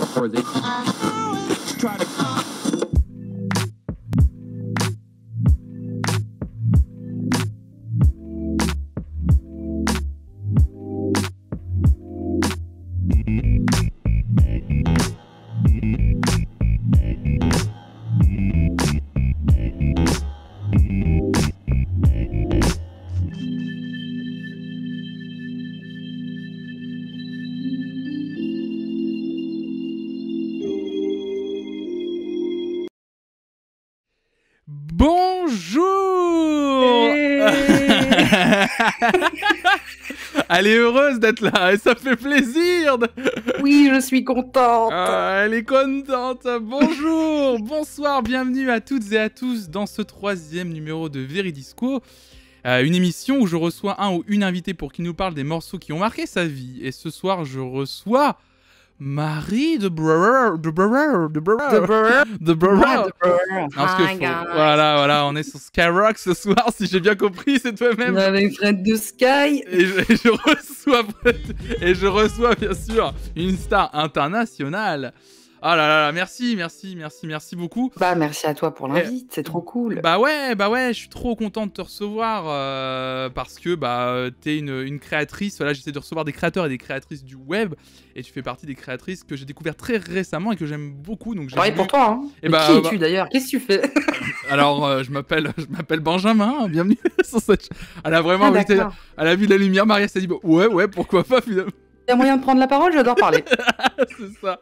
for this. try to Elle est heureuse d'être là et ça fait plaisir. Oui, je suis contente. Ah, elle est contente. Bonjour, bonsoir, bienvenue à toutes et à tous dans ce troisième numéro de Veridisco. Euh, une émission où je reçois un ou une invitée pour qu'il nous parle des morceaux qui ont marqué sa vie. Et ce soir, je reçois Marie de Brewer, de Brewer, de Brewer, de Brewer, de ah, Voilà, voilà, on est sur Skyrock ce soir, si j'ai bien compris, c'est toi-même. Avec Fred de Sky. Et je, et je reçois, et je reçois bien sûr une star internationale. Ah là là là, merci, merci, merci, merci beaucoup. Bah merci à toi pour eh, l'invite, c'est trop cool. Bah ouais, bah ouais, je suis trop content de te recevoir euh, parce que bah t'es une, une créatrice. voilà, j'essaie de recevoir des créateurs et des créatrices du web et tu fais partie des créatrices que j'ai découvert très récemment et que j'aime beaucoup. Donc j'ai. pour toi. Hein. Et eh bah, qui bah es-tu d'ailleurs Qu'est-ce que tu fais Alors euh, je m'appelle, je m'appelle Benjamin. Hein, bienvenue sur cette. Elle a vraiment, À la vue a la lumière. Maria s'est dit bah, ouais ouais pourquoi pas finalement. Il y a moyen de prendre la parole, j'adore parler. c'est ça.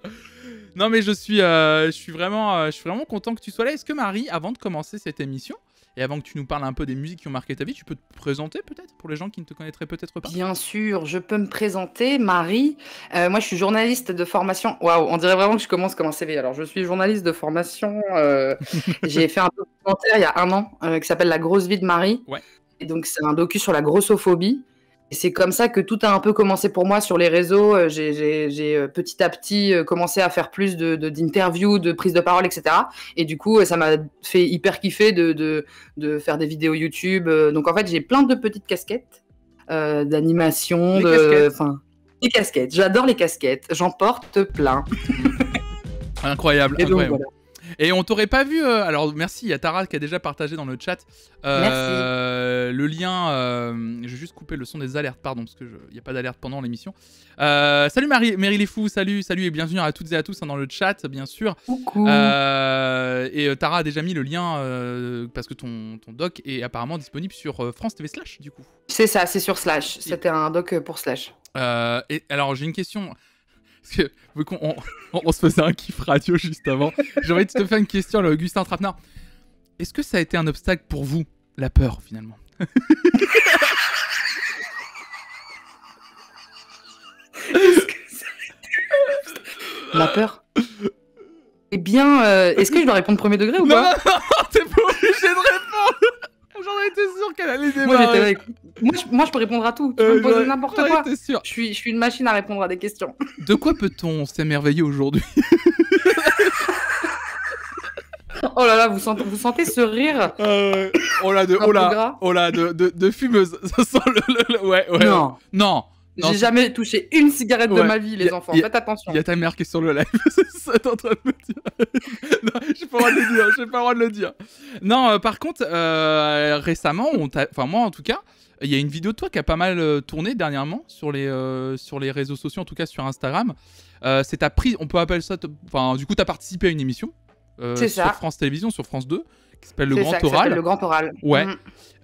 Non, mais je suis, euh, vraiment, euh, je suis vraiment content que tu sois là. Est-ce que Marie, avant de commencer cette émission et avant que tu nous parles un peu des musiques qui ont marqué ta vie, tu peux te présenter peut-être pour les gens qui ne te connaîtraient peut-être pas Bien sûr, je peux me présenter, Marie. Euh, moi, je suis journaliste de formation. Waouh, on dirait vraiment que je commence comme un CV. Alors, je suis journaliste de formation. J'ai fait un documentaire il y a un an qui s'appelle La grosse vie de Marie. Et donc, c'est un docu sur la grossophobie c'est comme ça que tout a un peu commencé pour moi sur les réseaux. Euh, j'ai euh, petit à petit euh, commencé à faire plus d'interviews, de, de prises de parole, etc. Et du coup, ça m'a fait hyper kiffer de, faire des vidéos YouTube. Donc en fait, j'ai plein de petites casquettes d'animation, de. Enfin, les casquettes. J'adore les casquettes. J'en porte plein. incroyable, et on t'aurait pas vu. Euh, alors merci, il y a Tara qui a déjà partagé dans le chat euh, le lien. Euh, je vais juste couper le son des alertes, pardon, parce que n'y a pas d'alerte pendant l'émission. salut Marie, Mary les fous, salut, salut et bienvenue à toutes et à tous hein, dans le chat, bien sûr. Coucou. et Tara a déjà mis le lien parce que ton, ton, doc est apparemment disponible sur France TV Slash, du coup. C'est ça, c'est sur Slash. C'était un doc pour Slash. et alors j'ai une question. Parce que, vu qu'on on, se faisait un kiff radio juste avant, j'ai envie de te faire une question, là, Augustin Trapnard. Est-ce que ça a été un obstacle pour vous, la peur, finalement La peur Eh bien, euh, est-ce que je dois répondre premier degré ou pas Non, t'es pas obligé de répondre J'en étais sûr qu'elle allait démarrer. Moi, j'étais avec moi, je, peux répondre à tout. Tu peux euh, me poser n'importe quoi. Je, suis, je suis une machine à répondre à des questions. De quoi peut-on s'émerveiller aujourd'hui Oh là là, vous sentez, vous sentez ce rire ah Oh là, de, oh, oh de, fumeuse. Non. Non. J'ai jamais touché une cigarette de ma vie, les enfants. Faites attention. Il y a ta mère qui est sur le live. c'est ça en train de me dire. non, j'ai pas le droit de le dire. pas le dire. Non, euh, par contre, euh, récemment, on enfin moi en tout cas, il y a une vidéo de toi qui a pas mal euh, tourné dernièrement sur les, euh, sur les réseaux sociaux, en tout cas sur Instagram. Euh, c'est ta prise, on peut appeler ça. Enfin, du coup, tu as participé à une émission sur France Télévisions, sur France 2. C'est s'appelle le, Grand Oral. Le Grand Oral. Ouais. Mm-hmm.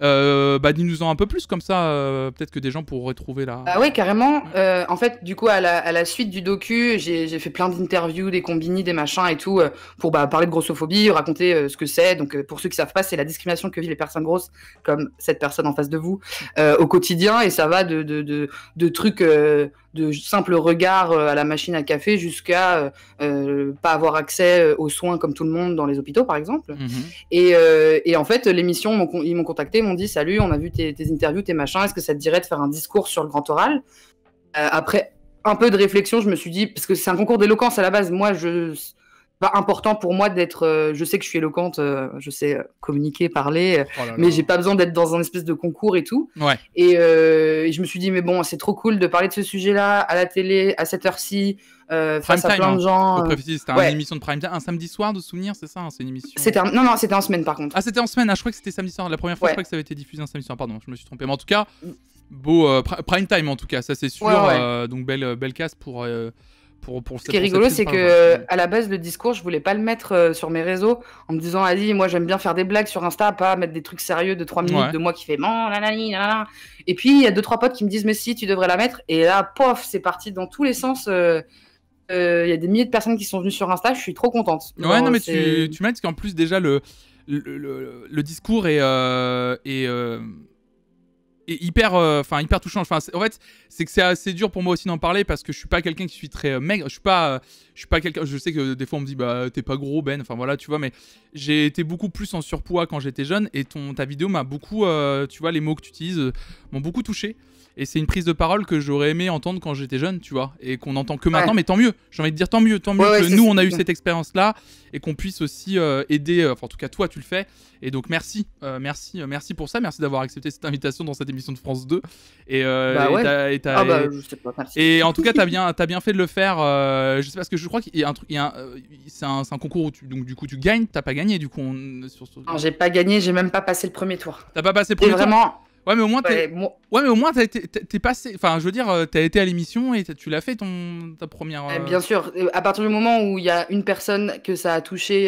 Euh, bah, dis-nous-en un peu plus, comme ça, euh, peut-être que des gens pourraient trouver là. Ah ouais, carrément. Euh, en fait, du coup, à la, suite du docu, j'ai fait plein d'interviews, des combini, des machins et tout, pour bah, parler de grossophobie, raconter ce que c'est. Donc, pour ceux qui savent pas, c'est la discrimination que vivent les personnes grosses, comme cette personne en face de vous, au quotidien. Et ça va de, de, de, de trucs de simple regard euh, à la machine à café jusqu'à euh, euh, pas avoir accès aux soins comme tout le monde dans les hôpitaux, par exemple. Mhm. Et, en fait, l'émission, ils m'ont contacté, m'ont dit Salut, on a vu tes, interviews, tes machins, est-ce que ça te dirait de faire un discours sur le grand oral Après un peu de réflexion, je me suis dit, parce que c'est un concours d'éloquence à la base, moi, je pas important pour moi d'être. Euh, je sais que je suis éloquente, euh, je sais euh, communiquer, parler, oh mais j'ai pas besoin d'être dans un espèce de concours et tout. Et, je me suis dit, mais bon, c'est trop cool de parler de ce sujet-là à la télé à cette heure-ci. face à plein de hein. gens. C'était une émission de prime time, un samedi soir de souvenir, c'est ça, hein, c'est une émission. C'était non non, c'était en semaine par contre. Ah c'était en semaine, ah, je crois que c'était samedi soir. La première fois, je crois que ça avait été diffusé un samedi soir. Pardon, je me suis trompé. Mais en tout cas, mm. beau prime time en tout cas, ça c'est sûr. donc belle belle casse pour ce qui est rigolo, c'est que euh, à la base, le discours, je voulais pas le mettre euh, sur mes réseaux en me disant, vas-y, moi j'aime bien faire des blagues sur Insta, pas mettre des trucs sérieux de 3 minutes de moi qui fait man, Et puis, il y a deux trois potes qui me disent, mais si, tu devrais la mettre. Et là, pof, c'est parti dans tous les sens. Euh, il y a des milliers de personnes qui sont venues sur Insta, je suis trop contente. ouais, non, mais tu, tu m'as dit qu'en plus, déjà, le, le, discours est, et hyper, euh, enfin hyper touchant. Enfin, en fait, c'est que c'est assez dur pour moi aussi d'en parler parce que je suis pas quelqu'un qui suis très euh, maigre. Je suis pas, euh, je suis pas quelqu'un. Je sais que des fois on me dit bah t'es pas gros Ben. Enfin voilà, tu vois. Mais j'ai été beaucoup plus en surpoids quand j'étais jeune et ton ta vidéo m'a beaucoup, tu vois, les mots que tu utilises m'ont beaucoup touché. Et c'est une prise de parole que j'aurais aimé entendre quand j'étais jeune, tu vois, et qu'on entend que maintenant, mais tant mieux. J'ai envie de dire tant mieux, tant mieux que nous, on a eu cette expérience-là et qu'on puisse aussi euh, aider, euh, enfin, en tout cas, toi, tu le fais. Et donc, merci, euh, merci, merci pour ça. Merci d'avoir accepté cette invitation dans cette émission de France 2. Et, et, en tout cas, tu bien, as bien fait de le faire. je sais pas, parce que je crois qu'il y a un truc, c'est un, concours où tu, donc, du coup, tu gagnes, t'as pas gagné, du coup, on, sur, j'ai pas gagné, j'ai même pas passé le premier tour. T'as pas passé le premier tour. Vraiment, Ouais, mais au moins, ouais, mais au moins, t'es passé. Enfin, je veux dire, euh, t'as été à l'émission et tu l'as fait ton ta première. Eh, euh, bien sûr. Euh, à partir du moment où il y a une personne que ça a touché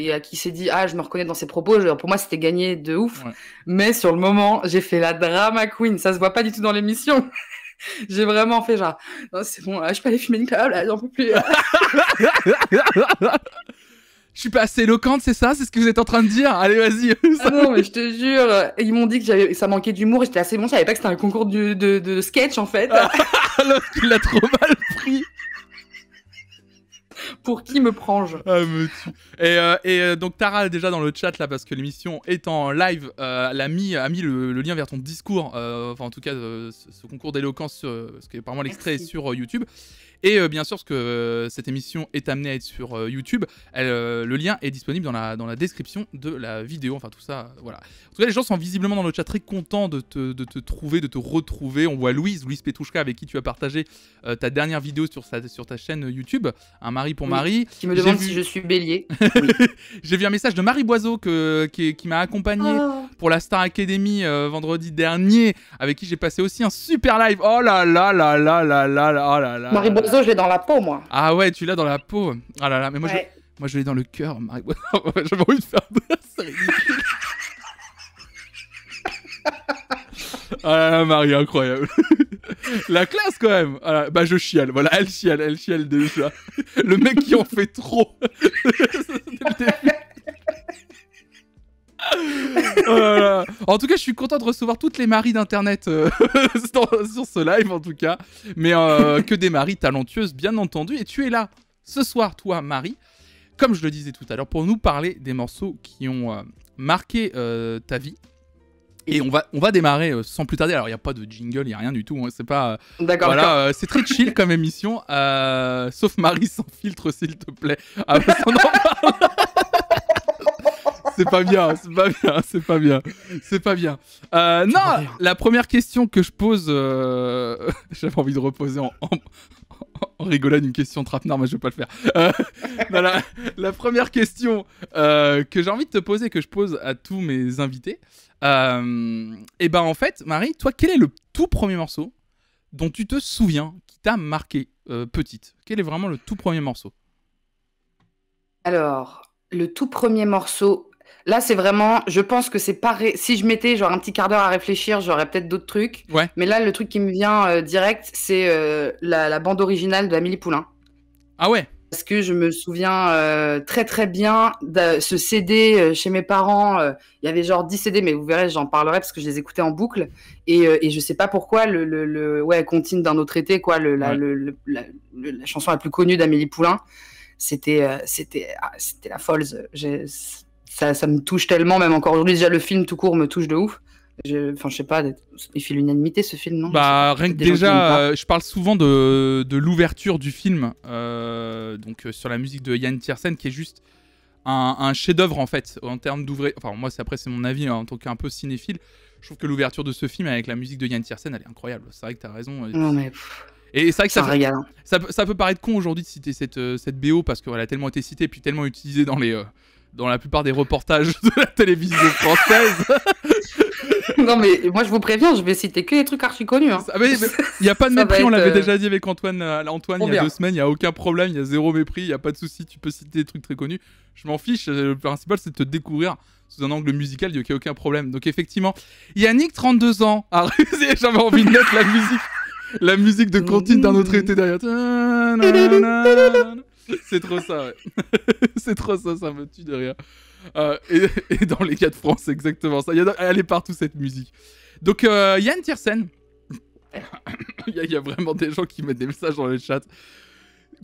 et à qui s'est dit ah je me reconnais dans ses propos, pour moi c'était gagné de ouf. Mais sur le moment, j'ai fait la drama queen. Ça se voit pas du tout dans l'émission. j'ai vraiment fait genre non oh, c'est bon, ah, je peux aller fumer une là j'en peux plus. Je suis pas assez éloquente, c'est ça C'est ce que vous êtes en train de dire Allez, vas-y. ah non, mais je te jure, ils m'ont dit que ça manquait d'humour. et J'étais assez bon, je savais pas que c'était un concours de, sketch en fait. Tu ah, l'as trop mal pris. Pour qui me prends-je ah, me Et, euh, et euh, donc Tara déjà dans le chat là parce que l'émission est en live, euh, elle a mis, a mis le, lien vers ton discours, euh, enfin en tout cas ce, concours d'éloquence, parce que apparemment l'extrait est sur YouTube. Et bien sûr, ce que cette émission est amenée à être sur YouTube, le lien est disponible dans la, dans la description de la vidéo. Enfin, tout ça, voilà. En tout cas, les gens sont visiblement dans le chat très contents de te, de te trouver, de te retrouver. On voit Louise, Louise Petouchka, avec qui tu as partagé ta dernière vidéo sur, sur ta chaîne YouTube, Un mari pour Marie. Qui me demande si je suis bélier. J'ai vu un message de Marie Boiseau que, qui, qui m'a accompagné pour la Star Academy vendredi dernier, avec qui j'ai passé aussi un super live. Oh là là là là là là là là là. Marie Boiseau je l'ai dans la peau, moi. Ah ouais, tu l'as dans la peau. Ah là là, mais moi, je, moi je l'ai dans le cœur, Marie. J'avais envie de faire la série. ah là là, Marie, incroyable. la classe quand même. Ah bah je chiale, voilà, elle chiale, elle chiale déjà. le mec qui en fait trop. Oh en tout cas, je suis content de recevoir toutes les maris d'internet euh, sur ce live, en tout cas. Mais euh, que des maris talentueuses, bien entendu. Et tu es là ce soir, toi, Marie, comme je le disais tout à l'heure, pour nous parler des morceaux qui ont euh, marqué ta vie. Et on va, on va démarrer sans plus tarder. Alors, il n'y a pas de jingle, il n'y a rien du tout. Hein. c'est pas. D'accord. Voilà, c'est très chill comme émission. sauf Marie sans filtre, s'il te plaît. Ah, en parle c'est pas bien, c'est pas bien, c'est pas bien, euh, non, la première question que je pose, euh... j'avais envie de reposer en, en, rigolade une question trapnard, mais je vais pas le faire. Voilà, euh, la, première question euh, que j'ai envie de te poser, que je pose à tous mes invités, et eh ben en fait, Marie, toi, quel est le tout premier morceau dont tu te souviens qui t'a marqué petite Quel est vraiment le tout premier morceau alors, le tout premier morceau Là, c'est vraiment, je pense que c'est pas. Si je mettais genre un petit quart d'heure à réfléchir, j'aurais peut-être d'autres trucs. Ouais. Mais là, le truc qui me vient euh, direct, c'est euh, la, bande originale d'Amélie Poulain. Ah ouais Parce que je me souviens euh, très très bien de ce CD chez mes parents. Il y avait genre 10 CD, mais vous verrez, j'en parlerai parce que je les écoutais en boucle. Et, je je sais pas pourquoi, le, le, ouais, Contine d'un autre été, quoi, la, chanson la plus connue d'Amélie Poulain. C'était ah, c'était la folle ça, ça, me touche tellement, même encore aujourd'hui, déjà le film tout court me touche de ouf. enfin, je sais pas, il fait l'unanimité ce film, non Bah, rien que déjà, euh, je parle souvent de, de l'ouverture du film, euh, donc euh, sur la musique de Yann Tiersen, qui est juste un, chef-d'œuvre en fait, en termes d'ouvrir. Enfin, moi, après, c'est mon avis hein, en tant qu'un peu cinéphile. Je trouve que l'ouverture de ce film avec la musique de Yann Tiersen, elle est incroyable. C'est vrai que t'as raison. Non, mais. et c'est vrai que ça, hein. ça, peut paraître con aujourd'hui de citer cette, cette BO parce qu'elle a tellement été citée puis tellement utilisée dans les, dans la plupart des reportages de la télévision française. non, mais moi, je vous préviens, je vais citer que les trucs archi connus. Hein. Ah, il n'y a pas de mépris, on l'avait euh, déjà dit avec Antoine, euh, Antoine il y a deux semaines, il n'y a aucun problème, il y a zéro mépris, il n'y a pas de souci, tu peux citer des trucs très connus. Je m'en fiche, euh, le principal, c'est de te découvrir sous un angle musical, il n'y a aucun problème. Donc, effectivement, Yannick, 32 ans, a réussi, j'avais envie de mettre la musique. La musique de Contine d'un autre été derrière. C'est trop ça, ouais. c'est trop ça, ça me tue de rien. Euh, et, dans les cas de France, exactement ça. elle est partout cette musique. Donc, euh, Yann Tiersen. Il y, a vraiment des gens qui mettent des messages dans le chat.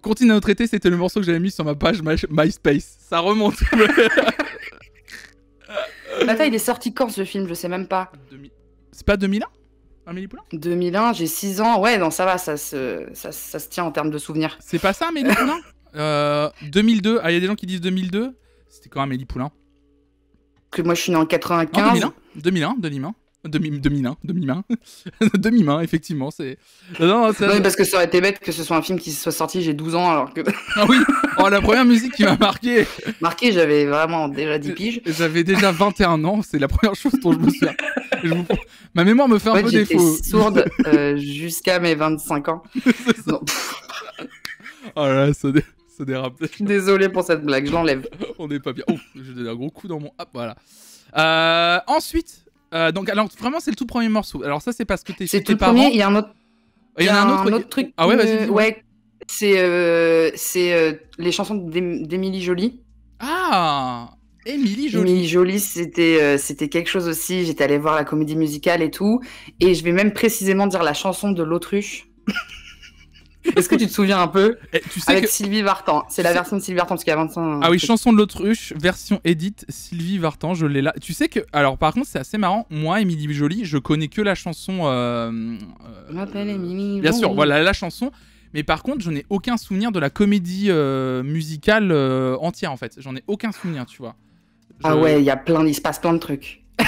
Continue à nous traiter, c'était le morceau que j'avais mis sur ma page MySpace. Ça remonte. Bata, il est sorti quand ce film Je sais même pas. C'est pas 2001 2001, j'ai 6 ans. Ouais, non, ça va, ça se, ça, ça se tient en termes de souvenirs. C'est pas ça, Amélie 2002. Euh, ah, il y a des gens qui disent 2002. C'était quand même Amélie Poulain. Que moi, je suis né en 95. 2001 2001. 2001, 2001. Demi, main demi-main. effectivement. C'est... Non, parce que ça aurait été bête que ce soit un film qui soit sorti, j'ai 12 ans, alors que. ah oui oh, La première musique qui m'a marqué Marqué, j'avais vraiment déjà 10 piges. J'avais déjà 21 ans, c'est la première chose dont je me souviens. Ma mémoire me fait un peu défaut. sourde euh, jusqu'à mes 25 ans. oh là, ça... Désolé pour cette blague, je l'enlève. On n'est pas bien. Oh, j'ai donné un gros coup dans mon. Hop, ah, voilà. Euh, ensuite, euh, donc alors vraiment c'est le tout premier morceau. Alors ça c'est parce que t'es chez tes parents. C'est il y a un autre. Il y, a un, autre... truc. Ah ouais, vas-y. ouais, c'est euh, c'est les chansons d'Émilie Jolie. Ah. Émilie Jolie. Jolie, c'était c'était quelque chose aussi. J'étais allé voir la comédie musicale et tout, et je vais même précisément dire la chanson de l'autruche. Est-ce que tu te souviens un peu eh, Avec Sylvie Vartan. C'est la version de Sylvie Vartan parce qu'il y a 25 hein, Ah oui, chanson de l'autruche, version édite, Sylvie Vartan, je l'ai là. Tu sais que. Alors par contre, c'est assez marrant. Moi, Émilie Jolie, je connais que la chanson. Je euh, m'appelle euh, Émilie. Bien sûr, voilà la chanson. Mais par contre, je n'ai aucun souvenir de la comédie euh, musicale entière en fait. J'en ai aucun souvenir, tu vois. Ah ouais, il y a plein, il se passe plein de trucs.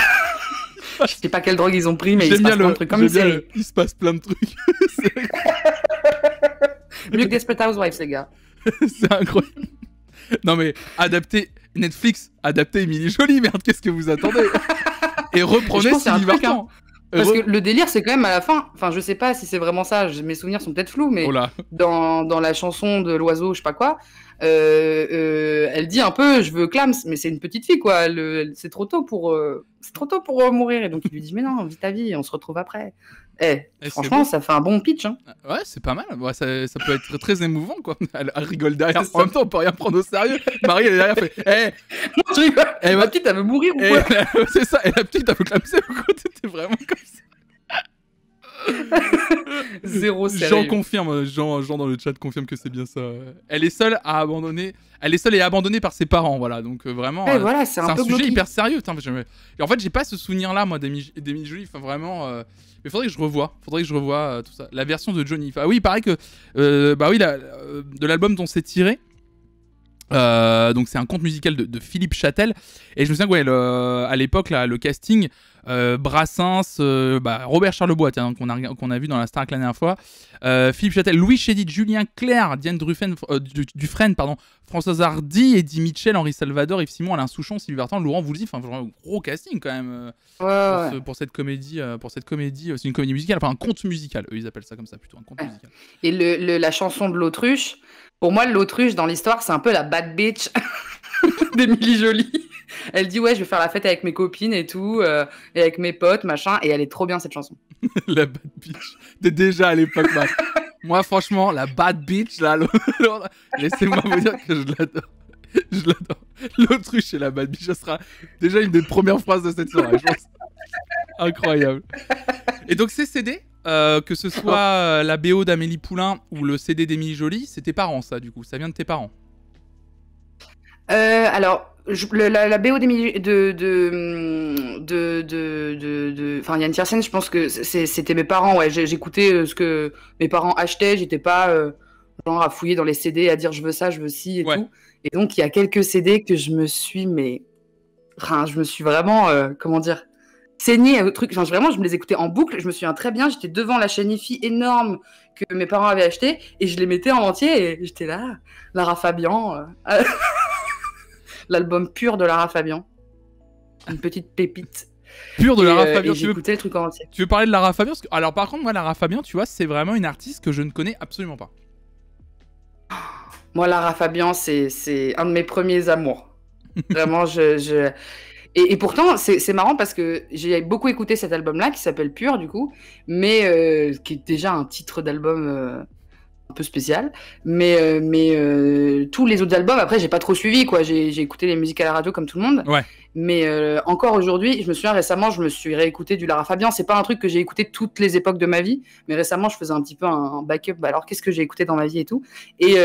je sais pas quelle drogue ils ont pris, mais il se passe plein de trucs. Comme il se passe plein de trucs. Mieux que Desperate Housewives, les gars. c'est incroyable. Non mais adapter Netflix, adapter Emily Jolie, merde, qu'est-ce que vous attendez Et reprenez Sylvie hein. Vartan. Parce que le délire, c'est quand même à la fin. Enfin, je sais pas si c'est vraiment ça. Mes souvenirs sont peut-être flous, mais oh dans, dans, la chanson de l'oiseau, je sais pas quoi, euh, euh, elle dit un peu, je veux clams, mais c'est une petite fille, quoi. C'est trop tôt pour, euh, c'est trop tôt pour mourir. Et donc il lui dit, mais non, vite ta vie, on se retrouve après. Eh, franchement, ça fait un bon pitch. Hein. Ah, ouais, c'est pas mal. ça, peut être très émouvant, quoi. Elle, rigole derrière. En même temps, on peut rien prendre au sérieux. Marie, elle est derrière, fait Eh, eh ma petite, elle veut mourir ou eh, quoi C'est ça. Et la petite, elle veut clamser ou quoi vraiment comme ça. Zéro sérieux. Jean confirme, Jean, dans le chat confirme que c'est bien ça. Elle est seule à abandonner, elle est seule et abandonnée par ses parents, voilà. Donc euh, vraiment, euh, voilà, c'est un, peu sujet hyper sérieux. en fait, j'ai pas ce souvenir-là, moi, d'Amy Jolie. Enfin, vraiment. Euh, mais faudrait que je revoie, faudrait que je revoie tout ça. La version de Johnny. Ah oui, il paraît que, bah oui, de l'album dont c'est tiré, euh, donc c'est un conte musical de, Philippe Châtel et je me souviens que à l'époque là le casting euh, Brassens euh, bah, Robert Charlebois qu'on a vu dans la Star la dernière fois Philippe Châtel Louis Chédid Julien Clerc Diane Dufresne pardon Françoise Hardy Eddie Mitchell Henri Salvador Yves Simon Alain Souchon Sylvie Vartan Laurent Voulzy enfin un gros casting quand même Pour, cette comédie pour cette comédie c'est une comédie musicale enfin un conte musical eux ils appellent ça comme ça plutôt un conte musical et la chanson de l'autruche pour moi, l'autruche dans l'histoire, c'est un peu la bad bitch d'Emilie Jolie. Elle dit ouais, je vais faire la fête avec mes copines et tout, euh, et avec mes potes, machin. Et elle est trop bien cette chanson. la bad bitch. T'es déjà à l'époque, Moi, franchement, la bad bitch là, laissez-moi vous dire que je l'adore. Je l'adore. L'autruche et la bad bitch, ça sera déjà une des premières phrases de cette soirée, je pense. Incroyable. Et donc ces CD, euh, que ce soit euh, la BO d'Amélie Poulain ou le CD d'Émilie Jolie, c'est tes parents ça du coup, ça vient de tes parents. Euh, alors, la, BO d'Émilie de de de enfin Yann Tiersen, je pense que c'était mes parents. Ouais, j'écoutais ce que mes parents achetaient, j'étais pas genre à fouiller dans les CD à dire je veux ça, je veux ci et tout. Et donc il y a quelques CD que je me suis mais je me suis vraiment comment dire saigner au truc. Genre, vraiment, je me les écoutais en boucle. Je me souviens très bien, j'étais devant la chaîne IFI énorme que mes parents avaient acheté et je les mettais en entier et j'étais là, Lara Fabian. Euh, l'album pur de Lara Fabian. Une petite pépite. Pur de Lara euh, Fabian. Tu veux... Truc en tu veux parler de Lara Fabian Alors, par contre, moi, Lara Fabian, tu vois, c'est vraiment une artiste que je ne connais absolument pas. Moi, Lara Fabian, c'est un de mes premiers amours. Vraiment, je et, pourtant, c'est marrant parce que j'ai beaucoup écouté cet album-là qui s'appelle Pure, du coup, mais euh, qui est déjà un titre d'album euh, un peu spécial. Mais, euh, mais euh, tous les autres albums, après, j'ai pas trop suivi, quoi. J'ai, écouté les musiques à la radio comme tout le monde. Mais euh, encore aujourd'hui, je me souviens récemment, je me suis réécouté du Lara Fabian. C'est pas un truc que j'ai écouté toutes les époques de ma vie, mais récemment, je faisais un petit peu un, backup. Bah, alors, qu'est-ce que j'ai écouté dans ma vie et tout et,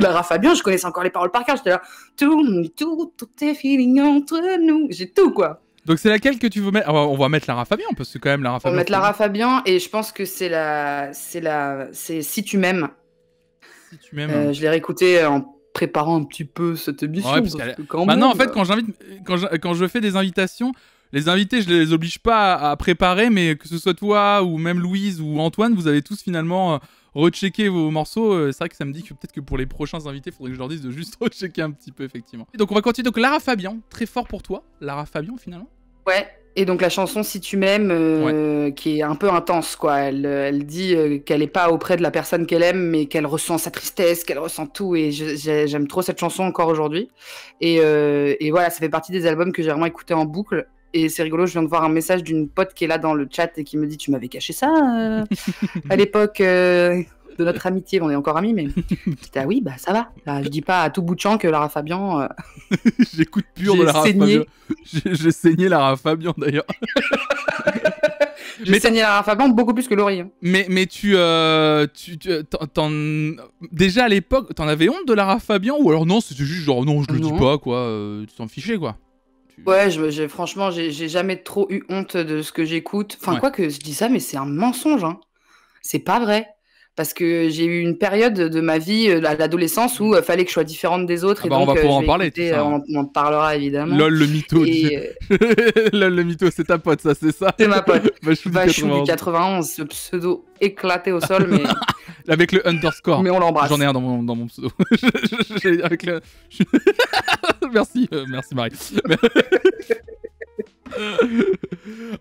Lara Fabian, je connaissais encore les paroles par cœur. J'étais là, tout, tout, tout est feeling entre nous. J'ai tout, quoi. Donc c'est laquelle que tu veux mettre ah, On va mettre Lara Fabian parce que quand même Lara Fabian. On va mettre Lara Fabian et je pense que c'est la, c'est la, c'est si tu m'aimes. Si tu m'aimes. Euh, je l'ai réécouté en préparant un petit peu cette émission. Maintenant, bah en fait, euh, quand j'invite, je, quand je fais des invitations, les invités, je ne les oblige pas à, préparer, mais que ce soit toi ou même Louise ou Antoine, vous avez tous finalement euh, rechecker vos morceaux. Euh, c'est vrai que ça me dit que peut-être que pour les prochains invités, il faudrait que je leur dise de juste rechecker un petit peu, effectivement. Et donc on va continuer. Donc Lara Fabian, très fort pour toi. Lara Fabian, finalement. Ouais. Et donc la chanson Si tu m'aimes, euh, qui est un peu intense, quoi. Elle, euh, dit qu'elle n'est pas auprès de la personne qu'elle aime, mais qu'elle ressent sa tristesse, qu'elle ressent tout. Et j'aime trop cette chanson encore aujourd'hui. Et, et, voilà, ça fait partie des albums que j'ai vraiment écouté en boucle. Et c'est rigolo, je viens de voir un message d'une pote qui est là dans le chat et qui me dit Tu m'avais caché ça euh, à l'époque euh, de notre amitié. On est encore amis, mais. Ah oui, bah ça va. Bah, je dis pas à tout bout de champ que Lara Fabian. Euh, J'écoute pur de Lara saigné. Fabian. J'ai saigné Lara Fabian d'ailleurs. J'ai saigné Lara Fabian beaucoup plus que Laurie. Hein. Mais, mais tu. tu, Déjà à l'époque, t'en avais honte de Lara Fabian Ou alors non, c'était juste genre non, je le dis pas, quoi. tu t'en fichais, quoi. Ouais, je, franchement, j'ai jamais trop eu honte de ce que j'écoute. Enfin, quoi que je dis ça, mais c'est un mensonge. Hein. C'est pas vrai parce que j'ai eu une période de ma vie euh, à l'adolescence où il euh, fallait que je sois différente des autres. Ah et bah, donc, on va euh, pouvoir en parler. Hein. on, on, en parlera évidemment. Lol le mytho. Lol le mytho, c'est ta pote, ça, c'est ça C'est ma pote. Bah, je suis du, 91, bah, Le pseudo éclaté au sol, mais. Avec le underscore. Mais on l'embrasse. J'en ai un dans mon, pseudo. merci, merci Marie.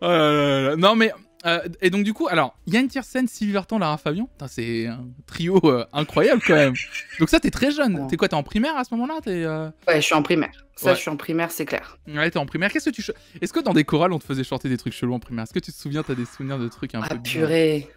Oh non mais euh, et donc du coup, alors, Yann Tiersen, Sylvie Vartan, Lara Fabian, c'est un trio euh, incroyable quand même. donc ça, t'es très jeune. T'es quoi T'es en primaire à ce moment-là euh, Ouais, je suis en primaire. Ça, je suis en primaire, c'est clair. Ouais, t'es en primaire. Qu'est-ce que tu... Est-ce que dans des chorales, on te faisait chanter des trucs chelous en primaire Est-ce que tu te souviens, t'as des souvenirs de trucs un ah, peu... purée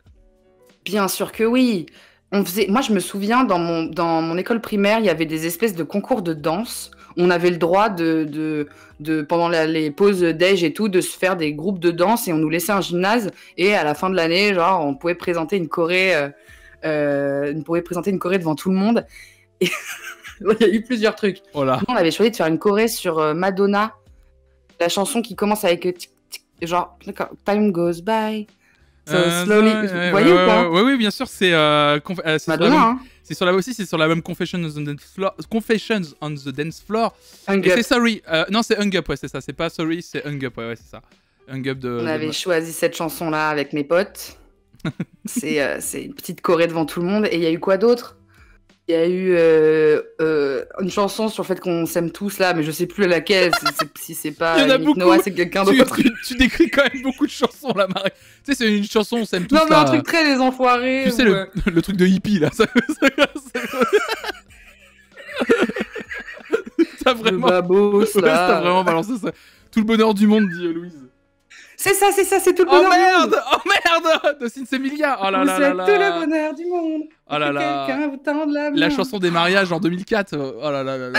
Bien sûr que oui on faisait... Moi, je me souviens, dans mon, dans mon école primaire, il y avait des espèces de concours de danse on avait le droit de, de, pendant les pauses déj et tout, de se faire des groupes de danse et on nous laissait un gymnase. Et à la fin de l'année, genre, on pouvait présenter une choré, euh, euh, on pouvait présenter une choré devant tout le monde. il y a eu plusieurs trucs. Oh on avait choisi de faire une choré sur euh, Madonna, la chanson qui commence avec genre Time goes by. Vous voyez ou Oui, bien sûr, c'est Madonna. C'est sur la aussi, c'est sur la même Confessions on the Dance Floor. Confessions on the Dance Floor. et c'est Sorry. Euh, non, c'est Hung Up, ouais, c'est ça. C'est pas Sorry, c'est Hung Up, ouais, c'est ça. Hung de. On avait choisi cette chanson là avec mes potes. Euh, c'est une petite corée devant tout le monde. Et il y a eu quoi d'autre il y a eu euh, euh, une chanson sur le fait qu'on s'aime tous là, mais je sais plus laquelle. si c'est pas Noah, c'est quelqu'un d'autre. Tu, décris quand même beaucoup de chansons là, Marie. Tu sais, c'est une chanson on s'aime tous. Non, mais un truc très les enfoirés. Tu sais le, truc de hippie là. Ça, ça, vraiment. Babos, là. vraiment balancé ça. Tout le bonheur du monde, dit Louise. C'est ça, c'est ça, c'est tout le oh bonheur. Oh merde, du monde. oh merde, de Sinsemilia. Oh là là là C'est tout le bonheur du monde. Oh là là. Quelqu'un vous tend la main. La chanson des mariages en 2004. Euh, oh là là là là.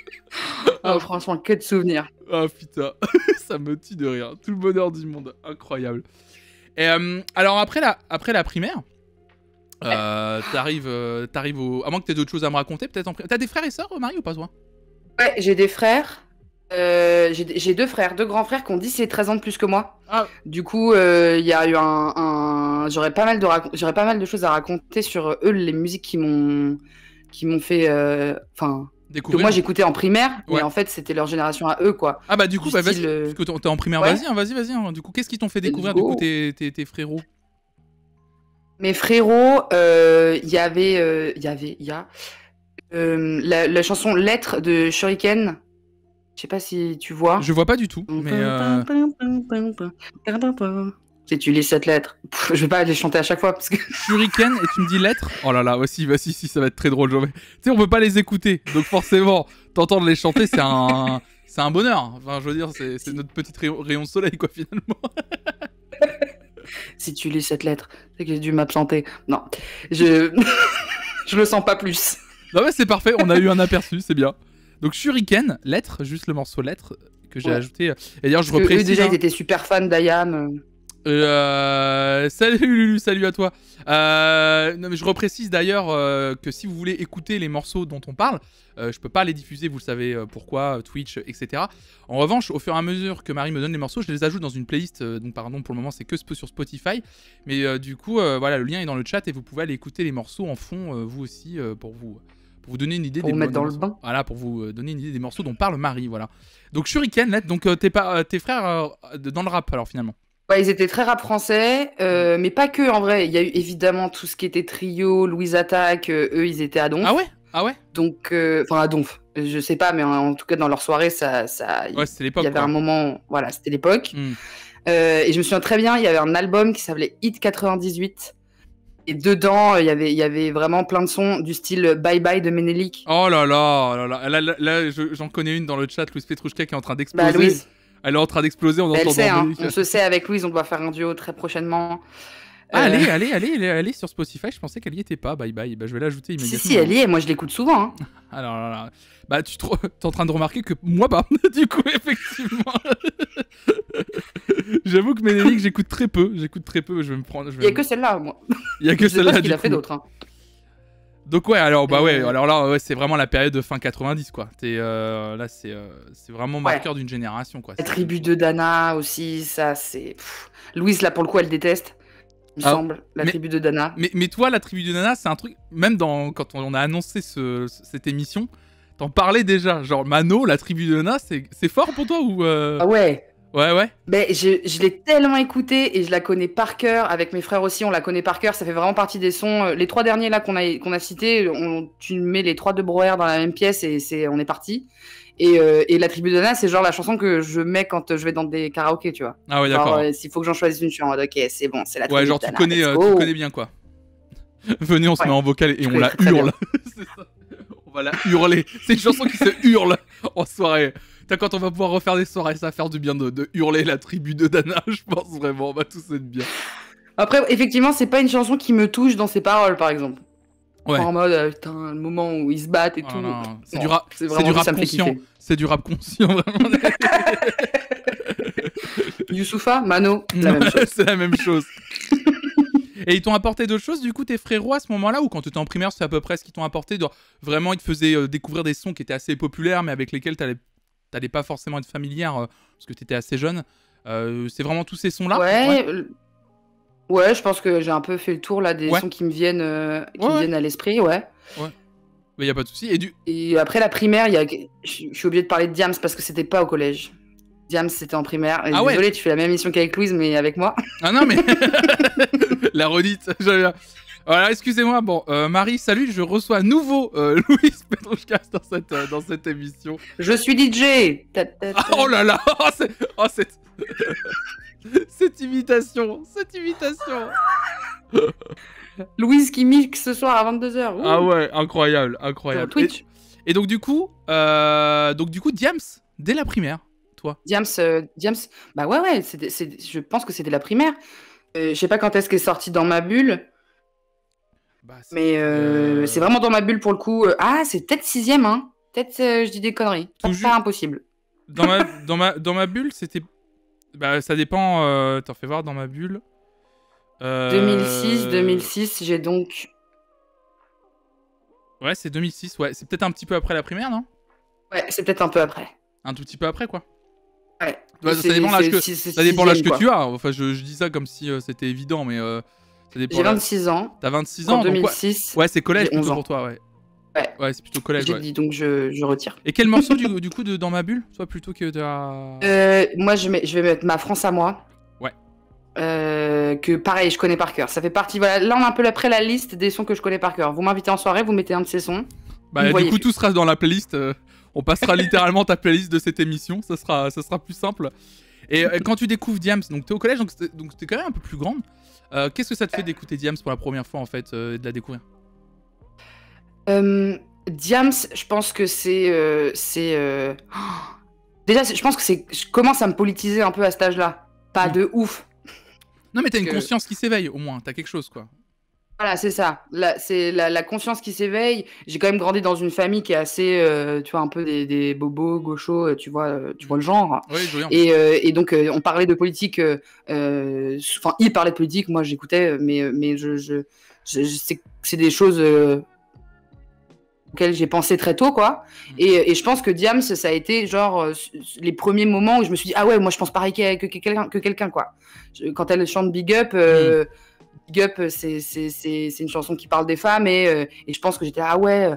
oh, franchement, que de souvenirs. Oh putain, ça me tue de rire. Tout le bonheur du monde, incroyable. Et euh, alors après la, après la primaire, euh, euh, t'arrives, au. À moins que t'aies d'autres choses à me raconter, peut-être. En... T'as des frères et sœurs, au mari ou pas toi Ouais, j'ai des frères. Euh, j'ai deux frères, deux grands frères qui ont 10 et 13 ans de plus que moi. Ah. Du coup, il euh, y a eu un. J'aurais pas, mal de j'aurais pas mal de choses à raconter sur euh, eux, les musiques qui m'ont qui m'ont fait. Enfin. moi j'écoutais en primaire, mais en fait c'était leur génération à eux quoi. Ah bah du coup, bah, vas-y, parce que t'es en primaire, hein, vas-y, vas-y, vas-y. Hein. Du coup, qu'est-ce qui t'ont fait découvrir du, coup, tes, tes, tes frérots Mes frérots, il y avait. Il y avait. Il y a. la, la chanson Lettre de Shuriken. Je sais pas si tu vois. Je vois pas du tout, mais. Euh, si tu lis cette lettre, je vais pas les chanter à chaque fois parce que. Shuriken et tu me dis lettre Oh là là, voici, voici, si, ça va être très drôle. Tu sais, on peut pas les écouter, donc forcément, t'entendre les chanter, c'est un. C'est un bonheur. Enfin, je veux dire, c'est notre petit rayon soleil, quoi, finalement. si tu lis cette lettre, c'est que j'ai dû m'absenter. Non, je. je le sens pas plus. Non, mais c'est parfait, on a eu un aperçu, c'est bien. Donc Shuriken, lettre, juste le morceau lettre que j'ai ajouté. Et d'ailleurs, je reprécise. déjà, hein. ils étaient super fans d'Ayam. Euh. Euh, salut Lulu, salut à toi. Euh, non, mais je reprécise d'ailleurs que si vous voulez écouter les morceaux dont on parle, je peux pas les diffuser, vous le savez pourquoi, Twitch, etc. En revanche, au fur et à mesure que Marie me donne les morceaux, je les ajoute dans une playlist. donc pardon, pour le moment, c'est que sur Spotify. Mais du coup, voilà, le lien est dans le chat et vous pouvez aller écouter les morceaux en fond, vous aussi, pour vous pour vous donner une idée des Voilà, pour vous euh, donner une idée des morceaux dont parle Marie, voilà. Donc Shuriken, donc euh, tes, pas, euh, tes frères dans le rap alors finalement. ils étaient très rap français, mais pas que en vrai. Il y a eu évidemment tout ce qui était trio, Louise Attaque, eux ils étaient à Donf. Ah ouais Ah ouais Donc, enfin à Donf, je sais pas, mais en, tout cas dans leur soirée, ça. ça l'époque. Il y avait un moment, voilà, c'était l'époque. Hmm. et je me souviens très bien, il y avait un album qui s'appelait Hit 98 et dedans, il euh, y avait, il y avait vraiment plein de sons du style euh, Bye Bye de Menelik. Oh là là, oh là, là, j'en connais une dans le chat, Louise Petrouchka qui est en train bah, d'exploser. Bah, Louise. Elle est en train d'exploser, on bah, entend sait, hein. On se sait avec Louise, on doit faire un duo très prochainement. Ah, euh. allez, allez, allez, allez sur Spotify, je pensais qu'elle y était pas, bye bye. Bah, je vais l'ajouter immédiatement. Si, si, elle y est, moi je l'écoute souvent. Hein. Alors, là, là. Bah, tu es en train de remarquer que moi pas. du coup, effectivement. J'avoue que Ménélique, j'écoute très peu. J'écoute très peu. Je vais me prendre. Il y a que celle-là, moi. Il y a que celle-là. qu'il a fait d'autres. Hein. Donc ouais, alors bah ouais, euh, alors là ouais, c'est vraiment la période de fin 90 quoi. Es, euh, là c'est euh, c'est vraiment marqueur d'une génération quoi. La tribu de Dana aussi, ça c'est Louise là pour le coup elle déteste. Il me ah, semble la tribu de Dana. Mais, mais, toi la tribu de Dana, c'est un truc même dans quand on a annoncé ce, cette émission, T'en parlais déjà. Genre, Mano, la tribu de Nana, c'est fort pour toi ou. Euh? Ah ouais. Ouais, ouais. Mais je, je l'ai tellement écoutée et je la connais par cœur. Avec mes frères aussi, on la connaît par cœur. Ça fait vraiment partie des sons. Euh, les trois derniers là qu'on a, qu'on a cités, tu mets les trois de Brouwer dans la même pièce et c'est, on est parti. Et, euh, et la tribu de Nana, c'est genre la chanson que je mets quand je vais dans des karaokés, tu vois. Ah ouais, d'accord. S'il faut que j'en choisisse une, je suis en mode ok, c'est bon, c'est la tribu ouais, genre, tu connais, tu connais bien quoi. Venez, on se met en vocal et on la hurle. ça. hurler. C'est une chanson qui se hurle en soirée. quand on va pouvoir refaire des soirées, ça va faire du bien de, hurler la tribu de Dana, je pense vraiment, on va tous être bien. Après, effectivement, c'est pas une chanson qui me touche dans ses paroles, par exemple. En mode, euh, putain, le moment où ils se battent et tout. C'est du, rap conscient. C'est du rap conscient, vraiment. Youssoufa, Mano, c'est la même chose. Et ils t'ont apporté d'autres choses, du coup, tes frérots à ce moment-là, ou quand tu étais en primaire, c'est à peu près ce qu'ils t'ont apporté. vraiment, ils te faisaient euh, découvrir des sons qui étaient assez populaires, mais avec lesquels t'allais, t'allais pas forcément être familière, euh, parce que t'étais assez jeune. Euh, c'est vraiment tous ces sons-là Ouais. Ouais, je pense que j'ai un peu fait le tour là des sons qui me viennent, qui viennent à l'esprit, ouais. Ouais. Mais il y a pas de souci. Et, du... et après la primaire, y a... je suis obligé de parler de Diams parce que c'était pas au collège. Diams, c'était en primaire. Ah désolé, tu fais la même mission qu'avec Louise, mais avec moi. Ah non, mais. la redite, Voilà, excusez-moi. Bon, euh, Marie, salut, je reçois à nouveau euh, Louise euh, dans cette, émission. Je suis DJ Oh là là oh, cette... Oh, cette imitation Cette imitation Louise qui mixe ce soir à 22h. Ah ouais, incroyable, incroyable. Et, donc, du coup, donc, du coup, Diams, dès la primaire toi Diams, Diams, euh, bah ouais, ouais, c je pense que c'était la primaire. Euh, je sais pas quand est-ce qu'elle est sortie dans ma bulle. Bah, mais euh, c'est vraiment dans ma bulle pour le coup. Ah, c'est peut-être sixième, hein. Peut-être je dis des conneries. Tout pas, pas impossible. Dans ma, dans ma, dans ma bulle, c'était. Bah, ça dépend. T'en fais voir dans ma bulle. 2006, 2006, j'ai donc. Ouais, c'est 2006, ouais. C'est peut-être un petit peu après la primaire, non Ouais, c'est peut-être un peu après. Un tout petit peu après, quoi. Ouais. ça dépend l'âge que, que tu as. Enfin, je, dis ça comme si euh, c'était évident, mais euh, ça dépend. J'ai 26 ans. T'as 26 ans. En 2006. ouais, c'est collège plutôt pour toi, ouais. Ouais, ouais c'est plutôt collège. J'ai dit donc je, retire. Et quel morceau du, coup de dans ma bulle, soit plutôt que de. Euh, moi, je, vais mettre ma France à moi. Ouais. que pareil, je connais par cœur. Ça fait partie. Voilà, là on a un peu après la liste des sons que je connais par cœur. Vous m'invitez en soirée, vous mettez un de ces sons. Bah, du coup, tout sera dans la playlist. On passera littéralement ta playlist de cette émission, ça sera, ça sera plus simple. Et, euh, quand tu découvres Diams, donc tu es au collège, donc tu es quand même un peu plus grande. Euh, qu'est-ce que ça te fait euh. d'écouter Diams pour la première fois en fait de la découvrir Diams, je pense que c'est. c'est Déjà, je pense que c'est. Je commence à me politiser un peu à cet âge-là. Pas de ouf. Non, mais t'as une conscience qui s'éveille au moins, t'as quelque chose quoi. Voilà, c'est ça. C'est la, la, conscience qui s'éveille. J'ai quand même grandi dans une famille qui est assez, euh, tu vois, un peu des, bobos, gauchos, euh, tu vois, euh, tu vois le genre. et, donc, on parlait de politique. Enfin, il parlait de politique, moi j'écoutais, mais, mais je, je, c'est des choses auxquelles j'ai pensé très tôt, quoi. Mm. Et, je pense que Diams, ça a été genre les premiers moments où je me suis dit ah ouais, moi je pense pareil que, que, quelqu'un, que quelqu'un, quoi. quand elle chante Big Up, mm. Big Up, euh, c'est une chanson qui parle des femmes et, euh, je pense que j'étais ah ouais, euh,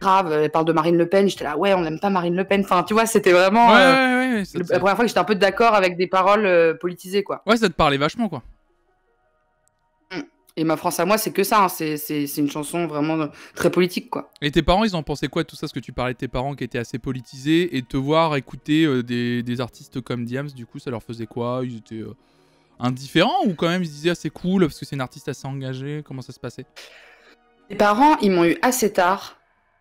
grave, elle parle de Marine Le Pen, j'étais là ouais, on n'aime pas Marine Le Pen. Enfin, tu vois, c'était vraiment la première fois que j'étais un peu d'accord avec des paroles politisées quoi. Ouais, ça te parlait vachement quoi. Et ma France à moi, c'est que ça. Hein, c'est une chanson vraiment très politique, quoi. Et tes parents, ils en pensaient quoi tout ça Ce que tu parlais de tes parents qui étaient assez politisés et te voir écouter des, artistes comme Diams, du coup, ça leur faisait quoi Ils étaient indifférent ou quand même ils se disaient ah, c'est cool parce que c'est une artiste assez engagée Comment ça se passait Mes parents, ils m'ont eu assez tard.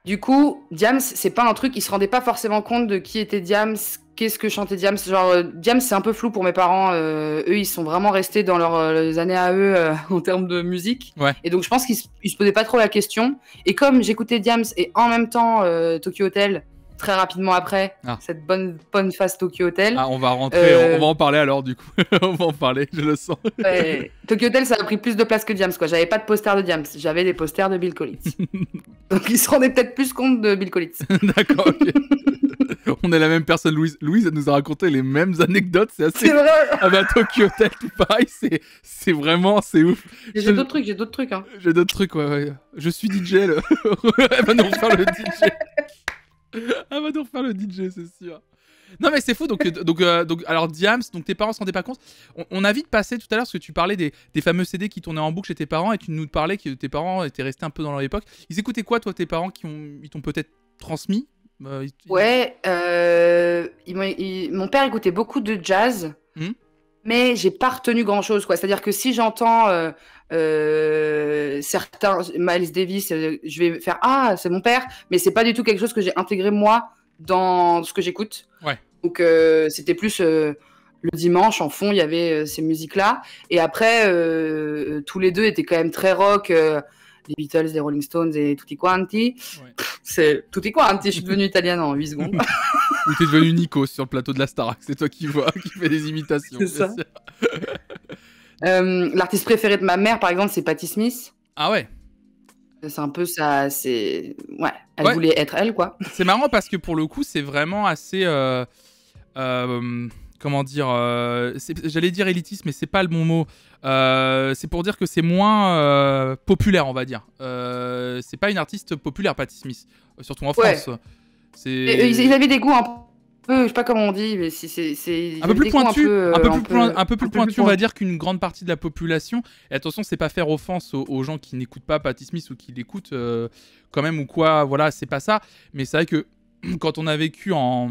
Du coup, Diams, c'est pas un truc, ils se rendaient pas forcément compte de qui était Diams, qu'est-ce que chantait Diams. Genre, euh, Diams, c'est un peu flou pour mes parents. Euh, eux, ils sont vraiment restés dans leurs, euh, années à eux en termes de musique. Et donc, je pense qu'ils se, posaient pas trop la question. Et comme j'écoutais Diams et en même temps Tokyo Hotel, très rapidement après ah. cette bonne bonne phase Tokyo Hotel. Ah, on va rentrer, on euh, va en parler alors du coup. on va en parler, je le sens. Tokyo Hotel, ça a pris plus de place que Diams quoi. J'avais pas de poster de Diams, j'avais des posters de Bill Collins. Donc ils se rendaient peut-être plus compte de Bill Collins. D'accord. on est la même personne, Louise. Louise, elle nous a raconté les mêmes anecdotes. C'est assez. C'est vrai. Ah bah Tokyo Hotel, pareil. C'est, c'est vraiment, c'est ouf. J'ai d'autres trucs, j'ai d'autres trucs. Hein. J'ai d'autres trucs, ouais, ouais. Je suis DJ. Le... elle va nous le DJ. Elle ah, va nous refaire le DJ, c'est sûr. Non mais c'est fou, donc, euh, donc, euh, donc, alors Diams, donc tes parents s'en rendaient pas compte. On, a vite passé tout à l'heure, parce que tu parlais des, des, fameux CD qui tournaient en boucle chez tes parents, et tu nous parlais que tes parents étaient restés un peu dans leur époque. Ils écoutaient quoi, toi, tes parents, qui ont, ils t'ont peut-être transmis euh, Ouais, mon père écoutait beaucoup de jazz. Hmm mais j'ai pas retenu grand chose quoi. C'est-à-dire que si j'entends euh, euh, certains Miles Davis, euh, je vais faire ah c'est mon père, mais c'est pas du tout quelque chose que j'ai intégré moi dans ce que j'écoute. Donc c'était plus le dimanche en fond il y avait ces musiques là et après tous les deux étaient quand même très rock les Beatles, les Rolling Stones et tutti quanti. Ouais. C'est tutti quanti, je suis devenu italien en 8 secondes. Ou t'es devenu Nico sur le plateau de la Star. C'est toi qui vois, qui fait des imitations. C'est ça. Euh, l'artiste préféré de ma mère, par exemple, c'est Patti Smith. Ah ouais c'est un peu ça, c'est... Ouais, elle voulait être elle, quoi. C'est marrant parce que pour le coup, c'est vraiment assez... Euh, euh, comment dire, euh, j'allais dire élitiste, mais c'est pas le bon mot. Euh, c'est pour dire que c'est moins euh, populaire, on va dire. c'est pas une artiste populaire, Patti Smith, surtout en France. Et, ils avaient des goûts un peu, je sais pas comment on dit, mais c'est un, peu plus pointu, un peu, plus pointu, on va dire qu'une grande partie de la population. Et attention, c'est pas faire offense aux, gens qui n'écoutent pas Patti Smith ou qui l'écoutent quand même ou quoi. Voilà, c'est pas ça. Mais c'est vrai que quand on a vécu en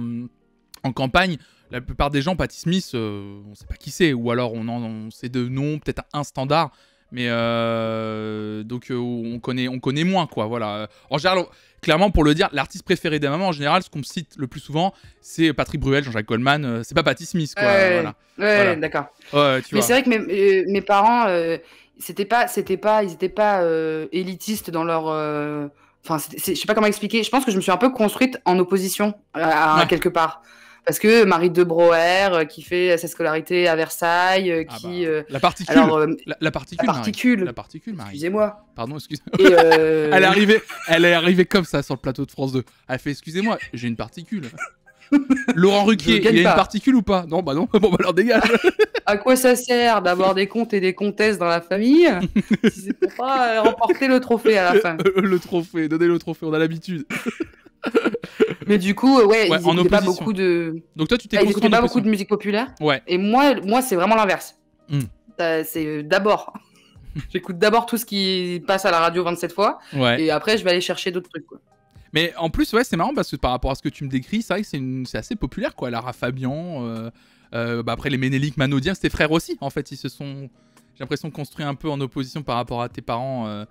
en campagne, la plupart des gens, Patty Smith, euh, on ne sait pas qui c'est, ou alors on, en, on sait de nom, peut-être un standard, mais euh, donc euh, on, connaît, on connaît moins, quoi. Voilà. En général, clairement, pour le dire, l'artiste préféré des mamans, en général, ce qu'on cite le plus souvent, c'est Patrick Bruel, Jean-Jacques Goldman, c'est pas Patty Smith, quoi. voilà. d'accord. mais c'est vrai que mes, parents, c'était pas, c'était pas, ils étaient pas élitistes dans leur. Enfin, je sais pas comment expliquer. Je pense que je me suis un peu construite en opposition à, quelque part parce que Marie de Broer, euh, qui fait euh, sa scolarité à Versailles, euh, ah qui. Bah, la, particule, la, particule, la, particule. La particule. Marie. Excusez-moi. Pardon, excusez-moi. elle, est arrivée, elle est arrivée comme ça sur le plateau de France 2. Elle fait Excusez-moi, j'ai une particule. Laurent Ruquier, il y a une particule ou pas Non, bah non, bon, bah alors dégage. à quoi ça sert d'avoir des comtes et des comtesses dans la famille si c'est pour pas remporter le trophée à la fin Le trophée, donner le trophée, on a l'habitude. Mais du coup, euh, ouais, ouais ils pas beaucoup de. Donc toi, tu t'es. pas beaucoup de musique populaire. Ouais. Et moi, moi, c'est vraiment l'inverse. Hmm. c'est euh, d'abord. J'écoute d'abord tout ce qui passe à la radio 27 fois. Ouais. Et après, je vais aller chercher d'autres trucs. Mais en plus, ouais, c'est marrant parce que par rapport à ce que tu me décris, c'est vrai que c'est assez populaire, quoi. Lara Fabian, euh, bah, après les Ménéliques, Manodiens, c'était frères aussi, en fait. Ils se sont, j'ai l'impression, construits un peu en opposition par rapport à tes parents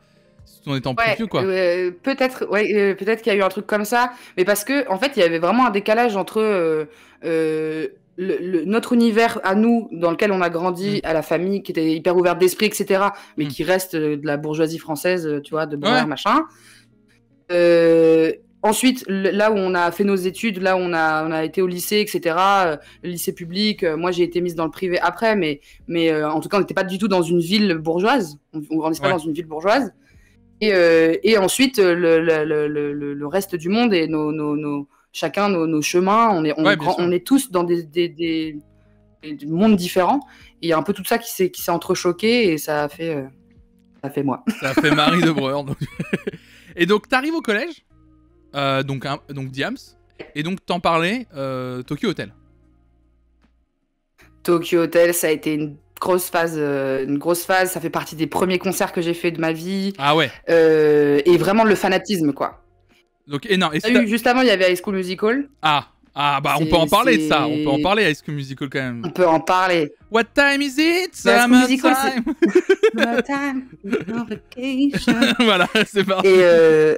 tout en étant plus vieux, quoi. Euh, peut-être, ouais, euh, peut-être qu'il y a eu un truc comme ça, mais parce que en fait, il y avait vraiment un décalage entre euh, notre univers à nous, dans lequel on a grandi, mm. à la famille qui était hyper ouverte d'esprit, etc., mais mm. qui reste de la bourgeoisie française, tu vois, de bonheur, machin. Ensuite, là où on a fait nos études, là où on a, on a été au lycée, etc., lycée public, moi j'ai été mise dans le privé après, mais, mais en tout cas on n'était pas du tout dans une ville bourgeoise, on ne grandissait pas dans une ville bourgeoise. Euh, et, ensuite, euh, le, reste du monde et nos, chacun nos, chemins. On est, on, est tous dans des, mondes différents. Et il y a un peu tout ça qui s'est, qui s'est entrechoqué et ça a fait, euh, ça fait moi. Ça a fait Marie de Breuer. et donc, arrives au collège, donc, donc Diams, et donc t'en parlais, Tokyo Hotel. Tokyo Hotel, ça a été une grosse phase, euh, une grosse phase. Ça fait partie des premiers concerts que j'ai fait de ma vie. Ah ouais. Euh, et vraiment le fanatisme, quoi. Donc énorme. Ah juste avant, il y avait High School Musical. Ah. Ah bah on peut en parler de ça, on peut en parler High School Musical quand même. On peut en parler. What time is it? Bah, Summer Musical, time. What time? Vacation. voilà, c'est parti. Et euh...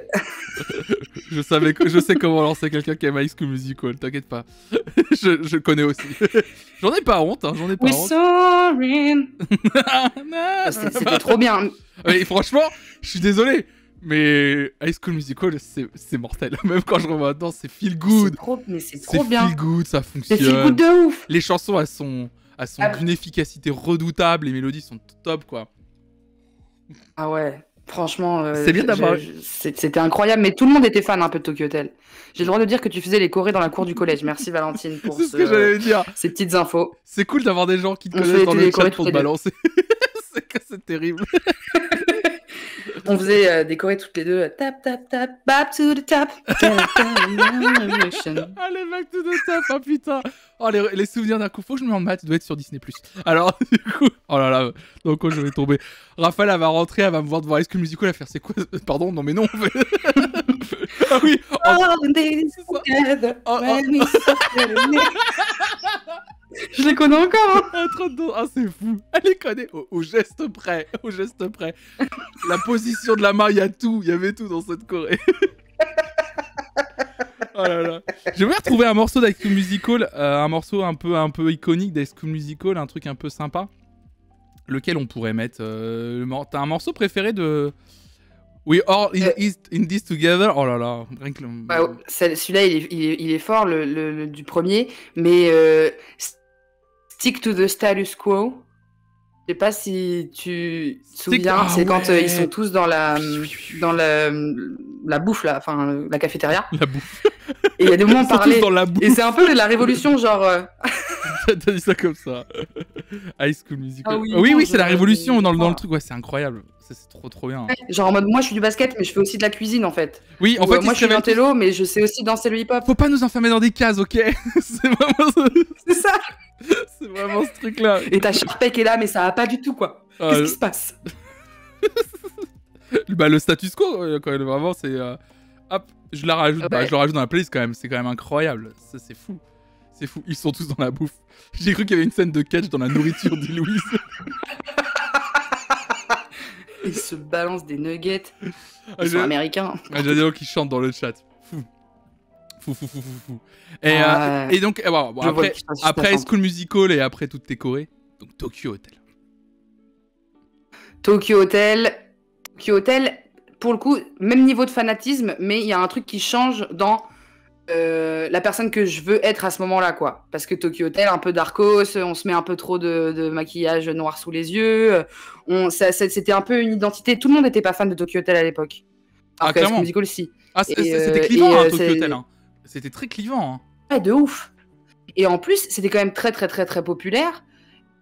Je savais que je sais comment lancer quelqu'un qui aime High School Musical, t'inquiète pas. je, je, connais aussi. j'en ai pas honte, hein, j'en ai pas honte. Ah, c'était trop bien. Et franchement, je suis désolé, mais High School Musical, c'est mortel. Même quand je revois dedans, c'est feel good. C'est trop, trop bien. feel good, ça fonctionne. C'est feel good de ouf. Les chansons, elles sont, elles sont ah. d'une efficacité redoutable. Les mélodies sont top, quoi. Ah ouais. Franchement, euh, c'est C'était incroyable, mais tout le monde était fan un hein, peu de Tokyo Hotel. J'ai le droit de dire que tu faisais les chorés dans la cour du collège. Merci Valentine pour que dire. ces petites infos. C'est cool d'avoir des gens qui te connaissent dans le chat pour te balancer. c'est terrible. on faisait euh, décorer toutes les deux. Euh, tap, tap, tap, back to the tap. Allez, back to the tap, ah oh, putain. Oh, les, souvenirs d'un coup. Faut que je me remette maths, doit être sur Disney. Alors, du coup, oh là là, donc oh, je vais tomber. Raphaël, elle va rentrer, elle va me voir devant ce que Musical, va faire c'est quoi euh, Pardon, non mais non. ah oui. Oh, oh, oh, Je les connais encore hein. ah c'est fou Elle les connaît au, geste près, au geste près. la position de la main, il y a tout, il y avait tout dans cette Corée. oh là là. J'aimerais retrouver un morceau d'High Musical, euh, un morceau un peu, un peu iconique d'High Musical, un truc un peu sympa. Lequel on pourrait mettre euh, T'as un morceau préféré de... We all in, euh. this together. Oh là là, bah, Celui-là, il, est, fort, le, du premier, mais Stick to the status quo. Je sais pas si tu te souviens, ah c'est quand euh, ils sont tous dans la dans la, la bouffe là, enfin la cafétéria. La bouffe. Et il y a des moments parler. Dans la bouffe. Et c'est un peu de la révolution genre. Euh. T'as dit ça comme ça. High School Musical. Ah oui, oui, c'est la révolution dans, dans, le truc. Ouais, c'est incroyable c'est trop trop bien. genre en mode, moi je suis du basket, mais je fais aussi de la cuisine en fait. Oui, en euh, fait, moi je suis un télo, mais je sais aussi danser le hip-hop. Faut pas nous enfermer dans des cases, ok C'est vraiment ce... ça. c'est vraiment ce truc-là. Et ta Sharpay est là, mais ça va pas du tout quoi. Qu'est-ce qui se passe Bah le status quo, euh, quand même, vraiment, c'est. Euh, hop, je la rajoute, bah, je le rajoute dans la playlist quand même. C'est quand même incroyable. c'est fou. C'est fou. Ils sont tous dans la bouffe. J'ai cru qu'il y avait une scène de catch dans la nourriture de il se balance des nuggets. Ah, Ils sont américains. des ah, qui chantent dans le chat. Fou. Fou, fou, fou, fou, Et, euh, et donc, eh, après, School Musical et après toutes tes Corées, donc Tokyo Hotel. Tokyo Hotel, Tokyo Hotel, pour le coup, même niveau de fanatisme, mais il y a un truc qui change dans euh, la personne que je veux être à ce moment-là, quoi. Parce que Tokyo Hotel, un peu d'arcos, on se met un peu trop de, maquillage noir sous les yeux. Euh, c'était un peu une identité. Tout le monde n'était pas fan de Tokyo Hotel à l'époque. ah, c'était clivant, Tokyo Hotel. C'était très clivant. Hein. Ouais, de ouf. Et en plus, c'était quand même très, très, très, très populaire.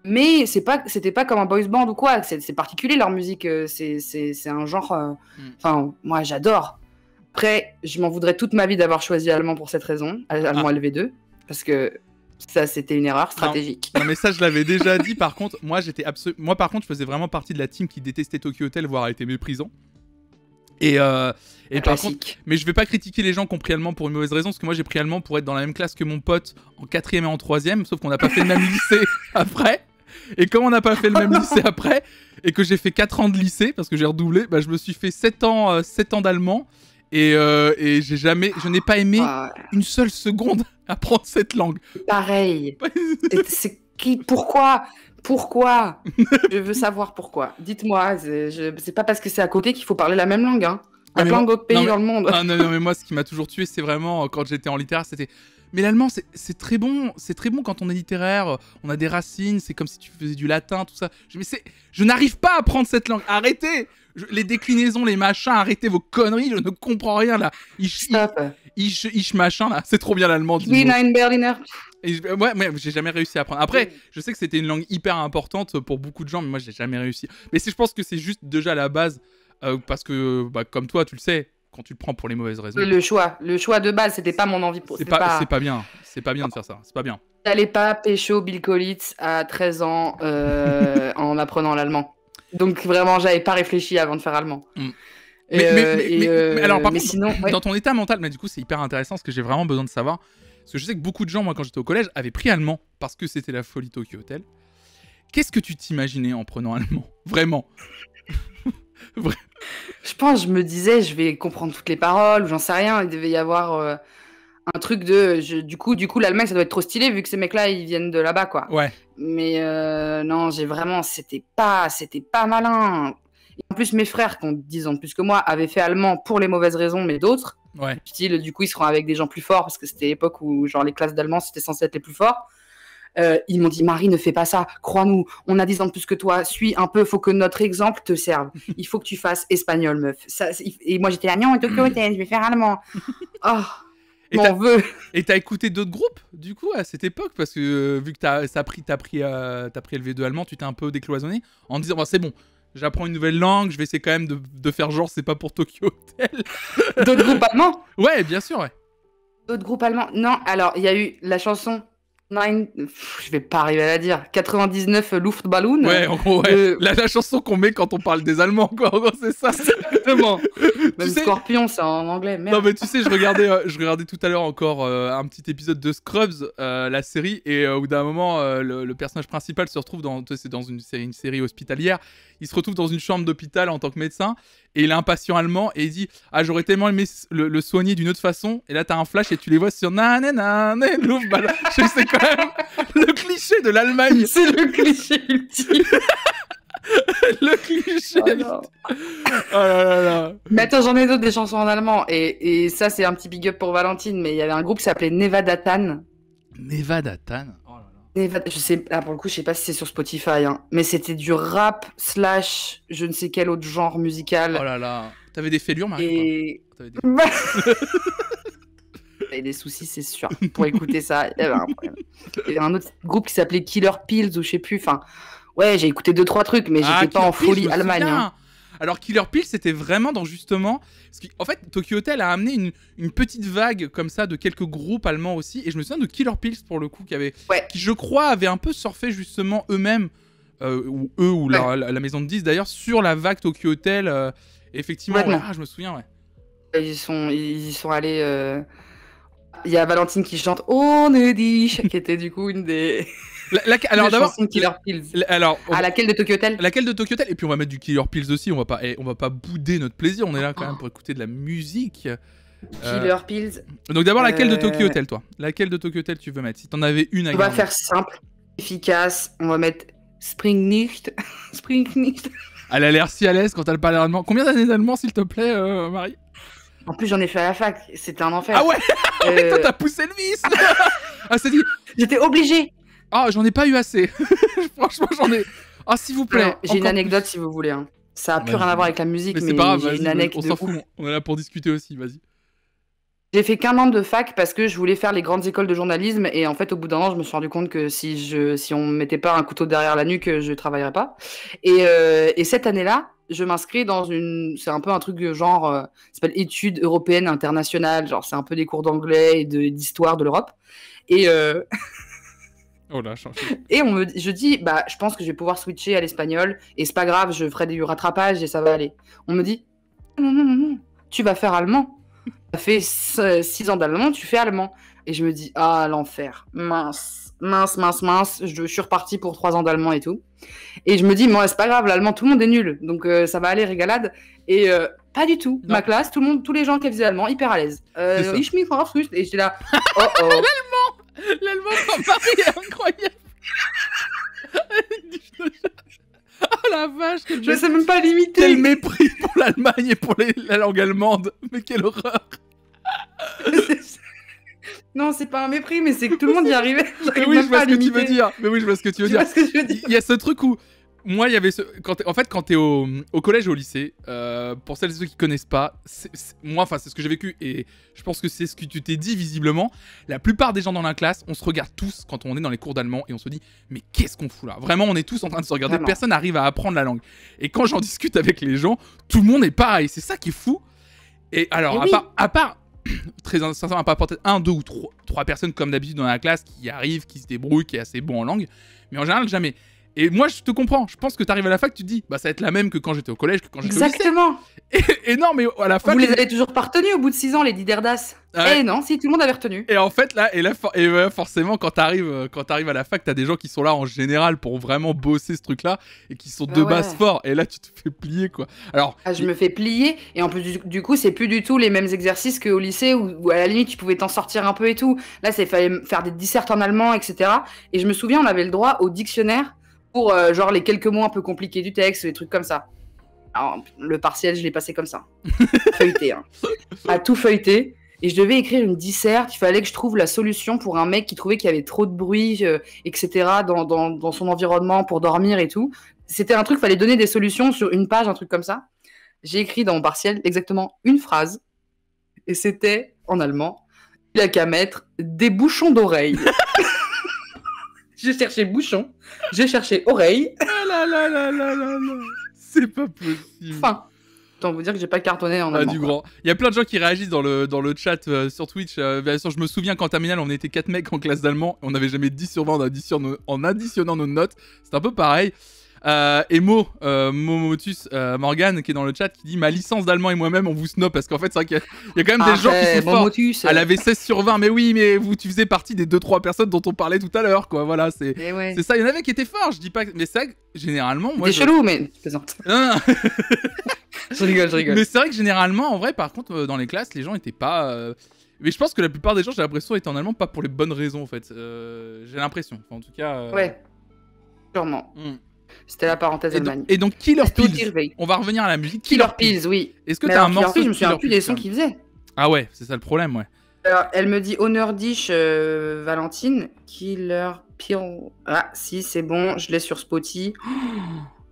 Mais c'est pas, c'était pas comme un boys band ou quoi. C'est particulier leur musique. Euh, c'est un genre. Hmm. Enfin, moi, j'adore. Après, je m'en voudrais toute ma vie d'avoir choisi allemand pour cette raison, ah. allemand LV2, parce que ça, c'était une erreur stratégique. Non, mais ça, je l'avais déjà dit. Par contre, moi, j'étais moi, par contre, je faisais vraiment partie de la team qui détestait Tokyo Hotel, voire était méprisant. Et, euh, et par contre, mais je vais pas critiquer les gens qui ont pris allemand pour une mauvaise raison, parce que moi j'ai pris allemand pour être dans la même classe que mon pote en quatrième et en troisième, sauf qu'on n'a pas fait le même lycée après. Et comme on n'a pas fait le même lycée après, et que j'ai fait 4 ans de lycée, parce que j'ai redoublé, bah, je me suis fait 7 ans, 7 euh, ans d'allemand. Euh, et, j'ai jamais, je n'ai pas aimé ah une seule seconde apprendre cette langue. Pareil. c'est qui Pourquoi Pourquoi Je veux savoir pourquoi. Dites-moi, c'est pas parce que c'est à côté qu'il faut parler la même langue. Hein. Il y d'autres pays dans le monde. Ah, non, non, mais moi, ce qui m'a toujours tué, c'est vraiment euh, quand j'étais en littéraire, c'était. Mais l'allemand, c'est très bon. C'est très bon quand on est littéraire. Euh, on a des racines. C'est comme si tu faisais du latin, tout ça. Je, mais je n'arrive pas à apprendre cette langue. Arrêtez les déclinaisons, les machins, arrêtez vos conneries, je ne comprends rien là. Ich, machin là, c'est trop bien l'allemand. Oui, Berliner. ouais, mais j'ai jamais réussi à apprendre. Après, je sais que c'était une langue hyper importante pour beaucoup de gens, mais moi, j'ai jamais réussi. Mais je pense que c'est juste déjà la base, euh, parce que, bah, comme toi, tu le sais, quand tu le prends pour les mauvaises raisons. Le choix, le choix de base, c'était pas mon envie. Pour... C'est pas, bien, c'est pas bien de faire ça, c'est pas bien. T'allais pas pécho Bill Collitz à 13 ans euh, en apprenant l'allemand. Donc vraiment, j'avais pas réfléchi avant de faire allemand. mais, sinon, dans ton état mental, mais du coup c'est hyper intéressant ce que j'ai vraiment besoin de savoir, parce que je sais que beaucoup de gens, moi quand j'étais au collège, avaient pris allemand parce que c'était la folie Tokyo Hotel. Qu'est-ce que tu t'imaginais en prenant allemand Vraiment Je pense, je me disais, je vais comprendre toutes les paroles, j'en sais rien, il devait y avoir... Euh, un truc de du coup du coup l'Allemagne ça doit être trop stylé vu que ces mecs là ils viennent de là-bas quoi. Ouais. Mais euh, non, j'ai vraiment c'était pas c'était pas malin. en plus mes frères qui ont 10 ans de plus que moi avaient fait allemand pour les mauvaises raisons mais d'autres. Ouais. du coup ils seront avec des gens plus forts parce que c'était l'époque où genre les classes d'allemand c'était censé être les plus forts. Euh, ils m'ont dit Marie ne fais pas ça, crois-nous, on a 10 ans de plus que toi, suis un peu, faut que notre exemple te serve. Il faut que tu fasses espagnol meuf. Ça, et moi j'étais là non, Tokyo, je vais faire allemand. Oh. Et t'as, Et écouté d'autres groupes, du coup, à cette époque Parce que euh, vu que t'as, ça pris, t'as pris, euh, t'as pris LV2 allemand, tu t'es un peu décloisonné en disant bah, c'est bon, j'apprends une nouvelle langue, je vais essayer quand même de, de faire genre c'est pas pour Tokyo Hotel. d'autres groupes allemands Ouais, bien sûr, ouais. D'autres groupes allemands Non, alors il y a eu la chanson 9, je vais pas arriver à la dire, 99 Luftballon. Ouais, ouais. Euh, la, la, chanson qu'on met quand on parle des Allemands, quoi. c'est ça. Exactement. Même Scorpion, c'est en anglais. Non, mais tu sais, je regardais, euh, je regardais tout à l'heure encore euh, un petit épisode de Scrubs, la série, et au bout d'un moment, le, personnage principal se retrouve dans, c'est dans une, une série hospitalière il se retrouve dans une chambre d'hôpital en tant que médecin et il a un patient allemand et il dit Ah, j'aurais tellement aimé le, soigner d'une autre façon. Et là, t'as un flash et tu les vois sur Nanana, Je C'est quand même le cliché de l'Allemagne. C'est le cliché ultime. le cliché. Oh, oh là là là. Mais attends, j'en ai d'autres des chansons en allemand. Et, et ça, c'est un petit big up pour Valentine. Mais il y avait un groupe qui s'appelait Nevada Tan. Nevada Tan je sais, ah, pour le coup, je sais pas si c'est sur Spotify, hein, mais c'était du rap slash je ne sais quel autre genre musical. Oh là là, t'avais des fêlures, Marie Et... T'avais des... soucis, c'est sûr. Pour écouter ça, il y avait un autre groupe qui s'appelait Killer Pills ou je sais plus. Enfin, ouais, j'ai écouté deux trois trucs, mais j'étais ah, pas en folie Allemagne. Hein. Alors Killer Pills, c'était vraiment dans justement. En fait, Tokyo Hotel a amené une, petite vague comme ça de quelques groupes allemands aussi. Et je me souviens de Killer Pills pour le coup, qui, avait... qui je crois avait un peu surfé justement eux-mêmes, euh, ou eux ou la, maison de 10 d'ailleurs, sur la vague Tokyo Hotel. Euh, effectivement, ah, je me souviens, ouais. Ils, sont, ils sont allés. Euh, il y a Valentine qui chante On est dit, qui était du coup une des. La, alors d'abord, alors à laquelle de Tokyo Hotel Laquelle de Tokyo Hotel Et puis on va mettre du Killer Pills aussi. On va pas, eh, on va pas bouder notre plaisir. On est là quand même pour écouter de la musique. Euh, Killer Pills. Donc d'abord laquelle de Tokyo euh, Hotel, toi Laquelle de Tokyo Hotel tu veux mettre Si t'en avais une à On va faire simple, efficace. On va mettre Spring Springnicht. Elle a l'air si à l'aise quand elle parle allemand. Combien d'années d'allemand, s'il te plaît, euh, Marie En plus, j'en ai fait à la fac. C'était un enfer. Ah ouais ah Toi, t'as poussé le vice. ah, c'est dit. J'étais obligé. Ah, j'en ai pas eu assez. Franchement, j'en ai. Ah, s'il vous plaît. J'ai une anecdote si vous voulez. Hein. Ça a plus rien à voir avec la musique, mais, mais une anecdote on s'en fout. On est là pour discuter aussi, vas-y. J'ai fait qu'un an de fac parce que je voulais faire les grandes écoles de journalisme et en fait au bout d'un an je me suis rendu compte que si je si on mettait pas un couteau derrière la nuque je travaillerais pas et, euh, cette année-là je m'inscris dans une c'est un peu un truc euh, genre euh, s'appelle études européennes internationales genre c'est un peu des cours d'anglais et d'histoire de, l'Europe et euh, Oh là, et on me, je dis, bah, je pense que je vais pouvoir switcher à l'espagnol et c'est pas grave, je ferai du rattrapage et ça va aller. On me dit, tu vas faire allemand. Tu fait 6 ans d'allemand, tu fais allemand. Et je me dis, ah, l'enfer, mince, mince, mince, mince, je, suis reparti pour 3 ans d'allemand et tout. Et je me dis, moi, c'est pas grave, l'allemand, tout le monde est nul, donc euh, ça va aller, régalade. Et euh, pas du tout, ma classe, tout le monde, tous les gens qui faisaient allemand, hyper à l'aise. Euh, et là, oh oh. L'allemand en Paris est incroyable. oh la vache, Je Mais c'est même pas limité. Quel mépris pour l'Allemagne et pour la langue allemande. Mais quelle horreur. Non, c'est pas un mépris, mais c'est que tout le monde y arrivait. Mais oui, je vois ce que tu veux dire. Mais oui, je vois ce que tu veux dire. Il y a ce truc où moi, il y avait ce. Quand en fait, quand t'es au, au collège ou au lycée, euh, pour celles et ceux qui connaissent pas, moi, enfin, c'est ce que j'ai vécu et je pense que c'est ce que tu t'es dit visiblement. La plupart des gens dans la classe, on se regarde tous quand on est dans les cours d'allemand et on se dit, mais qu'est-ce qu'on fout là Vraiment, on est tous en train de se regarder, personne n'arrive à apprendre la langue. Et quand j'en discute avec les gens, tout le monde est pareil, c'est ça qui est fou. Et alors, à, part, à part très sincèrement, pas peut un, deux ou trois, trois personnes comme d'habitude dans la classe qui arrivent, qui se débrouillent, qui est assez bon en langue, mais en général jamais. Et moi, je te comprends. Je pense que tu arrives à la fac, tu te dis, bah ça va être la même que quand j'étais au collège, que quand j'étais au lycée. Exactement. Et, non, mais à la fac. Vous les avez toujours pas retenus au bout de 6 ans, les Diderdas. Ah eh non, si tout le monde avait retenu. Et en fait, là, et là, et forcément, quand tu arrives euh, à la fac, as des gens qui sont là en général pour vraiment bosser ce truc-là et qui sont de ah base forts. Et là, tu te fais plier, quoi. Alors. Ah, je me fais plier. Et en plus, du, coup, c'est plus du tout les mêmes exercices qu'au lycée où, à la limite, tu pouvais t'en sortir un peu et tout. Là, c'est fallait faire des dissertes en allemand, etc. Et je me souviens, on avait le droit au dictionnaire pour euh, genre les quelques mots un peu compliqués du texte, les trucs comme ça. Alors, le partiel, je l'ai passé comme ça. feuilleté. Hein. À tout feuilleté. Et je devais écrire une disserte. Il fallait que je trouve la solution pour un mec qui trouvait qu'il y avait trop de bruit, euh, etc., dans, son environnement pour dormir et tout. C'était un truc, il fallait donner des solutions sur une page, un truc comme ça. J'ai écrit dans mon partiel exactement une phrase. Et c'était en allemand. Il a qu'à mettre des bouchons d'oreilles. J'ai cherché bouchon, j'ai cherché oreille. Ah là là là là là C'est pas possible. Enfin, Tant vous dire que j'ai pas cartonné en ah, allemand, du grand. Il y a plein de gens qui réagissent dans le, dans le chat euh, sur Twitch. Euh, ben, je me souviens qu'en terminale, on était 4 mecs en classe d'allemand. On avait jamais 10 sur 20 en additionnant nos notes. C'est un peu pareil. Euh, et Mo, euh, Momotus euh, Morgan, qui est dans le chat, qui dit Ma licence d'allemand et moi-même, on vous snob parce qu'en fait, c'est vrai qu'il y, a quand même des ah, gens qui eh, sont Momotus, forts. Elle avait 16 sur 20, mais oui, mais vous, tu faisais partie des 2-3 personnes dont on parlait tout à l'heure, quoi. Voilà, eh c'est ça. Il y en avait qui étaient forts, je dis pas. Mais c'est vrai généralement. Moi, des chelou, chelous, mais. Plaisante. je rigole, je rigole. Mais c'est vrai que généralement, en vrai, par contre, dans les classes, les gens étaient pas. Mais je pense que la plupart des gens, j'ai l'impression, étaient en allemand pas pour les bonnes raisons, en fait. j'ai l'impression. en tout cas. Ouais. Sûrement. Hmm. C'était la parenthèse et Allemagne. et donc Killer Pills. On va revenir à la musique. Killer, Pills, oui. Est-ce que t'as un morceau Je me souviens plus des sons Qu'ils faisaient Ah ouais, c'est ça le problème, ouais. Alors, elle me dit Honor Dish euh, Valentine, Killer Pills. Ah, si, c'est bon, je l'ai sur Spotify.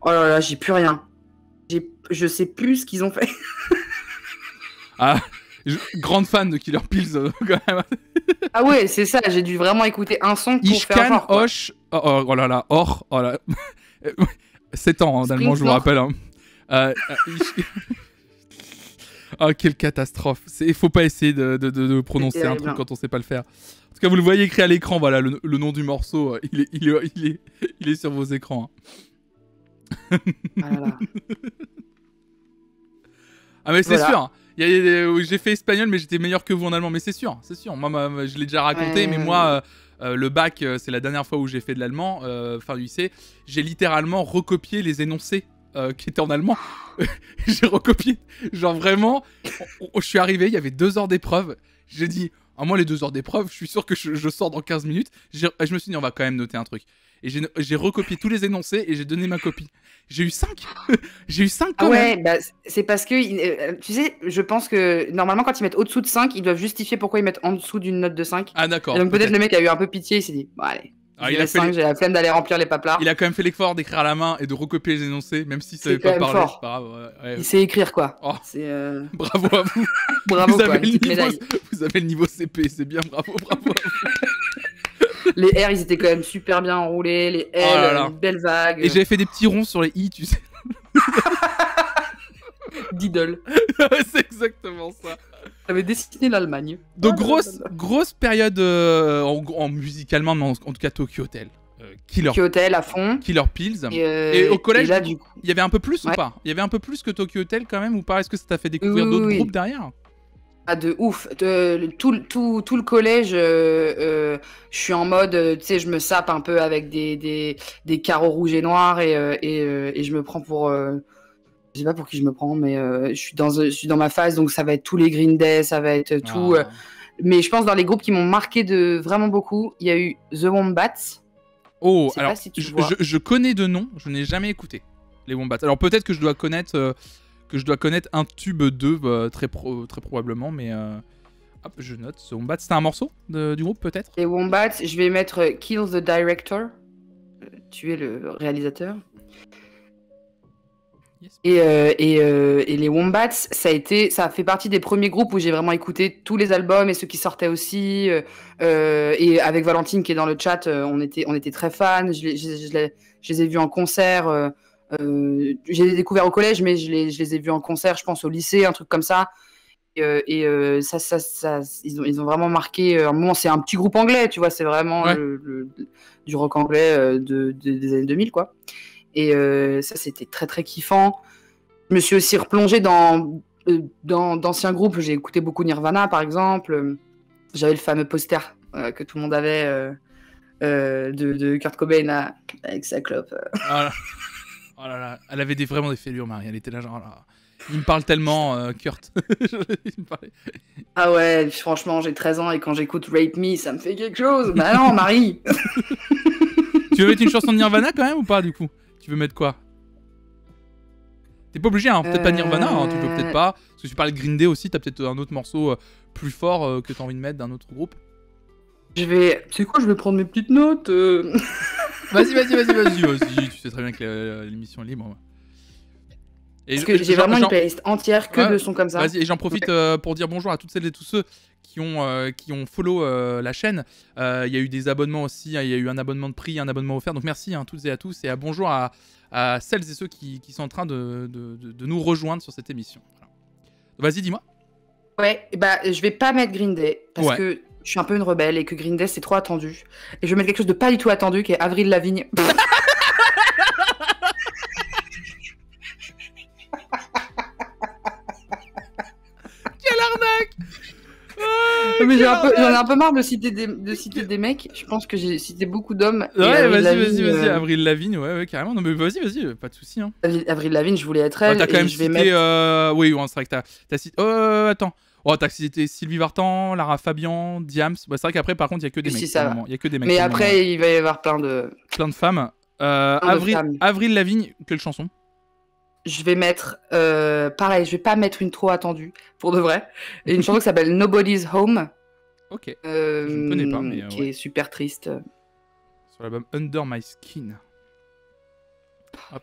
Oh là là, j'ai plus rien. Je sais plus ce qu'ils ont fait. ah, grande fan de Killer Pills, euh, quand même. ah ouais, c'est ça, j'ai dû vraiment écouter un son pour Ishkan, faire genre, Osh, oh, oh, là là, Or, oh là. 7 euh, ans en hein, allemand, je vous rappelle. Hein. ah, quelle catastrophe. Il faut pas essayer de, prononcer un truc quand on sait pas le faire. En tout cas, vous le voyez écrit à l'écran, voilà, le, nom du morceau, il est, il est, sur vos écrans. Hein. Ah, ah, mais c'est sûr. J'ai fait espagnol, mais j'étais meilleur que vous en allemand, mais c'est sûr, c'est sûr. Moi, je l'ai déjà raconté, mais moi, euh, le bac, euh, c'est la dernière fois où j'ai fait de l'allemand, euh, fin du lycée. J'ai littéralement recopié les énoncés qui étaient en allemand. j'ai recopié. Genre vraiment, je suis arrivé, il y avait deux heures d'épreuve. J'ai dit, à ah, moins les deux heures d'épreuve, je suis sûr que je, je sors dans 15 minutes. Je me suis dit, on va quand même noter un truc et j'ai recopié tous les énoncés et j'ai donné ma copie. J'ai eu 5 J'ai eu 5 quand ah ouais, bah, c'est parce que, euh, tu sais, je pense que normalement, quand ils mettent au-dessous de 5, ils doivent justifier pourquoi ils mettent en dessous d'une note de 5. Ah d'accord. Donc peut-être le mec a eu un peu pitié, il s'est dit, bon allez. Ah, il a 5, j'ai la flemme d'aller remplir les paplards. Il a quand même fait l'effort d'écrire à la main et de recopier les énoncés, même si ça savait pas parler. Il sait écrire quoi. Oh. Euh, bravo à vous. bravo. Vous, avez vous avez le niveau CP, c'est bien. Bravo, bravo. Les R, ils étaient quand même super bien enroulés. Les L, oh une belle vague. Et j'avais fait des petits ronds sur les I, tu sais. Diddle. c'est exactement ça. J'avais dessiné l'Allemagne. Donc, ah, grosse, grosse période euh, en, en, musicalement, mais en, tout cas Tokyo Hotel. Euh, Killer, Tokyo Hotel à fond. Killer Pills. Et, euh, au collège, il y avait un peu plus ou pas Il y avait un peu plus que Tokyo Hotel quand même ou pas Est-ce que ça t'a fait découvrir d'autres groupes derrière ah, de ouf. tout, tout, tout, le collège, euh, euh, je suis en mode, euh, tu sais, je me sape un peu avec des, des, des carreaux rouges et noirs et, et, je me prends pour. je sais pas pour qui je me prends, mais je, suis dans, je suis dans ma phase, donc ça va être tous les Green Day, ça va être tout. Ah. mais je pense dans les groupes qui m'ont marqué de vraiment beaucoup, il y a eu The Wombats. Oh, alors, je, connais de nom, je n'ai jamais écouté les Wombats. Alors peut-être que je dois connaître je dois connaître un tube 2 bah, très, très probablement, mais euh, Hop, je note. Wombats, c'était un morceau du groupe peut-être Les Wombats, je vais mettre Kill the Director, euh, tuer le réalisateur. Et, euh, et, les Wombats, ça a été, ça fait partie des premiers groupes où j'ai vraiment écouté tous les albums et ceux qui sortaient aussi. et avec Valentine qui est dans le chat, on était, on était très fans. Je, je les ai vus en concert euh, j'ai découvert au collège, mais je les, ai vus en concert, je pense au lycée, un truc comme ça. Et, euh, euh, ça, ils, ont, vraiment marqué un moment. C'est un petit groupe anglais, tu vois, c'est vraiment du rock anglais des années 2000, quoi. Et ça, c'était très, très kiffant. Je me suis aussi replongé dans d'anciens groupes. J'ai écouté beaucoup Nirvana, par exemple. J'avais le fameux poster que tout le monde avait de, de Kurt Cobain avec sa clope. Voilà. Ah. Oh là là, elle avait des, vraiment des fêlures, Marie. Elle était là, genre. Oh là. Il me parle tellement, euh, Kurt. ah ouais, franchement, j'ai 13 ans et quand j'écoute Rape Me, ça me fait quelque chose. Bah non, Marie Tu veux mettre une chanson de Nirvana quand même ou pas, du coup Tu veux mettre quoi T'es pas obligé, hein. peut-être pas Nirvana, hein, tu peux peut-être pas. Parce que tu parles Green Day aussi, t'as peut-être un autre morceau euh, plus fort euh, que t'as envie de mettre d'un autre groupe. Je vais. C'est quoi, je vais prendre mes petites notes Vas-y, vas-y, vas-y, vas-y, Tu sais très bien que euh, l'émission est libre. Parce que j'ai vraiment une playlist entière que de sons comme ça. Vas-y, et j'en profite euh, pour dire bonjour à toutes celles et tous ceux qui ont, euh, qui ont follow la chaîne. Il y a eu des abonnements aussi, hein. il y a eu un abonnement de prix, un abonnement offert. Donc merci à hein, toutes et à tous et à bonjour à, à celles et ceux qui, qui sont en train de, de, nous rejoindre sur cette émission. Vas-y, dis-moi. Ouais, bah je vais pas mettre Green Day parce que je suis un peu une rebelle et que Green Death c'est trop attendu. Et je vais mettre quelque chose de pas du tout attendu qui est Avril Lavigne. Quelle arnaque mais j'en ai, un peu marre de citer des, des mecs. Je pense que j'ai cité beaucoup d'hommes. Ouais, vas-y, vas-y, vas-y. Euh, Avril Lavigne, ouais, ouais, carrément. Non, mais vas-y, vas-y, euh, pas de soucis. Hein. Avril Lavigne, je voulais être elle. t'as quand même cité. mettre... Euh, oui, on c'est vrai que t'as cité. Oh, attends. Oh, t'as cité Sylvie Vartan, Lara Fabian, Diams. Bah, c'est vrai qu'après, par contre, il y a que des mecs. que des Mais après, il va y avoir plein de. Plein de femmes. Euh, Avril, Avril Lavigne, quelle chanson je vais mettre, euh, pareil, je vais pas mettre une trop attendue, pour de vrai. Une chanson qui s'appelle Nobody's Home. Ok. Euh, je connais pas, mais. qui est super triste. Sur l'album Under My Skin. Hop.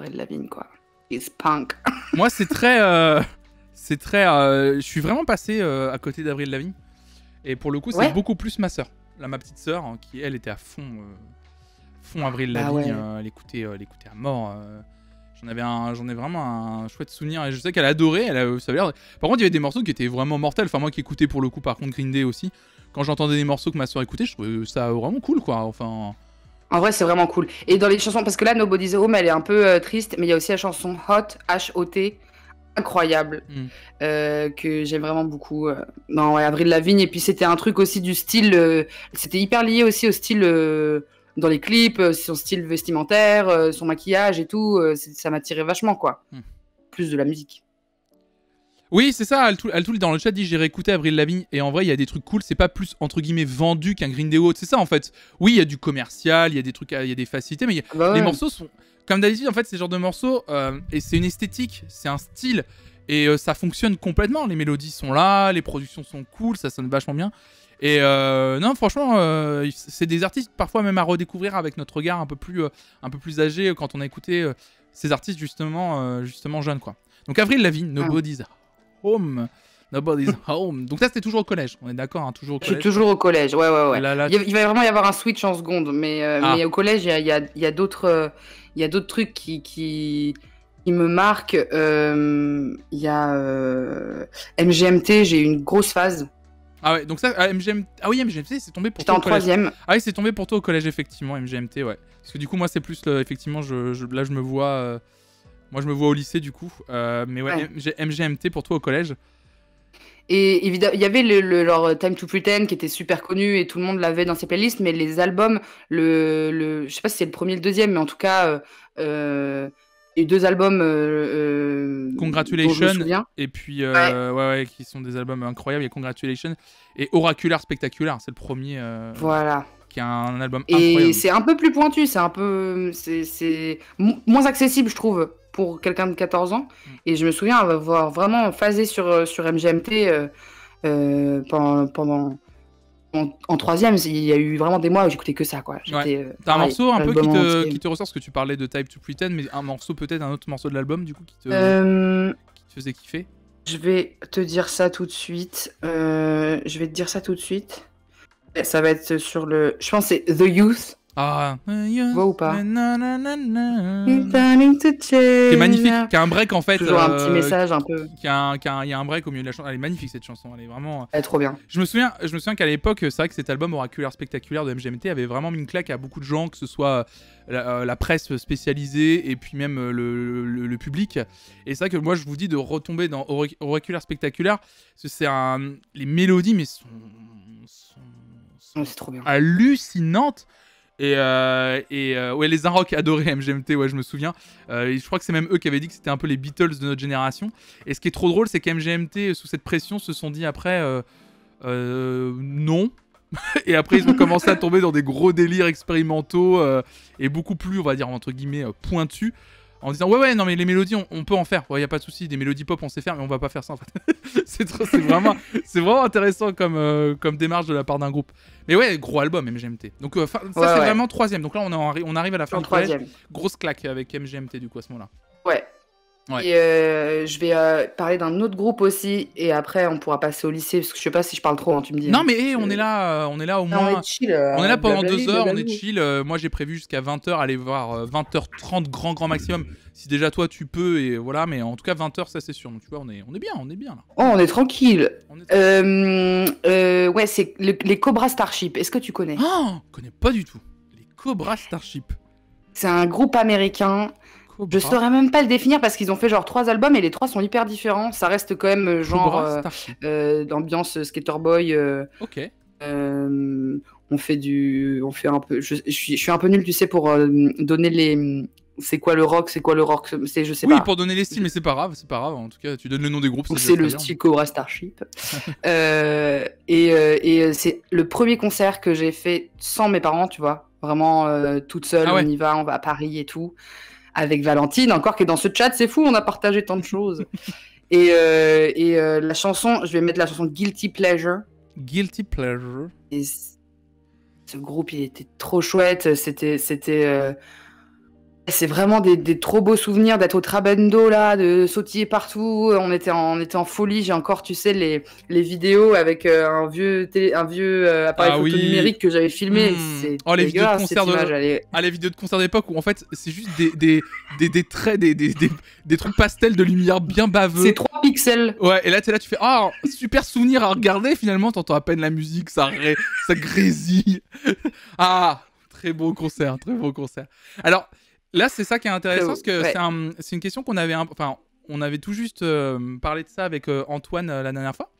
Oh, quoi. It's punk. Moi, c'est très. C'est très. Euh, je suis vraiment passé euh, à côté d'Avril Lavigne. Et pour le coup, c'est beaucoup plus ma sœur. Là, ma petite sœur, hein, qui elle était à fond, euh, fond ah Avril Lavigne. elle, écoutait, à mort. J'en avais un, j'en ai vraiment un chouette souvenir et je sais qu'elle adorait. Elle Par contre, il y avait des morceaux qui étaient vraiment mortels. Enfin, moi qui écoutais pour le coup, par contre, Green Day aussi. Quand j'entendais des morceaux que ma soeur écoutait, je trouvais ça vraiment cool, quoi. Enfin. En vrai, c'est vraiment cool. Et dans les chansons, parce que là, Nobody Home, elle est un peu triste, mais il y a aussi la chanson Hot, h o incroyable mm. euh, que j'aime vraiment beaucoup. Euh, non, ouais, Avril Lavigne. Et puis c'était un truc aussi du style. Euh, c'était hyper lié aussi au style dans les clips, son style vestimentaire, son maquillage et tout. ça m'attirait vachement, quoi. Mm. Plus de la musique. Oui, c'est ça, Altoul, dans le chat dit j'ai réécouté Avril Lavigne et en vrai, il y a des trucs cool, c'est pas plus entre guillemets vendu qu'un Green Day c'est ça en fait. Oui, il y a du commercial, il y a des trucs, il y a des facilités, mais ah bah les morceaux sont comme d'habitude en fait, ces genres de morceaux euh, et c'est une esthétique, c'est un style et euh, ça fonctionne complètement, les mélodies sont là, les productions sont cool, ça sonne vachement bien. Et euh, non, franchement, c'est des artistes parfois même à redécouvrir avec notre regard un peu plus, un peu plus âgé quand on a écouté ces artistes justement, justement jeunes quoi. Donc Avril Lavigne, No ah home. Nobody's home. Donc, ça, c'était toujours au collège. On est d'accord, hein, toujours au collège. Je toujours au collège, ouais, ouais, ouais. il, va vraiment y avoir un switch en seconde, mais, euh, ah. au collège, il y a, a d'autres trucs qui... me marquent. Euh, il y a euh, MGMT, j'ai eu une grosse phase. Ah ouais, donc ça, ah, ah oui, MGMT, c'est tombé pour toi J'étais en troisième. Ah oui, c'est tombé pour toi au collège, effectivement, MGMT, ouais. Parce que du coup, moi, c'est plus, effectivement, je, là, je me vois... Moi, je me vois au lycée, du coup. Euh, mais ouais, ah. J'ai MGMT pour toi au collège. Et évidemment, il y avait leur euh, Time to Pretend qui était super connu et tout le monde l'avait dans ses playlists, mais les albums, le, le je sais pas si c'est le premier le deuxième, mais en tout cas, euh, il y a deux albums. Euh, euh Congratulations, et puis, ouais. Ouais, qui sont des albums incroyables. Il y a Congratulations et Oracular Spectacular, c'est le premier. voilà. Qui est un album incroyable. Et c'est un peu plus pointu, c'est un peu. C'est moins accessible, je trouve pour quelqu'un de 14 ans. Mm. Et je me souviens avoir vraiment phasé sur, euh, sur MGMT euh, euh, pendant, en, troisième, il y a eu vraiment des mois où j'écoutais que ça. quoi. Ouais. un morceau un peu qui te, qui te, ressort, parce que tu parlais de Type to Pretend, mais un morceau peut-être, un autre morceau de l'album du coup qui te, qui te faisait kiffer Je vais te dire ça tout de suite. je vais te dire ça tout de suite. Ça va être sur le. Je pense c'est The Youth. Ah, ou pas C'est magnifique, qui a un break en fait. Il un petit euh, message un peu. y a un break au milieu de la chanson. Elle est magnifique cette chanson, elle est vraiment. Euh, elle est trop bien. Je me souviens, je me souviens qu'à l'époque, c'est vrai que cet album Oraculaire Spectaculaire de MGMT avait vraiment mis une claque à beaucoup de gens, que ce soit euh, la, presse spécialisée et puis même le, public. Et c'est vrai que moi je vous dis de retomber dans Oraculaire Spectaculaire, parce que c'est un. Les mélodies, mais sont. sont, sont trop bien. hallucinantes. Et, euh, euh, ouais, les Inrock adoraient MGMT, ouais, je me souviens. Euh, je crois que c'est même eux qui avaient dit que c'était un peu les Beatles de notre génération. Et ce qui est trop drôle, c'est qu'MGMT, sous cette pression, se sont dit après non. et après, ils ont commencé à tomber dans des gros délires expérimentaux et beaucoup plus, on va dire, entre guillemets, pointus en disant ouais ouais non mais les mélodies on, peut en faire il y a pas de souci des mélodies pop on sait faire mais on va pas faire ça en fait c'est vraiment c'est vraiment intéressant comme euh, comme démarche de la part d'un groupe mais ouais gros album MGMT donc euh, ça c'est vraiment troisième donc là on, on arrive à la fin du collège grosse claque avec MGMT du coup à ce moment là ouais et euh, je vais euh, parler d'un autre groupe aussi, et après on pourra passer au lycée, parce que je sais pas si je parle trop, hein, tu me dis. Non, mais eh, on est là, euh, on est là au moins. on, est là pendant deux heures, on est chill. moi j'ai prévu jusqu'à 20h aller voir 20h30 grand grand maximum. Si déjà toi tu peux, et voilà, mais en tout cas 20h ça c'est sûr. Donc tu vois, on est, on est bien, on est bien là. Oh, on est tranquille. ouais, c'est les Cobra Starship, est-ce que tu connais Oh, ah, je connais pas du tout. Les Cobra Starship. C'est un groupe américain. Je saurais même pas le définir parce qu'ils ont fait genre trois albums et les trois sont hyper différents. Ça reste quand même euh, genre euh, euh, d'ambiance euh, skaterboy. Euh, ok. on fait du, on fait un peu. Je, suis, un peu nul, tu sais, pour donner les. C'est quoi le rock C'est quoi le rock C'est je sais pas. Oui, pour donner les styles, mais c'est pas grave, c'est pas grave. En tout cas, tu donnes le nom des groupes. C'est le style Cobra Starship. et, et c'est le premier concert que j'ai fait sans mes parents, tu vois. Vraiment toute seule, ah on y va, on va à Paris et tout avec Valentine, encore que dans ce chat. C'est fou, on a partagé tant de choses. et, euh, euh, la chanson, je vais mettre la chanson Guilty Pleasure. Guilty Pleasure. ce groupe, il était trop chouette. C'était, c'était euh, c'est vraiment des, trop beaux souvenirs d'être au Trabendo, là, de sautiller partout. On était en, folie. J'ai encore, tu sais, les, vidéos avec euh, un vieux, euh, appareil ah photo numérique que j'avais filmé. Hmm. C'est Oh, les vidéos de concert Ah, les vidéos de concert d'époque où, en fait, c'est juste des, des, traits, des, trucs pastels de lumière bien baveux. C'est 3 pixels. Ouais, et là, tu là, tu fais Ah, super souvenir à regarder. Finalement, t'entends à peine la musique, ça, ça grésille. ah, très beau concert, très beau concert. Alors. Là, c'est ça qui est intéressant, parce que c'est une question qu'on avait, enfin, on avait tout juste euh, parlé de ça avec euh, Antoine euh, la dernière fois.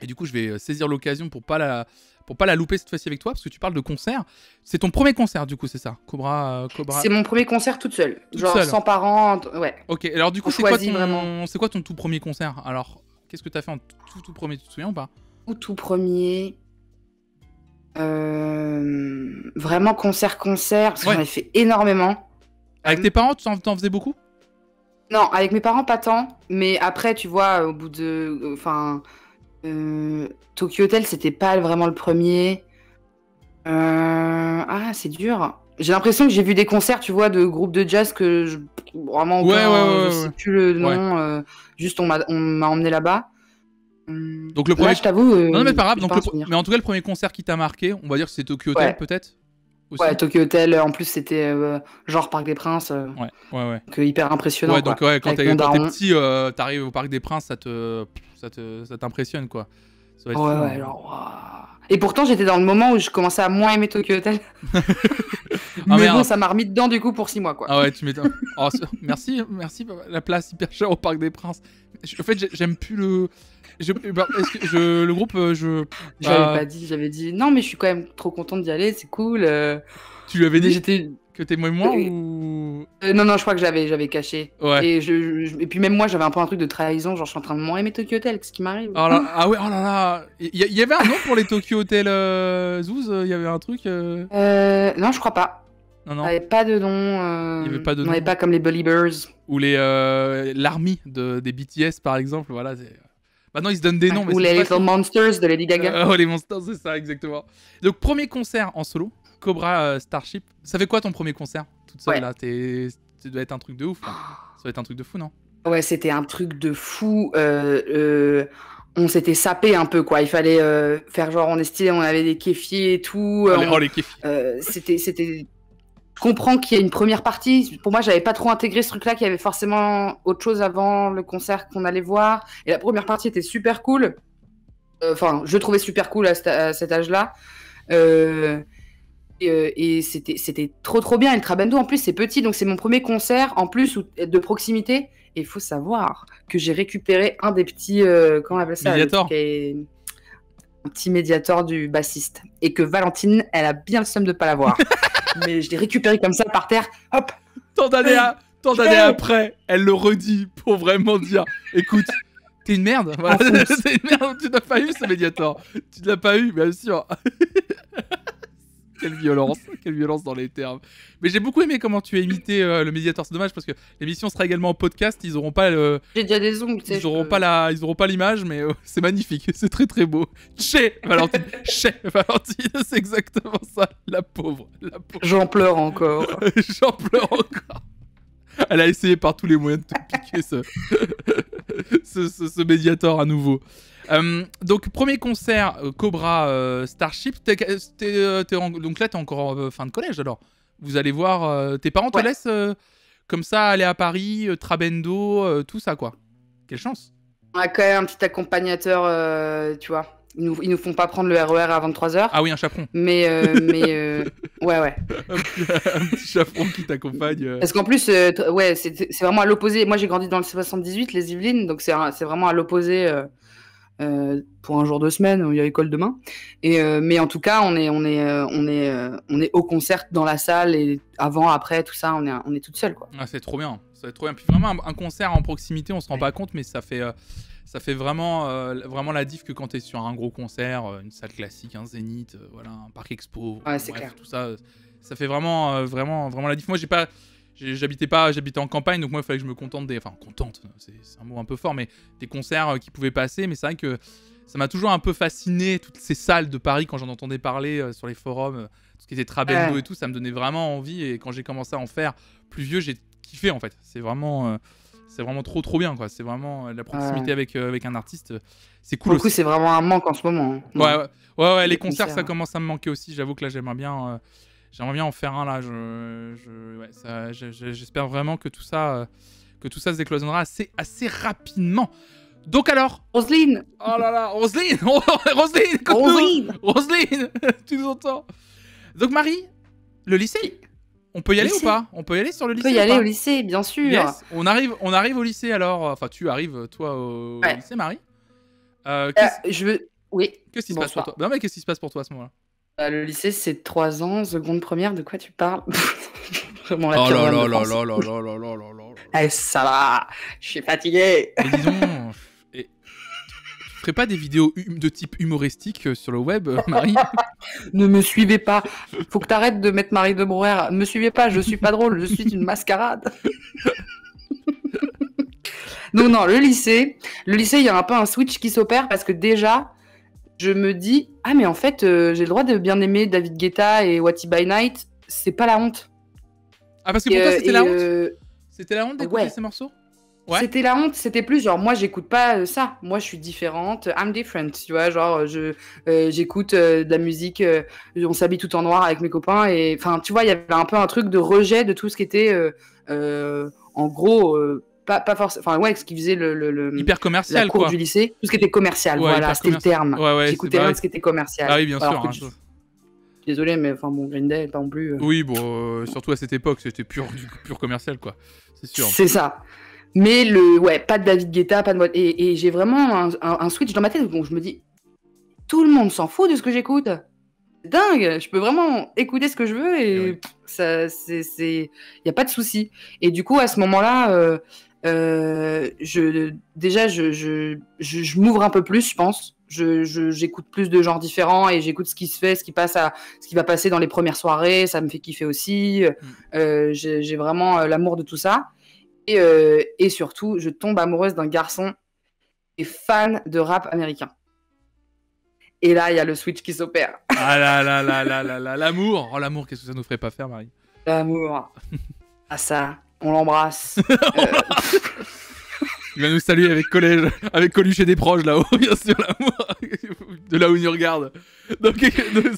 Et du coup, je vais saisir l'occasion pour pas la, pour pas la louper cette fois-ci avec toi, parce que tu parles de concert. C'est ton premier concert, du coup, c'est ça, Cobra, Cobra. C'est mon premier concert toute seule, genre sans parents, ouais. Ok. Alors du coup, c'est quoi ton, quoi ton tout premier concert Alors, qu'est-ce que tu as fait en tout tout premier Tu te souviens ou pas Tout premier. vraiment concert concert parce ouais. j'en a fait énormément avec mm. tes parents, tu t'en faisais beaucoup Non, avec mes parents, pas tant. Mais après, tu vois, au bout de. Enfin. Euh, Tokyo Hotel, c'était pas vraiment le premier. Euh, ah, c'est dur. J'ai l'impression que j'ai vu des concerts, tu vois, de groupes de jazz que je... vraiment ouais, ouais, ouais, je le nom. Euh, juste, on m'a emmené là-bas. Hum, Donc le premier. je t'avoue. non, non, mais pas grave. Donc, Mais en tout cas, le premier concert qui t'a marqué, on va dire, c'est Tokyo Hotel, peut-être. Ouais, Tokyo Hotel, euh, en plus, c'était euh, genre Parc des Princes. Euh, ouais, ouais, ouais. Donc, hyper impressionnant. Ouais, donc ouais, quand t'es petit, t'arrives au Parc des Princes, ça te, ça t'impressionne quoi. ouais, ouais, hein. alors... Et pourtant, j'étais dans le moment où je commençais à moins aimer Tokyo Hotel. Ah, mais bon, ça m'a remis dedans du coup pour six mois quoi. Ah ouais, tu m'étonnes. Oh, merci, merci, la place hyper chère au Parc des Princes. En fait, j'aime plus le. Eh ben, je, le groupe, euh, je. J'avais bah, pas dit, j'avais dit non, mais je suis quand même trop contente d'y aller, c'est cool. Euh. Tu lui avais dit j'étais... que t'es moi moi ou. Euh, non, non, je crois que j'avais, j'avais caché. Et, je, puis même moi, j'avais un peu un truc de trahison, genre je suis en train de moins aimer Tokyo Hotel, qu'est-ce qui m'arrive oh Ah ouais, oh là là Il y, avait un nom pour les Tokyo Hotel Zouz Il y avait un truc Non, je crois pas. Non, non. Il n'y avait pas de nom. Il n'y avait pas de nom. On avait pas comme les Birds Ou les l'armée de, des BTS, par exemple. Voilà, c'est... Bah non, ils se donnent des noms. Bah, ou les Little Monsters de Lady Gaga. Euh, oh, les Monsters, c'est ça, exactement. Donc, premier concert en solo, Cobra euh, Starship. Ça fait quoi ton premier concert Toute seule, là Ça doit être un truc de ouf. Ça doit être un truc de fou, non Ouais, c'était un truc de fou. Euh, on s'était sapé un peu, quoi. Il fallait faire genre, on est stylé, on avait des kéfiers et tout. Oh, les oh, c'était, c'était comprends qu'il y a une première partie. Pour moi, j'avais pas trop intégré ce truc-là, qu'il y avait forcément autre chose avant le concert qu'on allait voir. Et la première partie était super cool. Euh, enfin, je trouvais super cool à, cet, âge-là. Euh, euh, et, c'était, c'était trop trop bien. ultra le en plus, c'est petit, donc c'est mon premier concert en plus de proximité. Et il faut savoir que j'ai récupéré un des petits. quand comment on appelle ça petit médiator du bassiste et que Valentine, elle a bien le seum de pas l'avoir. Mais je l'ai récupéré comme ça par terre. Hop. Tant d'années, après, elle le redit pour vraiment dire écoute, t'es une merde. Voilà, une merde. Tu n'as pas eu ce médiator. Tu ne l'as pas eu, bien sûr. quelle violence, quelle violence dans les termes. Mais j'ai beaucoup aimé comment tu as imité euh, le médiateur. C'est dommage parce que l'émission sera également en podcast. Ils n'auront pas le. J'ai déjà des ongles. Ils pas la, ils auront pas l'image, mais oh, c'est magnifique. C'est très très beau. Chez Valentine, chez Valentine, c'est exactement ça. La pauvre, la pauvre. J'en pleure encore. J'en pleure encore. Elle a essayé par tous les moyens de te piquer ce, ce, ce, ce médiator à nouveau. Euh, donc, premier concert, euh, Cobra euh, Starship. donc là, t'es encore en fin de collège alors. Vous allez voir, tes parents te laissent comme ça aller à Paris, Trabendo, tout ça quoi. Quelle chance. On a quand même un petit accompagnateur, tu vois. Ils nous, font pas prendre le RER e à 23h. Ah oui, un chaperon. Mais, mais ouais, ouais. un petit chaperon qui t'accompagne. Parce qu'en plus, ouais, c'est vraiment à l'opposé. Moi, j'ai grandi dans le 78, les Yvelines, donc c'est vraiment à l'opposé. Euh, pour un jour de semaine, il y a école demain. Et euh, mais en tout cas, on est on est euh, on est on est au concert dans la salle et avant après tout ça, on est on est toute seule quoi. Ah, c'est trop bien, c'est trop bien. Puis vraiment un, concert en proximité, on se rend pas compte, mais ça fait ça fait vraiment vraiment la diff que quand tu es sur un gros concert, une salle classique, un zénith, voilà, un parc expo, tout ça, ça fait vraiment vraiment vraiment la diff. Moi j'ai pas J'habitais pas, j'habitais en campagne, donc moi, il fallait que je me contente des. Enfin, contente, c'est un mot un peu fort, mais des concerts euh, qui pouvaient passer. Mais c'est vrai que ça m'a toujours un peu fasciné, toutes ces salles de Paris, quand j'en entendais parler euh, sur les forums, euh, tout ce qui était très et tout, ça me donnait vraiment envie. Et quand j'ai commencé à en faire plus vieux, j'ai kiffé, en fait. C'est vraiment. c'est vraiment trop trop bien quoi. C'est vraiment la proximité avec, avec un artiste, c'est cool. Du coup, c'est vraiment un manque en ce moment. Hein. Ouais, ouais, ouais, les, concerts, concerts, ça commence à me manquer aussi. J'avoue que là, j'aimerais bien j'aimerais bien en faire un là. Je, J'espère vraiment que tout ça, euh, que tout ça se décloisonnera assez, rapidement. Donc alors Roselyne Oh là là, Roselyne Roselyne Roselyne, Roselyne Tu nous entends Donc Marie, le lycée on peut y aller ou pas On peut y aller sur le lycée On peut y aller au lycée, bien sûr. On, arrive, on arrive au lycée alors. Enfin, tu arrives, toi, au lycée, Marie. Euh, euh, je veux. Oui. Qu'est-ce qui se passe pour toi Non, mais qu'est-ce qui se passe pour toi à ce moment-là bah, le lycée, c'est trois ans, seconde première, de quoi tu parles Oh là là là là là là là là là Eh, ça va, je suis fatigué. Mais ferais pas des vidéos de type humoristique euh, sur le web, euh, Marie Ne me suivez pas. Faut que tu arrêtes de mettre Marie de Brouwer. Ne me suivez pas, je suis pas drôle, je suis une mascarade. Non non, le lycée, le lycée, il y a un peu un switch qui s'opère parce que déjà, je me dis ah mais en fait euh, j'ai le droit de bien aimer David Guetta et What By Night, c'est pas la honte. Ah parce que pour toi c'était la euh, honte. Euh, c'était la honte d'écouter ces morceaux. C'était la honte, c'était plus genre moi j'écoute pas ça, moi je suis différente, I'm different, tu vois, genre je j'écoute de la musique, on s'habille tout en noir avec mes copains et enfin tu vois il y avait un peu un truc de rejet de tout ce qui était en gros pas, forcément, enfin ouais, ce qui faisait le, hyper commercial, du lycée, tout ce qui était commercial, voilà, c'était le terme. J'écoutais bah ce qui était commercial. Ah oui, bien sûr. Hein, désolé, mais enfin bon, Grindel pas non plus. Euh. Oui, bon, euh, surtout à cette époque, c'était pur, pur commercial, quoi. C'est sûr. C'est ça. Mais le, ouais, pas de David Guetta, pas de et, et j'ai vraiment un, switch dans ma tête où je me dis, tout le monde s'en fout de ce que j'écoute. Dingue, je peux vraiment écouter ce que je veux et, eh ça, c'est, il n'y a pas de souci. Et du coup, à ce moment-là. Euh, euh, je, déjà, je, je, je, m'ouvre un peu plus, je pense. J'écoute plus de genres différents et j'écoute ce qui se fait, ce qui, passe à, ce qui va passer dans les premières soirées. Ça me fait kiffer aussi. Mm. Euh, j'ai vraiment euh, l'amour de tout ça. Et, et surtout, je tombe amoureuse d'un garçon et fan de rap américain. Et là, il y a le switch qui s'opère. Ah là là là là là l'amour Oh l'amour, qu'est-ce que ça nous ferait pas faire, Marie L'amour. à ah, ça, on l'embrasse. Euh. Il va nous saluer avec collège, avec Coluche et des proches là-haut, bien sûr, de là où il nous regarde. Donc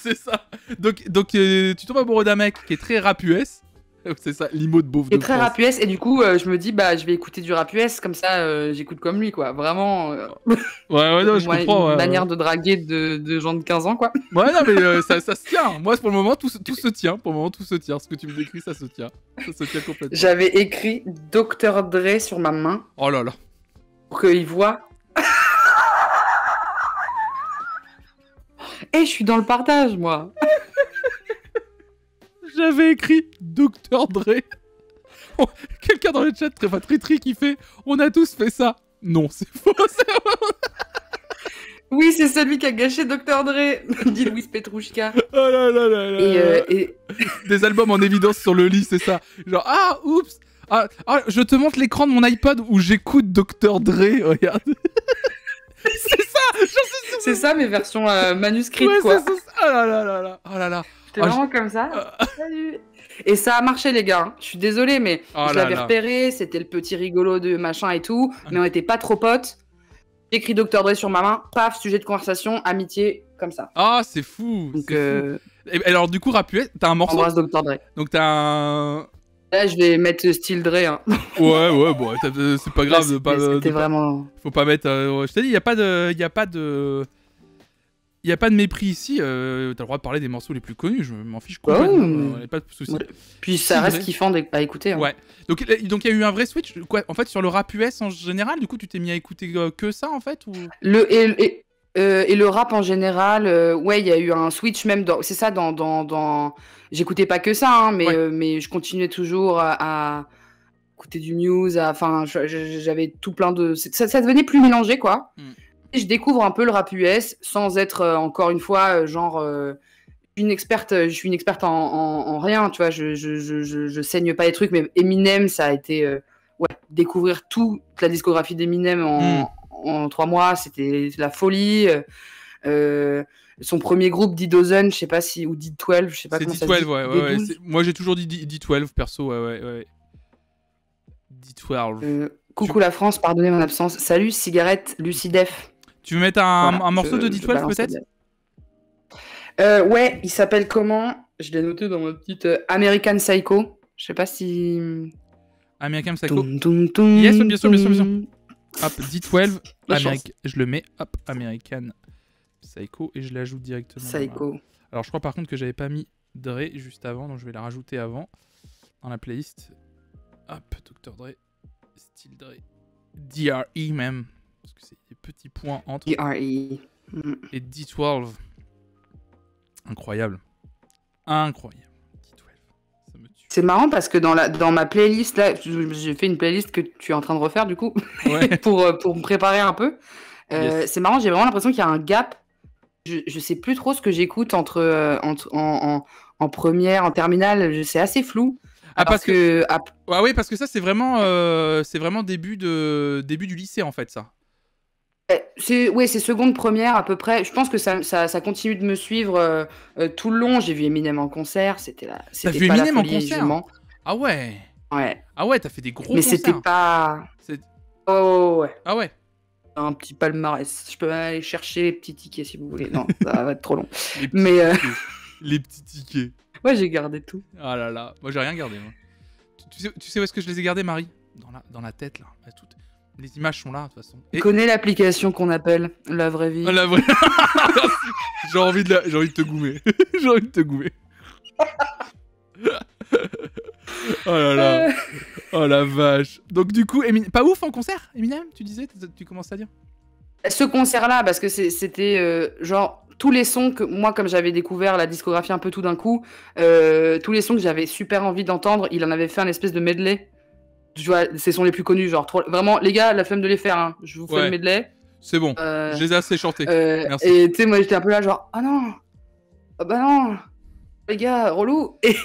c'est ça. Donc, donc euh, tu tombes amoureux d'un mec qui est très rapuesse, c'est ça, l'IMO de beauf. Il Et très rap US et du coup, euh, je me dis, bah, je vais écouter du rap US, comme ça, euh, j'écoute comme lui, quoi. Vraiment. Euh, ouais, ouais, non, je comprends. Une manière de draguer de, gens de 15 ans, quoi. Ouais, non, mais ça, ça, se tient. Moi, pour le moment, tout, tout, se tient. Pour le moment, tout se tient. Ce que tu me décris, ça se tient. Ça se tient complètement. J'avais écrit Dr. Dre sur ma main. Oh là là. Pour qu'il voit. et je suis dans le partage, moi j'avais écrit Docteur Dre. Oh, quelqu'un dans le chat très très très qui fait on a tous fait ça. Non, c'est faux. oui, c'est celui qui a gâché Docteur Dre, dit Louis Petrouchka. Oh là là là euh, Des albums en évidence sur le lit, c'est ça. Genre ah oups. Ah, ah je te montre l'écran de mon iPod où j'écoute Docteur Dre, regarde. c'est ça, euh, c'est ça, mes version manuscrites quoi. là là là là. Oh là là. Oh, comme ça. Euh. Et ça a marché, les gars. Hein. Je suis désolé, mais oh je l'avais repéré. C'était le petit rigolo de machin et tout. Mais on était pas trop potes. J'ai Écrit Dr Dre sur ma main. Paf, sujet de conversation, amitié, comme ça. Ah, c'est fou. Donc, euh, alors, du coup, Rapuet, t'as un morceau. Embrasse Docteur Dre. Donc, t'as un. Là, je vais mettre le style Dre. Hein. ouais, ouais, bon, euh, c'est pas grave C'était vraiment. Faut pas mettre. je t'ai dit, il n'y a pas de. Y a pas de il n'y a pas de mépris ici. Euh, T'as le droit de parler des morceaux les plus connus. Je m'en fiche quoi, bah Oh pas de souci. Puis ça reste kiffant à écouter. Hein. Ouais. Donc il y a eu un vrai switch. Quoi, en fait, sur le rap US en général, du coup, tu t'es mis à écouter euh, que ça en fait ou... le, et, et, euh, le rap en général, euh, ouais, il y a eu un switch même. C'est ça, dans. dans, dans... J'écoutais pas que ça, hein, mais, mais je continuais toujours à, écouter du news. Enfin, j'avais tout plein de. Ça, devenait plus mélangé quoi. Mm je découvre un peu le rap US sans être euh, encore une fois euh, genre euh, une experte, je suis une experte en, rien, tu vois, je saigne pas les trucs, mais Eminem, ça a été ouais, découvrir toute la discographie d'Eminem en, hmm. en, trois mois, c'était la folie. son premier groupe, D Dozen, je sais pas si, ou D 12, je sais pas comment Moi j'ai toujours dit D 12 perso, ouais, ouais, ouais. D 12. coucou la France, pardonnez mon absence. Salut, cigarette, Lucidef. Tu veux mettre un, morceau de D12 peut-être euh, Ouais, il s'appelle comment Je l'ai noté dans ma petite euh, American Psycho. Je sais pas si. American Psycho. yes, bien sûr, bien sûr, bien sûr. Hop, D12. Je le mets, hop, American Psycho et je l'ajoute directement. Psycho. Alors je crois par contre que j'avais pas mis Dre juste avant, donc je vais la rajouter avant dans la playlist. Hop, Dr. Dre, style Dre, DRE même. Parce que c'est des petits points entre. E mm. Et D12. Incroyable. Incroyable. D12. Ça me tue. C'est marrant parce que dans, la, dans ma playlist, là, j'ai fait une playlist que tu es en train de refaire du coup, pour, euh, pour me préparer un peu. Euh, c'est marrant, j'ai vraiment l'impression qu'il y a un gap. Je, ne sais plus trop ce que j'écoute entre, euh, en, en, première, en terminale. C'est assez flou. Ah parce que, Ah, oui parce que ça c'est vraiment c'est vraiment début de début du lycée en fait ça. Euh, c'est ouais, c'est seconde première à peu près. Je pense que ça, continue de me suivre euh, euh, tout le long. J'ai vu Eminem en concert, c'était là. T'as vu Eminem en concert Ah ouais. Ouais. Ah ouais, t'as fait des gros. Mais c'était pas. Oh ouais. Ah ouais. Un petit palmarès. Je peux aller chercher les petits tickets si vous voulez. Non, ça va être trop long. Les Mais les petits tickets. Ouais, j'ai gardé tout. Ah là là, moi j'ai rien gardé. Tu, sais, où est-ce que je les ai gardés, Marie dans la, dans la tête là, les images sont là, de toute façon. Et... Connais l'application qu'on appelle La Vraie Vie. La Vraie... J'ai envie, de J'ai envie de te goumer. J'ai envie de te goumer. Oh, euh. oh la vache. Donc du coup, pas ouf en concert, Eminem, tu disais, tu commences à dire Ce concert-là, parce que c'était euh, genre tous les sons que moi, comme j'avais découvert la discographie un peu tout d'un coup, euh, tous les sons que j'avais super envie d'entendre, il en avait fait un espèce de medley tu vois, ce sont les plus connus, genre vraiment les gars, la flemme de les faire. Hein. Je vous fais le medley. C'est bon, euh, je les ai assez chantés. Euh, Merci. Et tu sais, moi j'étais un peu là, genre ah non, oh, bah non, les gars, relou. Et...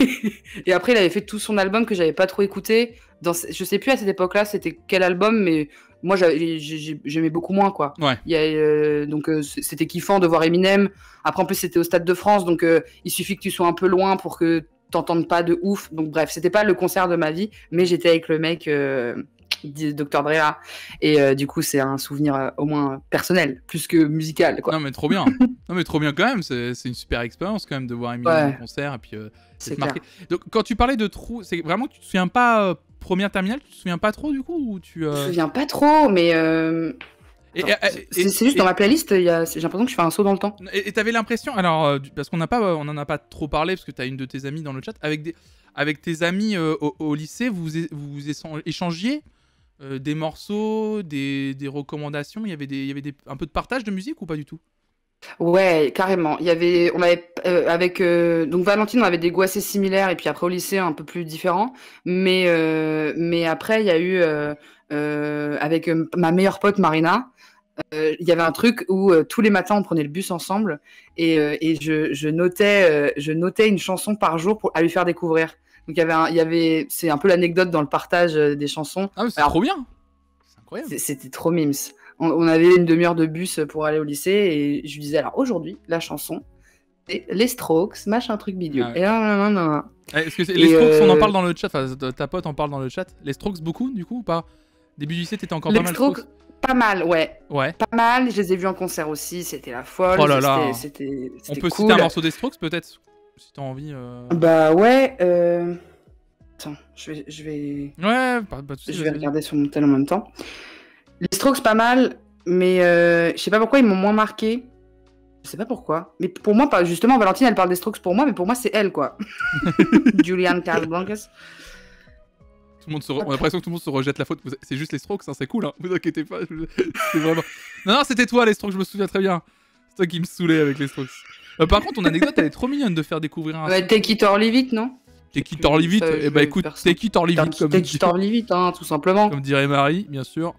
et... après, il avait fait tout son album que j'avais pas trop écouté. Dans... Je sais plus à cette époque-là, c'était quel album, mais moi j'aimais beaucoup moins quoi. Il euh, donc c'était kiffant de voir Eminem. Après en plus c'était au Stade de France, donc il suffit que tu sois un peu loin pour que t'entendent pas de ouf. Donc bref, c'était pas le concert de ma vie, mais j'étais avec le mec euh, Dr Et euh, du coup, c'est un souvenir euh, au moins personnel, plus que musical. Quoi. Non mais trop bien. non mais trop bien quand même. C'est une super expérience quand même de voir Eminem concert et puis c'est marqué. Donc quand tu parlais de trou, c'est vraiment tu te souviens pas première terminale, tu te souviens pas trop du coup ou tu. Je me souviens pas trop, mais c'est juste dans ma playlist, j'ai l'impression que je fais un saut dans le temps. Et t'avais l'impression, alors, euh, parce qu'on n'en euh, a pas trop parlé, parce que t'as une de tes amies dans le chat, avec, des, avec tes amis euh, au, lycée, vous vous échangiez des morceaux, des, recommandations, il y avait, des, y avait des, un peu de partage de musique ou pas du tout Ouais, carrément. Il y avait, on avait avec donc Valentine, on avait des goûts assez similaires et puis après au lycée un peu plus différents. Mais mais après il y a eu avec ma meilleure pote Marina, euh, il y avait un truc où euh, tous les matins on prenait le bus ensemble et, euh, je, notais, je notais une chanson par jour pour, à lui faire découvrir. Donc il y avait, avait c'est un peu l'anecdote dans le partage des chansons. Ah, c'est trop bien. C'était trop mimes. On, avait une demi-heure de bus pour aller au lycée et je lui disais alors aujourd'hui la chanson c'est les Strokes, machin truc bidule. Ah et non non. non. Eh, les Strokes on en parle dans le chat, ta pote en parle dans le chat. Les Strokes beaucoup du coup ou pas Début du lycée t'étais encore pas mal. Pas mal, ouais. Ouais. Pas mal, je les ai vus en concert aussi, c'était la folle. Oh là là. C'était, On peut citer un morceau des Strokes peut-être Si t'as envie. Euh. Bah ouais. Euh... Attends, je vais. Je vais, ouais, pas, je vais regarder sur mon tel en même temps. Les Strokes, pas mal, mais euh, je sais pas pourquoi ils m'ont moins marqué. Je sais pas pourquoi. Mais pour moi, justement, Valentine, elle parle des Strokes pour moi, mais pour moi, c'est elle, quoi. Julian Casablancas. Ah, on a l'impression que tout le monde se rejette la faute. C'est juste les strokes, hein, c'est cool, hein. vous inquiétez pas. C'est vraiment. Non, non, c'était toi les strokes, je me souviens très bien. C'est toi qui me saoulais avec les strokes. Euh, par contre, ton anecdote, elle est trop mignonne de faire découvrir un. Bah, T'es qui en non T'es qui en vite Eh bah écoute, t'es qui en vite Comme hein, tout simplement. Comme dirait Marie, bien sûr.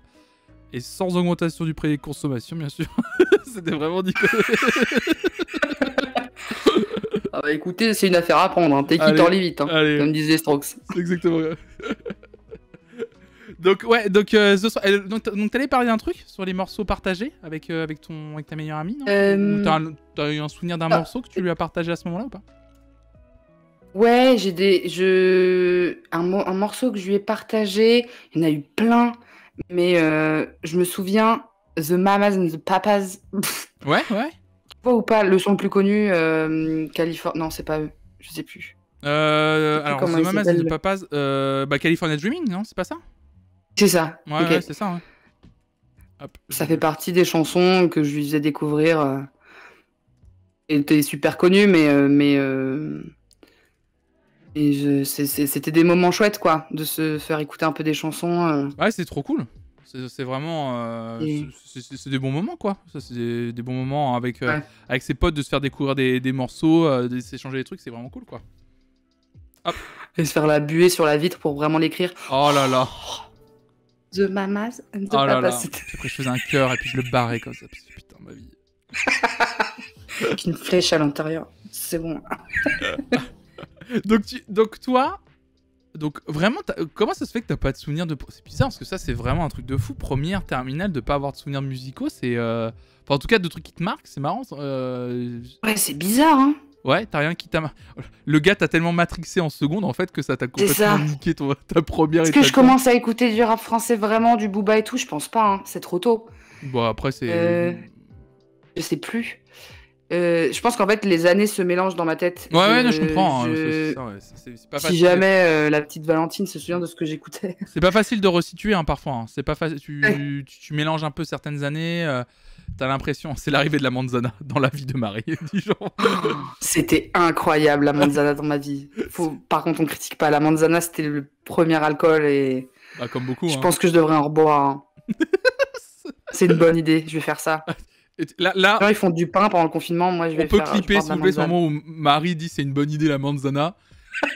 Et sans augmentation du prix de consommation bien sûr. c'était vraiment dit. Ah bah écoutez, c'est une affaire à prendre, hein. t'es qui t'en vite, comme disait Strokes. exactement Donc ouais, donc euh, donc, t'allais parler d'un truc sur les morceaux partagés avec euh, avec ton avec ta meilleure amie, euh, T'as eu un souvenir d'un ah. morceau que tu lui as partagé à ce moment-là ou pas Ouais, j'ai des je un, un, morceau que je lui ai partagé, il y en a eu plein, mais euh, je me souviens The Mamas and the Papas. ouais, ouais. Toi ou pas, le son le plus connu, euh, Non, c'est pas eux, je sais plus. Euh, alors, c'est Mamas de Papas. Euh, bah, California Dreaming, non C'est pas ça C'est ça. Ouais, c'est ça. ça fait partie des chansons que je lui faisais découvrir. Euh... était super connue, mais. Euh, mais euh, Et c'était des moments chouettes, quoi, de se faire écouter un peu des chansons. Euh. Ouais, c'est trop cool. C'est vraiment. Euh, c'est des bons moments, quoi. C'est des, bons moments avec, euh, avec ses potes de se faire découvrir des, des morceaux, euh, de s'échanger des trucs, c'est vraiment cool, quoi. Hop. Et se faire la buée sur la vitre pour vraiment l'écrire. Oh là là. The Mamas and the oh là Là. Après, je faisais un cœur et puis je le barrais comme ça. putain, ma vie. Avec une flèche à l'intérieur. C'est bon. donc, tu, donc, toi, donc vraiment, euh, comment ça se fait que t'as pas de souvenirs de... C'est bizarre parce que ça c'est vraiment un truc de fou. Première terminale de pas avoir de souvenirs musicaux, c'est... Euh, enfin en tout cas de trucs qui te marquent, c'est marrant. Euh, ouais c'est bizarre hein. Ouais, t'as rien qui t'a... Le gars t'a tellement matrixé en seconde en fait que ça t'a complètement niqué ton... ta première... Est-ce que je commence à écouter du rap français vraiment, du booba et tout Je pense pas, hein. c'est trop tôt. Bon après c'est... Euh... Je sais plus. Euh, je pense qu'en fait les années se mélangent dans ma tête. Ouais, je, ouais, je comprends. si jamais la petite Valentine se souvient de ce que j'écoutais. C'est pas facile de resituer hein, parfois. Hein. C'est pas facile. Tu, mélanges un peu certaines années. Euh, t'as l'impression, c'est l'arrivée de la manzana dans la vie de Marie. c'était incroyable la manzana dans ma vie. Par contre, on critique pas. La manzana, c'était le premier alcool et. Bah, comme beaucoup. Je hein. pense que je devrais en reboire. c'est une bonne idée. Je vais faire ça. Là, là, ils font du pain pendant le confinement. Moi, je vais on peut clipper, s'il vous plaît, ce moment où Marie dit c'est une bonne idée la manzana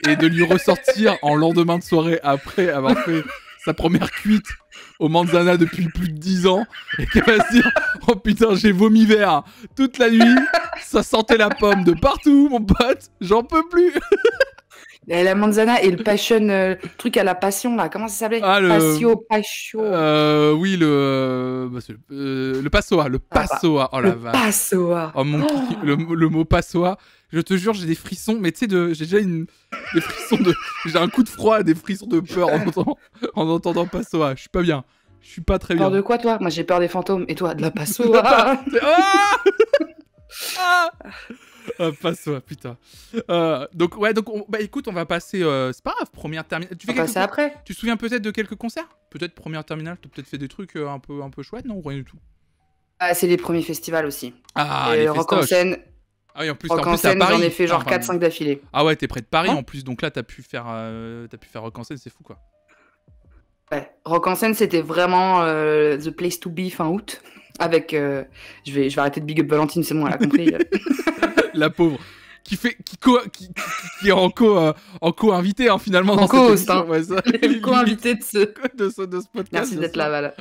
et de lui ressortir en lendemain de soirée après avoir fait sa première cuite au manzana depuis plus de 10 ans et qu'elle va se dire Oh putain, j'ai vomi vert toute la nuit, ça sentait la pomme de partout, mon pote, j'en peux plus la manzana et le passion, euh, truc à la passion, là. Comment ça s'appelait ah, le... Passio, Euh, oui, le... Euh, bah, euh, le passoa. Le ah, bah. passoa. Oh la le vache. Passoa. Oh, mon... dieu oh. Le, mot passoa. Je te jure, j'ai des frissons, mais tu sais, de... j'ai déjà une... des frissons de. j'ai un coup de froid, des frissons de peur en entendant, en entendant passoa. Je suis pas bien. Je suis pas très bien. Peur de quoi, toi Moi, j'ai peur des fantômes. Et toi, de la passoa. ah, ah euh, passe-toi, putain. Euh, donc, ouais, donc, bah, écoute, on va passer. Euh, c'est pas grave, première terminale. Tu fais passer après. Tu te souviens peut-être de quelques concerts Peut-être première terminale, t'as peut-être fait des trucs un peu, un peu chouettes, non Rien du tout. Ah, c'est les premiers festivals aussi. Ah, Et Rock en scène. Ah oui, en plus, rock en, à j'en ai fait genre 4-5 ah, d'affilée. Ah ouais, t'es près de Paris hein en plus, donc là, t'as pu faire, pu faire Rock en scène, c'est fou quoi. Ouais. Rock en scène, c'était vraiment the place to be fin août. Avec, je vais, je vais arrêter de big up Valentine, c'est bon, elle a compris. la pauvre. Qui, fait, qui, qui, est en euh, co-invité, hein, en co -invité, finalement. En co-host, hein. co-invité de ce... De, ce, de ce podcast. Merci d'être là, val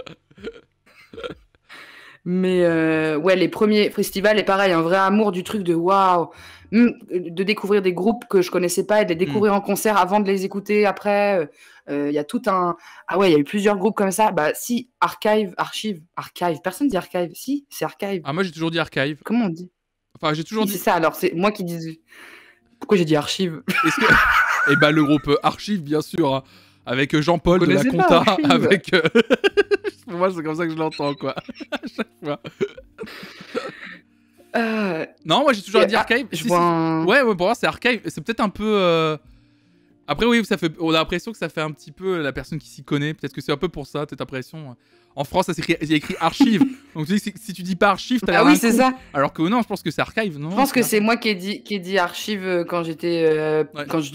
Mais euh, ouais, les premiers festivals, et pareil, un vrai amour du truc de waouh, hmm, de découvrir des groupes que je connaissais pas et de les découvrir hmm. en concert avant de les écouter après. Euh, il y a tout un. Ah ouais, il y a eu plusieurs groupes comme ça. Bah si, Archive, Archive, Archive. Personne dit Archive. Si, c'est Archive. Ah, moi j'ai toujours dit Archive. Comment on dit Enfin, j'ai toujours dit. C'est ça, alors c'est moi qui dis. Pourquoi j'ai dit archive que... Eh ben, le groupe euh, Archive, bien sûr. Hein, avec euh, Jean-Paul de la avec. Pour euh, moi, c'est comme ça que je l'entends, quoi. à chaque fois. Non, moi j'ai toujours dit ah, archive. Ouais, ouais, pour moi c'est archive. C'est peut-être un peu. Après, oui, ça fait, on a l'impression que ça fait un petit peu la personne qui s'y connaît. Peut-être que c'est un peu pour ça, cette impression. En France, ça il y a écrit archive. Donc si tu dis pas archive, t'as Ah oui, c'est ça. Alors que non, je pense que c'est archive, non Je pense que c'est moi qui ai dit, qui ai dit archive euh, quand j'étais, euh,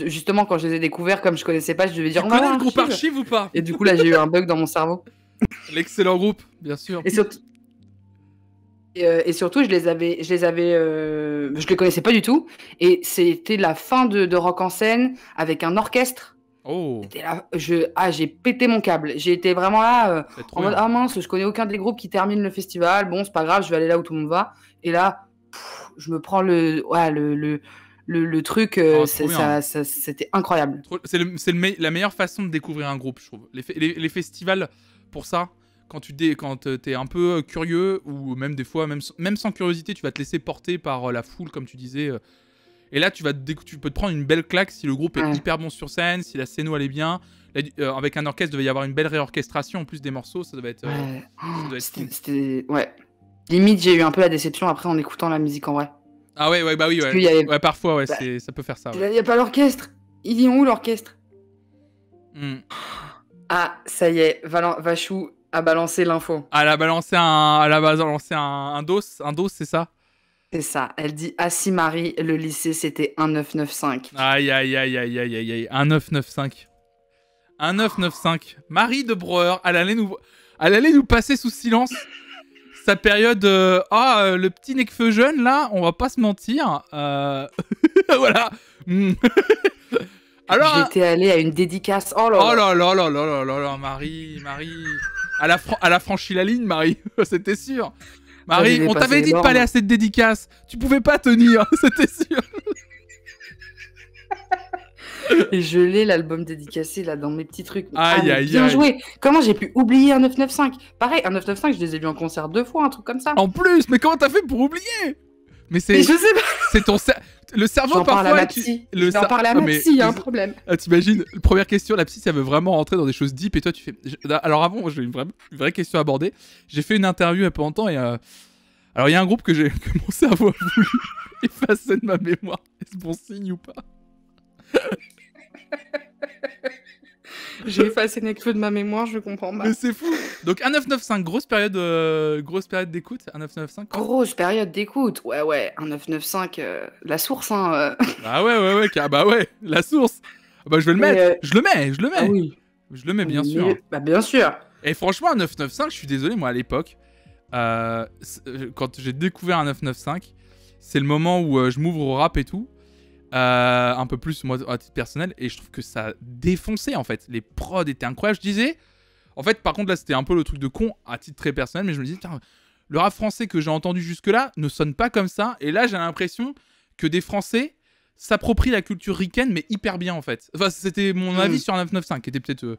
justement quand je les ai découverts, comme je connaissais pas, je devais dire. Tu connais oh, le groupe archive ou pas Et du coup là, j'ai eu un bug dans mon cerveau. L'excellent groupe, bien sûr. Et surtout, euh, et, surtout, je les avais, je les avais, euh, je les connaissais pas du tout. Et c'était la fin de, rock en scène avec un orchestre. Oh. Ah, j'ai pété mon câble. J'ai été vraiment là euh, en mode ah mince, je connais aucun des groupes qui terminent le festival. Bon, c'est pas grave, je vais aller là où tout le monde va. Et là, je me prends le, ouais, le, le, le, truc. Oh, ça, c'était incroyable. C'est la meilleure façon de découvrir un groupe, je trouve. les festivals pour ça quand tu dé, quand euh, es un peu euh, curieux, ou même des fois, même, même sans curiosité, tu vas te laisser porter par euh, la foule, comme tu disais. Et là, tu, vas tu peux te prendre une belle claque si le groupe est hyper bon sur scène, si la scène allait bien. avec un orchestre, il devait y avoir une belle réorchestration en plus des morceaux. Ça devait être. ouais. C'était. Ouais. Limite, j'ai eu un peu la déception après en écoutant la musique en vrai. Ah ouais, ouais, bah oui, ouais. Parfois, ouais, bah, ça peut faire ça. Il n'y a pas l'orchestre. Il ont où l'orchestre hmm. Ah, ça y est, Valen Vachou, a l'info. Elle a balancé un, elle a balancé un, dos, un dos, c'est ça C'est ça. Elle dit Ah si Marie, le lycée c'était 1995. Aïe aïe aïe aïe aïe aïe aïe, 1995. 1995. Marie de Breuer, elle allait nous, elle allait nous passer sous silence sa période. Euh, ah, euh, le petit Necfeu jeune là, on va pas se mentir. Euh, voilà. Alors. J'étais allé à une dédicace. Oh là Oh là là là là là là là, Marie, Marie. Elle a, franchi la ligne, Marie. C'était sûr. Marie, on t'avait dit de pas aller à cette dédicace. Tu pouvais pas tenir, c'était sûr. Et je l'ai l'album dédicacé là dans mes petits trucs. Aïe, ah, aïe, bien joué. Comment j'ai pu oublier un 995 Pareil, un 995, je les ai vus en concert deux fois, un truc comme ça. En plus, mais comment t'as fait pour oublier Mais c'est. je sais pas. C'est ton. Le cerveau, parfois. Le J'en parle à psy, il un problème. Ah, t'imagines, première question, la psy, ça veut vraiment rentrer dans des choses deep. Et toi, tu fais. Alors avant, j'ai une vraie, vraie question à aborder. J'ai fait une interview un peu en temps et. Euh, alors, il y a un groupe que, j'ai... que mon cerveau a voulu effacer de ma mémoire. Est-ce bon signe ou pas j'ai effacé Nekfeu de ma mémoire, je comprends pas. Mais c'est fou. Donc 995, grosse période, euh, grosse période d'écoute. un 995 Grosse période d'écoute. Ouais, ouais. Un 995, euh, la source. Hein, Ah ouais, ouais, ouais. bah ouais, la source. Ah bah je vais le mettre. Je le mets, je le mets. Ah oui. Je le mets bien sûr. Bah bien sûr. Et franchement, un 995, je suis désolé, moi à l'époque, quand j'ai découvert un 995, c'est le moment où je m'ouvre au rap et tout. Euh, un peu plus moi à titre personnel et je trouve que ça défonçait en fait les prods étaient incroyables je disais en fait par contre là c'était un peu le truc de con à titre très personnel mais je me disais le rap français que j'ai entendu jusque là ne sonne pas comme ça et là j'ai l'impression que des français s'approprient la culture ricaine mais hyper bien en fait enfin c'était mon mm. avis sur 995 qui était peut-être euh,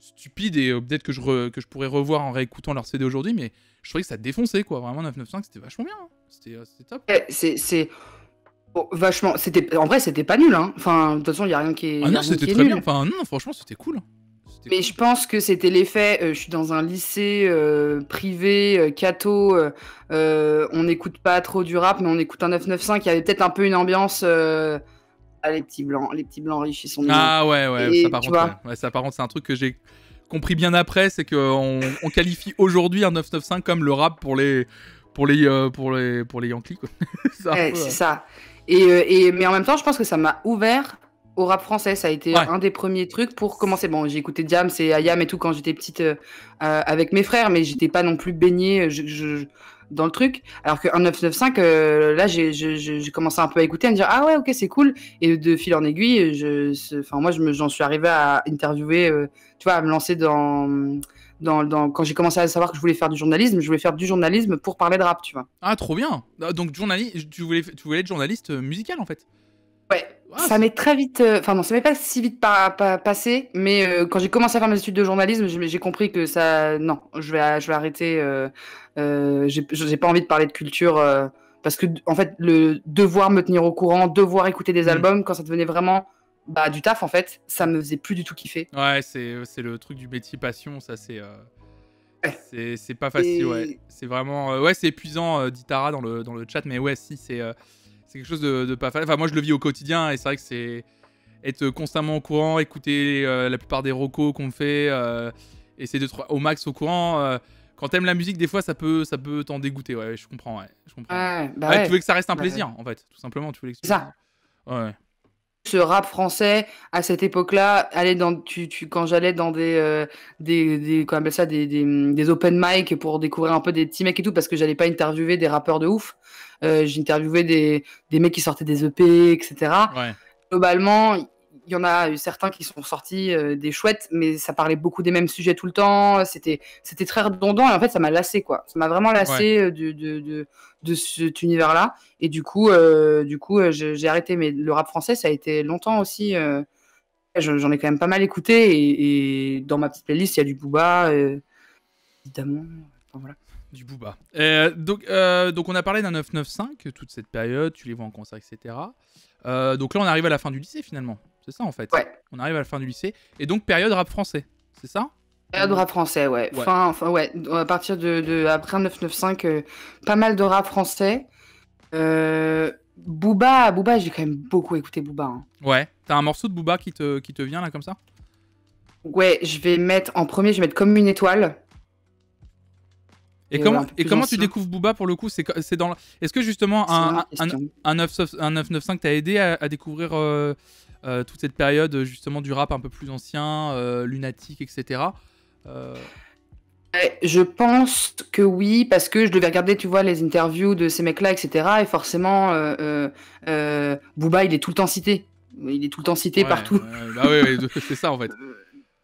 stupide et euh, peut-être que je que je pourrais revoir en réécoutant leur CD aujourd'hui mais je trouvais que ça défonçait quoi vraiment 995 c'était vachement bien hein. c'était top eh, c'est Oh, vachement. C'était en vrai, c'était pas nul. Hein. Enfin, de toute façon, il y a rien qui est. Ah non, c'était très nul. Enfin, non, franchement, c'était cool. Mais je pense que c'était l'effet. Euh, je suis dans un lycée euh, privé, euh, euh, on n'écoute pas trop du rap, mais on écoute un 995. Il y avait peut-être un peu une ambiance. Ah, les petits blancs, les petits blancs riches, Ah ouais, ouais. ça, par contre, ouais. ça, par contre, c'est un truc que j'ai compris bien après, c'est qu'on on qualifie aujourd'hui un 995 comme le rap pour les pour les pour les pour les Yankees. c'est eh, ça. Euh, et, mais en même temps, je pense que ça m'a ouvert au rap français. Ça a été un des premiers trucs pour commencer. Bon, j'ai écouté Diam, c'est Ayam et tout quand j'étais petite euh, euh, avec mes frères, mais j'étais pas non plus baignée dans le truc. Alors que 1995, là, j'ai commencé un peu à écouter, à me dire ah ouais, ok, c'est cool. Et de fil en aiguille, je, enfin moi, j'en suis arrivé à interviewer, tu vois, à me lancer dans quand j'ai commencé à savoir que je voulais faire du journalisme, je voulais faire du journalisme pour parler de rap, tu vois. Ah, trop bien bah, Donc, tu, voulais, tu voulais être journaliste euh, musical, en fait Ouais, ah, ça m'est très vite... Euh, enfin, non, ça m'est pas si vite passé, mais euh, quand j'ai commencé à faire mes études de journalisme, j'ai compris que ça... Non, je vais, je vais arrêter. Euh, j'ai pas envie de parler de culture... parce que, en fait, le devoir me tenir au courant, devoir écouter des mm. albums, quand ça devenait vraiment bah, du taf en fait, ça me faisait plus du tout kiffer. Ouais, c'est euh, le truc du métier passion, ça c'est. Euh, c'est pas facile, ouais. C'est vraiment. Euh, ouais, c'est épuisant, dit Tara dans le, dans le chat, mais ouais, si, c'est c'est quelque chose de, de pas facile. Enfin, moi, je le vis au quotidien et c'est vrai que c'est être constamment au courant, écouter la plupart des rocos qu'on fait, euh, essayer d'être au max au courant. quand t'aimes la musique, des fois, ça peut, ça peut t'en dégoûter. Ouais, je comprends. Ouais, je comprends. Bah ah, tu veux que ça reste un bah plaisir, en fait, tout simplement. Tu veux ça. Ouais ce rap français à cette époque-là, dans, tu, tu, quand j'allais dans des, euh, ça, des, open mic pour découvrir un peu des petits mecs et tout, parce que j'allais pas interviewer des rappeurs de ouf. Euh, j'interviewais des, mecs qui sortaient des EP, etc. Globalement, il y en a eu certains qui sont sortis euh, des chouettes, mais ça parlait beaucoup des mêmes sujets tout le temps. C'était, c'était très redondant et en fait, ça m'a lassé quoi. Ça m'a vraiment lassé euh, de, de, cet univers-là. Et du coup, euh, du coup, j'ai arrêté. Mais le rap français, ça a été longtemps aussi. j'en ai quand même pas mal écouté et, dans ma petite playlist, il y a du Booba, évidemment. voilà. Du Booba. donc, donc, on a parlé d'un 995, toute cette période, tu les vois en concert, etc. donc là, on arrive à la fin du lycée finalement. C'est ça en fait. On arrive à la fin du lycée. Et donc période rap français, c'est ça Période rap français, ouais. enfin, ouais. À partir de, après 995, euh, pas mal de rap français. Euh, Booba, j'ai quand même beaucoup écouté Booba. Hein. Ouais. T'as un morceau de Booba qui te, qui te vient là comme ça Ouais, je vais mettre en premier, je vais mettre comme une étoile. Et, comment, et comment tu découvres Booba pour le coup C'est est dans. Est-ce que justement un, 995 t'a aidé à, découvrir euh, euh, toute cette période euh, justement du rap un peu plus ancien, euh, lunatique, etc. Je pense que oui, parce que je devais regarder, tu vois, les interviews de ces mecs-là, etc. Et forcément, Booba, il est tout le temps cité. Il est tout le temps cité partout. bah oui, c'est ça en fait.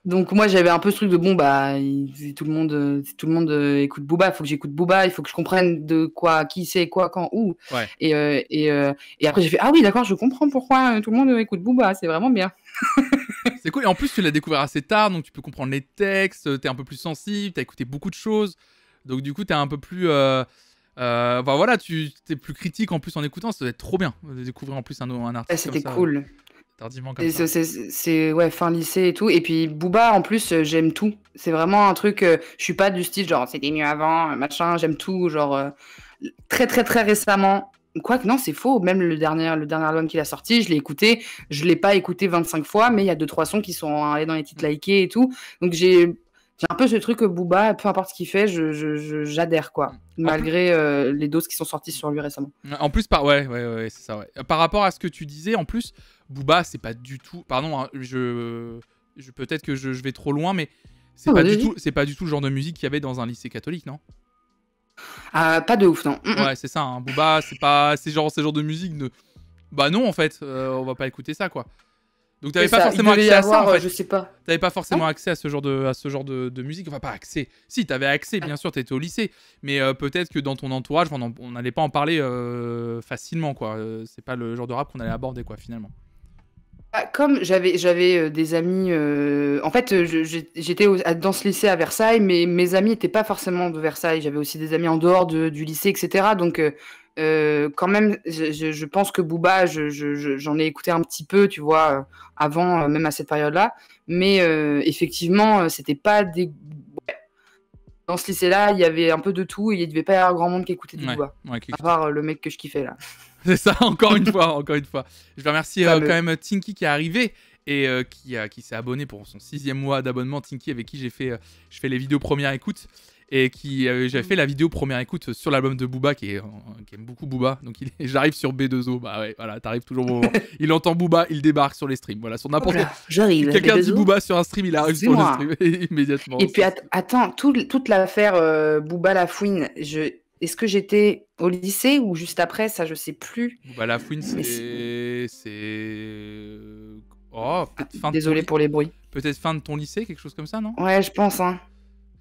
Donc moi j'avais un peu ce truc de bon bah tout le monde euh, tout le monde euh, écoute Booba, il faut que j'écoute Booba, il faut que je comprenne de quoi qui c'est quoi quand où. Et euh, et, et, après j'ai fait ah oui d'accord, je comprends pourquoi tout le monde écoute Booba, c'est vraiment bien. c'est cool et en plus tu l'as découvert assez tard donc tu peux comprendre les textes, tu es un peu plus sensible, tu as écouté beaucoup de choses. Donc du coup tu es un peu plus voilà, tu es plus critique en plus en écoutant, ça doit être trop bien de découvrir en plus un, un artiste. C'était cool tardivement C'est ouais, fin lycée et tout. Et puis Booba, en plus, euh, j'aime tout. C'est vraiment un truc. Euh, je suis pas du style genre c'était mieux avant, euh, machin. J'aime tout, genre très très très récemment. Quoique, non, c'est faux. Même le dernier, le dernier album qu'il a sorti, je l'ai écouté. Je l'ai pas écouté 25 fois, mais il y a deux trois sons qui sont allés dans les titres likés et tout. Donc j'ai un peu ce truc que Booba, peu importe ce qu'il fait, j'adhère, je, quoi. Malgré les doses qui sont sorties sur lui récemment. En plus, par... ouais, ouais, ouais c'est ça. Ouais. Par rapport à ce que tu disais, en plus, Booba, c'est pas du tout. Pardon, hein, je, peut-être que je, vais trop loin, mais c'est ah, pas bah, du tout, c'est pas du tout le genre de musique qu'il y avait dans un lycée catholique, non ah, Pas de ouf, non. Mm, mm. Ouais, c'est ça. Hein. Booba, c'est pas, c'est genre ce genre de musique. De... Bah non, en fait, euh, on va pas écouter ça, quoi. Donc t'avais pas forcément accès à ça, euh, Je sais pas. T'avais pas forcément hein accès à ce genre de, à ce genre de, de musique. Enfin pas accès. Si t'avais accès, bien sûr, t'étais au lycée. Mais euh, peut-être que dans ton entourage, on n'allait pas en parler facilement, quoi. C'est pas le genre de rap qu'on allait aborder, quoi, finalement. Ah, comme j'avais j'avais euh, des amis, euh, en fait euh, j'étais dans ce lycée à Versailles, mais mes amis n'étaient pas forcément de Versailles. J'avais aussi des amis en dehors de, du lycée, etc. Donc quand même, je, pense que Booba, j'en ai écouté un petit peu, tu vois, avant, même à cette période-là. Mais effectivement, c'était pas des dans ce lycée-là, il y avait un peu de tout et il ne devait pas y avoir grand monde qui écoutait du Booba, à part le mec que je kiffais là. C'est ça, encore une fois, encore une fois. Je vais remercier euh, quand même euh, Tinky qui est arrivé et euh, qui, a qui s'est abonné pour son sixième mois d'abonnement. Tinky avec qui j'ai fait, je fais les vidéos première écoute et qui j'avais fait la vidéo première écoute sur l'album de Booba qui, aime beaucoup Booba. Donc j'arrive sur B2O, bah ouais, voilà, t'arrives toujours il entend Booba, il débarque sur les streams. Voilà, sur n'importe voilà, J'arrive. Quelqu'un dit Booba sur un stream, il arrive sur le stream immédiatement. Et puis attends, toute l'affaire Booba la fouine, je est-ce que j'étais au lycée ou juste après Ça, je sais plus. Bah, la fouine, c'est. Oh, Désolé pour les bruits. Peut-être fin de ton lycée, quelque chose comme ça, non Ouais, je pense. Hein.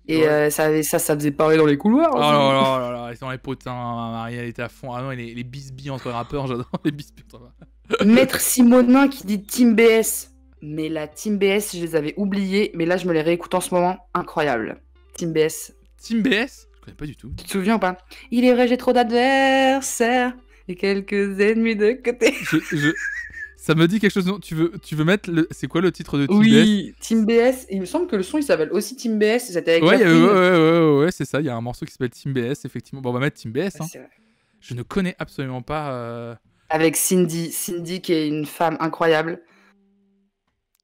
Et euh, ça, ça, ça faisait parler dans les couloirs. Oh là là là là, dans les potins. Marie, était à fond. Ah non, les, les entre rappeurs, j'adore les bisbis entre Maître Simonin qui dit Team BS. Mais la Team BS, je les avais oubliés. Mais là, je me les réécoute en ce moment. Incroyable. Team BS. Team BS pas du tout. Tu te souviens ou pas Il est vrai, j'ai trop d'adversaires et quelques ennemis de côté. Ça me dit quelque chose. Non, tu veux, tu veux mettre le... C'est quoi le titre de Team oui, BS Team BS. Il me semble que le son il s'appelle aussi Team BS. C'était avec ouais, ouais, ouais, ouais, ouais c'est ça. Il y a un morceau qui s'appelle Team BS. Effectivement, bon, on va mettre Team BS. Hein. Je ne connais absolument pas. Euh, avec Cindy, Cindy qui est une femme incroyable.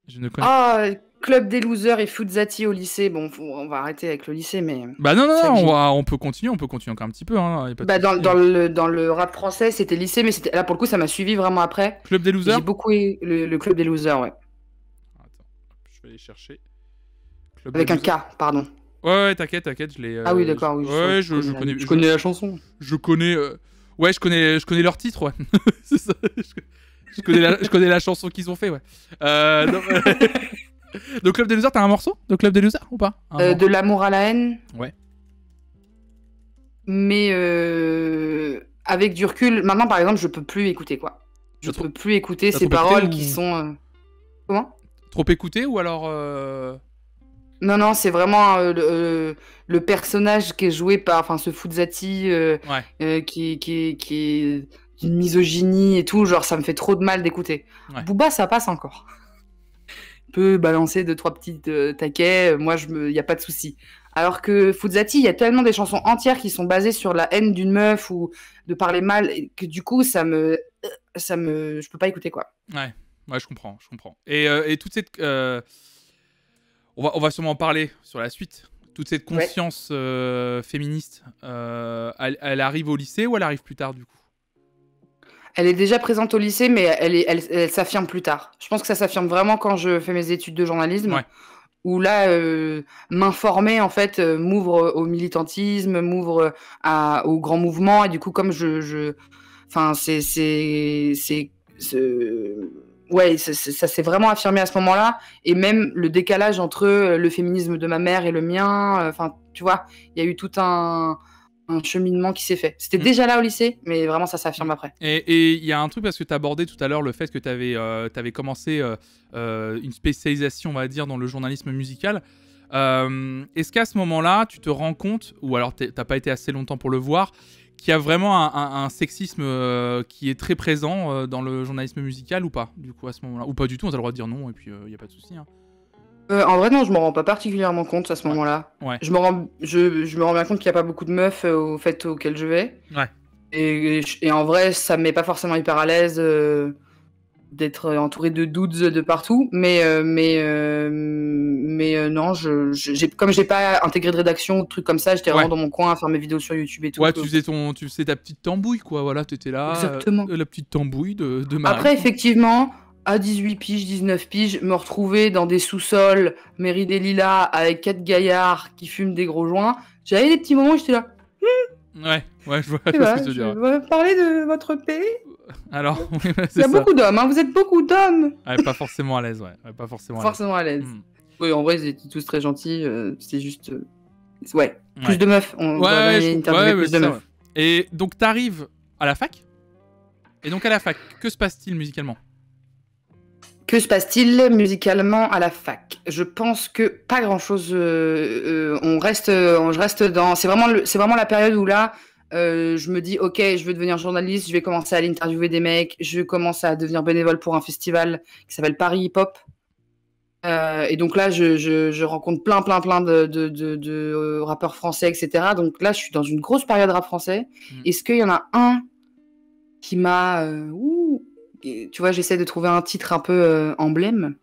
Je ne connais. pas ah, Club des losers et Fuzzati au lycée. Bon, on va arrêter avec le lycée, mais. Bah non, non, non on, peut continuer, on peut continuer encore un petit peu. Hein, bah dans, le, dans le rap français, c'était lycée, mais là pour le coup, ça m'a suivi vraiment après. Club des losers J'ai beaucoup le, le, Club des losers, ouais. Attends, je vais aller chercher. Club avec un K, pardon. Ouais, ouais t'inquiète, t'inquiète, je l'ai. Euh, ah oui, d'accord, oui. Ouais, je, connais, la... je, connais, chanson. Je connais. Euh, ouais, je connais, je connais leur titre, ouais. C'est ça. Je... connais la, chanson qu'ils ont fait, ouais. Euh, non, Le Club des Losers, t'as un morceau De Club des Losers ou pas euh, De l'amour à la haine. Ouais. Mais euh, avec du recul, maintenant par exemple, je peux plus écouter quoi. Je peux plus écouter ces paroles qui sont. Euh, comment Trop écoutées ou alors. Non, non, c'est vraiment le, personnage qui est joué par. Enfin, ce Fuzati qui, qui, qui est d'une misogynie et tout. Genre, ça me fait trop de mal d'écouter. Bouba, Booba, ça passe encore balancer deux, trois petites euh, taquets. Euh, moi, il n'y a pas de souci. Alors que Fuzati, il y a tellement des chansons entières qui sont basées sur la haine d'une meuf ou de parler mal que du coup, ça me. Euh, ça me je peux pas écouter quoi. Ouais, ouais je comprends, je comprends. Et, et toute cette. on, va, on va sûrement en parler sur la suite. Toute cette conscience féministe, elle, arrive au lycée ou elle arrive plus tard du coup elle est déjà présente au lycée, mais elle, elle, s'affirme plus tard. Je pense que ça s'affirme vraiment quand je fais mes études de journalisme, où là, euh, m'informer, en fait, euh, m'ouvre au militantisme, m'ouvre au grand mouvement. Et du coup, comme je. Enfin, c'est. c'est ouais, ça, s'est vraiment affirmé à ce moment-là. Et même le décalage entre le féminisme de ma mère et le mien, euh, enfin, tu vois, il y a eu tout un, un cheminement qui s'est fait. C'était mm. déjà là au lycée, mais vraiment ça s'affirme après. Et il y a un truc parce que tu abordé tout à l'heure le fait que tu avais, euh, commencé euh, euh, une spécialisation, on va dire, dans le journalisme musical. Est-ce qu'à ce, moment-là, tu te rends compte, ou alors tu t'as pas été assez longtemps pour le voir, qu'il y a vraiment un, sexisme qui est très présent dans le journalisme musical ou pas, du coup, à ce moment-là Ou pas du tout, on a le droit de dire non, et puis il n'y a pas de souci. Hein. Euh, en vrai, non, je m'en rends pas particulièrement compte à ce moment-là. Je, me rends, je, me rends bien compte qu'il n'y a pas beaucoup de meufs euh, au fait auquel je vais. Et, en vrai, ça me met pas forcément hyper à l'aise euh, d'être entouré de dudes de partout. Mais, mais, mais non, je, je comme j'ai pas intégré de rédaction ou de trucs comme ça, j'étais vraiment dans mon coin à faire mes vidéos sur YouTube et tout. Ouais, tu faisais, ton, tu faisais ta petite tambouille, quoi. Voilà, étais là. Exactement. la petite tambouille de, de Marie. Après, effectivement à 18 piges, 19 piges, me retrouver dans des sous-sols, mairie des lilas, avec quatre gaillards qui fument des gros joints. J'avais des petits moments où j'étais là. Mmh. ouais, ouais, je vois eh ce ben, que tu veux dire. parler de votre pays. Alors, bah, Il y a beaucoup d'hommes, hein. vous êtes beaucoup d'hommes. pas forcément à l'aise, ouais. Pas forcément à l'aise. Forcément à l'aise. Mmh. Oui, en vrai, ils étaient tous très gentils. C'était euh, c'est juste. Euh, ouais, plus de meufs. On ouais, plus de meufs. Et donc, t'arrives à la fac. Et donc, à la fac, que se passe-t-il musicalement que se passe-t-il musicalement à la fac Je pense que pas grand-chose. Euh, euh, on reste, je reste dans. C'est vraiment, c'est vraiment la période où là, euh, je me dis, ok, je veux devenir journaliste, je vais commencer à interviewer des mecs, je commence à devenir bénévole pour un festival qui s'appelle Paris Hip Hop. et donc là, je, rencontre plein, plein, plein de, rappeurs français, etc. Donc là, je suis dans une grosse période rap français. Mm. Est-ce qu'il y en a un qui m'a tu vois, j'essaie de trouver un titre un peu euh, emblème.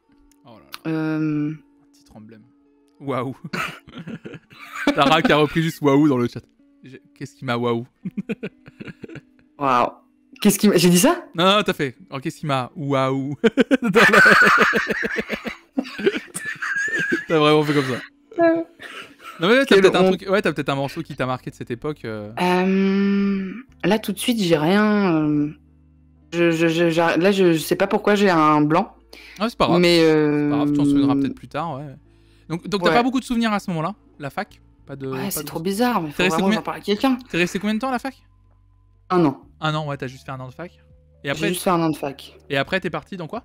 Oh euh, un titre emblème. Waouh. Tara qui a repris juste waouh dans le chat. Qu'est-ce qui m'a waouh Waouh. Qu'est-ce qui J'ai dit ça Non, non, t'as fait. Alors, qu'est-ce qui m'a waouh T'as vraiment fait comme ça. Non, mais t'as peut-être un, truc... ouais, peut un morceau qui t'a marqué de cette époque. Euh. Là, tout de suite, j'ai rien. Je, je, là, je, sais pas pourquoi j'ai un blanc. Ouais, ah, c'est pas grave. Mais pas grave, tu en euh, souviendras peut-être plus tard. Donc, donc t'as pas beaucoup de souvenirs à ce moment-là La fac pas de, Ouais, c'est trop bizarre, mais faut vraiment en parler à quelqu'un. T'es resté combien de temps à la fac Un an. Un an, ouais, t'as juste fait un an de fac. Et après, juste fait un an de fac. Et après, t'es parti dans quoi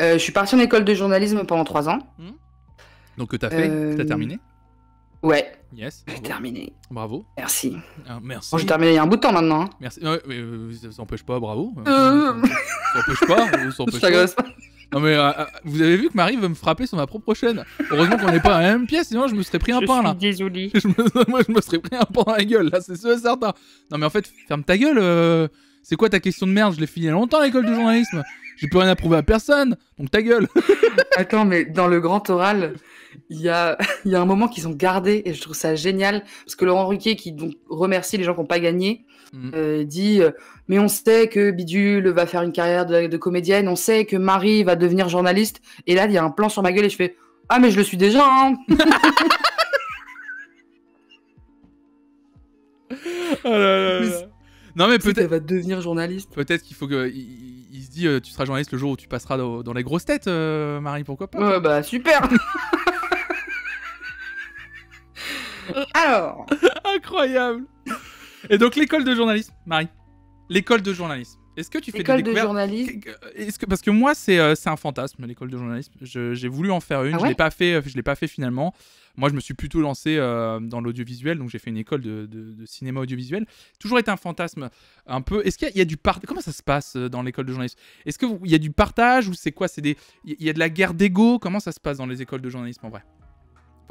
euh, Je suis parti en école de journalisme pendant trois ans. Hmm. Donc que t'as fait, t'as euh, terminé Ouais. Yes. J'ai terminé. Bravo. Merci. Ah, merci. Bon, j'ai terminé il y a un bout de temps maintenant. Hein. Merci. Non, mais, euh, ça s'empêche pas, bravo. Euh... Ça s'empêche pas. Ça pas. Non mais euh, euh, vous avez vu que Marie veut me frapper sur ma propre chaîne. Heureusement qu'on n'est pas à la même pièce, sinon je me serais pris un pain là. Désolé. Moi je me serais pris un pain à la gueule là, c'est sûr et certain. Non mais en fait, ferme ta gueule. C'est quoi ta question de merde Je l'ai fini il y a longtemps à l'école de journalisme. J'ai plus rien à prouver à personne, donc ta gueule. Attends, mais dans le grand oral, il y a, un moment qu'ils ont gardé et je trouve ça génial parce que Laurent Ruquier, qui remercie les gens qui n'ont pas gagné, mm. euh, dit euh, Mais on sait que Bidule va faire une carrière de, comédienne, on sait que Marie va devenir journaliste. Et là, il y a un plan sur ma gueule et je fais Ah, mais je le suis déjà hein. Oh non mais peut-être va devenir journaliste. Peut-être qu'il faut que il, se dit euh, tu seras journaliste le jour où tu passeras dans, les grosses têtes, Marie. Pourquoi pas ouais, Bah super. Alors Incroyable Et donc l'école de journalisme, Marie. L'école de journalisme. Est-ce que tu fais des de journalisme euh, Est-ce que parce que moi c'est euh, un fantasme l'école de journalisme. J'ai voulu en faire une, ah je l'ai pas fait, euh, je l'ai pas fait finalement. Moi je me suis plutôt lancé dans l'audiovisuel, donc j'ai fait une école de, de, cinéma audiovisuel. Toujours été un fantasme un peu. Est-ce qu'il y, a du partage Comment ça se passe dans l'école de journalisme Est-ce que il y a du partage ou c'est quoi C'est des il y a de la guerre d'ego Comment ça se passe dans les écoles de journalisme en vrai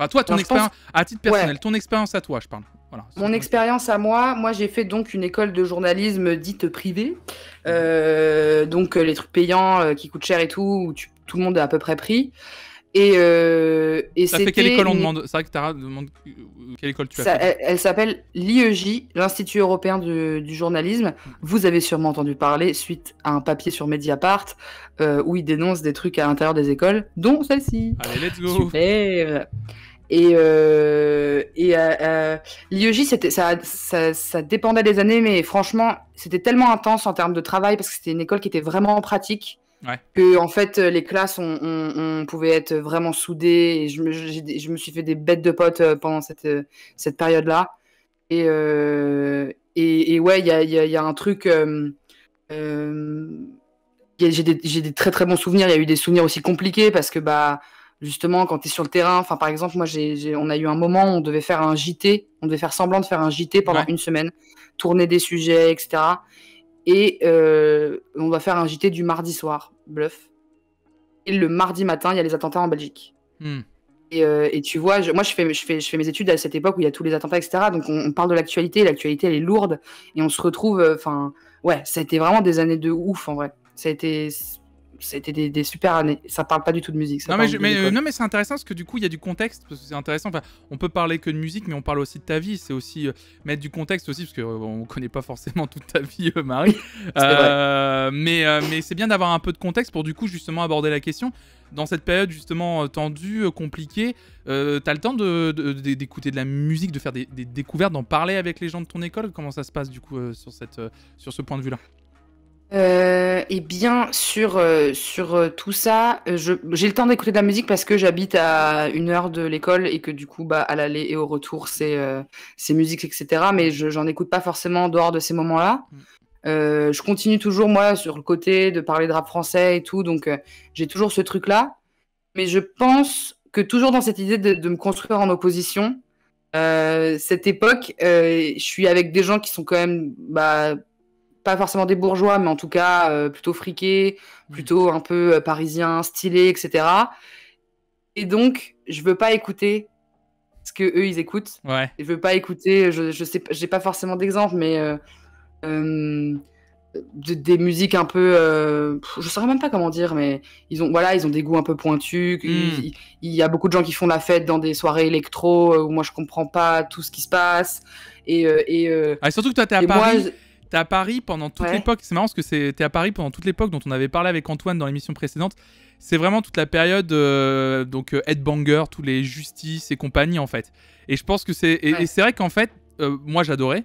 toi, ton expérience, à titre personnel, ton expérience à toi, je parle. Mon expérience à moi, moi j'ai fait donc une école de journalisme dite privée, mhm. euh, donc euh, les trucs payants euh, qui coûtent cher et tout, où tout le monde a à peu près pris. Et, euh, ça fait quelle école on demande C'est vrai que Tara demande quelle école tu as fait. Elle, s'appelle l'IEJ, l'Institut européen du, journalisme. Mhm. Vous avez sûrement entendu parler suite à un papier sur Mediapart où ils dénoncent des trucs à l'intérieur des écoles, dont celle-ci. Allez, let's go. Super. Et, euh, et euh, euh, l'IEJ, ça, dépendait des années, mais franchement, c'était tellement intense en termes de travail parce que c'était une école qui était vraiment pratique. Que en fait, les classes, on, pouvait être vraiment soudés. Et je me, suis fait des bêtes de potes pendant cette, cette période-là. Et, et, ouais, il y a, un truc. j'ai des, des, très très bons souvenirs. Il y a eu des souvenirs aussi compliqués parce que bah justement quand tu es sur le terrain. Enfin, par exemple, moi, on a eu un moment où on devait faire un JT, on devait faire semblant de faire un JT pendant une semaine, tourner des sujets, etc. Et euh, on va faire un JT du mardi soir, bluff. Et le mardi matin, il y a les attentats en Belgique. Hmm. Euh, et, tu vois, moi, je fais, mes études à cette époque où il y a tous les attentats, etc. Donc, on, parle de l'actualité, l'actualité, elle est lourde. Et on se retrouve, euh, enfin, ouais, ça a été vraiment des années de ouf, en vrai. Ça a été c'était des, super années. Ça parle pas du tout de musique. Euh, non, mais c'est intéressant parce que du coup, il y a du contexte. Parce que c'est intéressant. on peut parler que de musique, mais on parle aussi de ta vie. C'est aussi euh, mettre du contexte aussi parce qu'on euh, on connaît pas forcément toute ta vie, Marie. mais mais c'est bien d'avoir un peu de contexte pour du coup justement aborder la question. Dans cette période justement tendue, compliquée, tu t'as le temps d'écouter de, de, la musique, de faire des, découvertes, d'en parler avec les gens de ton école. Comment ça se passe du coup sur ce point de vue-là? euh, eh bien, euh, sur, sur euh, tout ça, euh, j'ai le temps d'écouter de la musique parce que j'habite à une heure de l'école et que du coup, bah, à l'aller et au retour, c'est musique, etc. Mais j'en n'en écoute pas forcément en dehors de ces moments-là. Mm. je continue toujours, moi, sur le côté de parler de rap français et tout, donc j'ai toujours ce truc-là. Mais je pense que toujours dans cette idée de, de me construire en opposition, cette époque, je suis avec des gens qui sont quand même... Bah, pas forcément des bourgeois, mais en tout cas euh, plutôt friqués, plutôt un peu euh, parisiens, stylés, etc. Et donc, je veux pas écouter ce que eux ils écoutent. Ouais. je veux pas écouter, je, je sais, j'ai pas forcément d'exemple, mais euh, de, des musiques un peu, je saurais même pas comment dire, mais ils ont, voilà, ils ont des goûts un peu pointus. Hmm. Il, y a beaucoup de gens qui font la fête dans des soirées électro où moi je comprends pas tout ce qui se passe. Et, ah, et surtout que toi t'es à Paris. T'es à Paris pendant toute l'époque. C'est marrant parce que t'es à Paris pendant toute l'époque dont on avait parlé avec Antoine dans l'émission précédente. C'est vraiment toute la période euh, donc donc euh, headbanger, tous les justices et compagnie en fait. Et je pense que c'est et, c'est vrai qu'en fait, euh, moi j'adorais.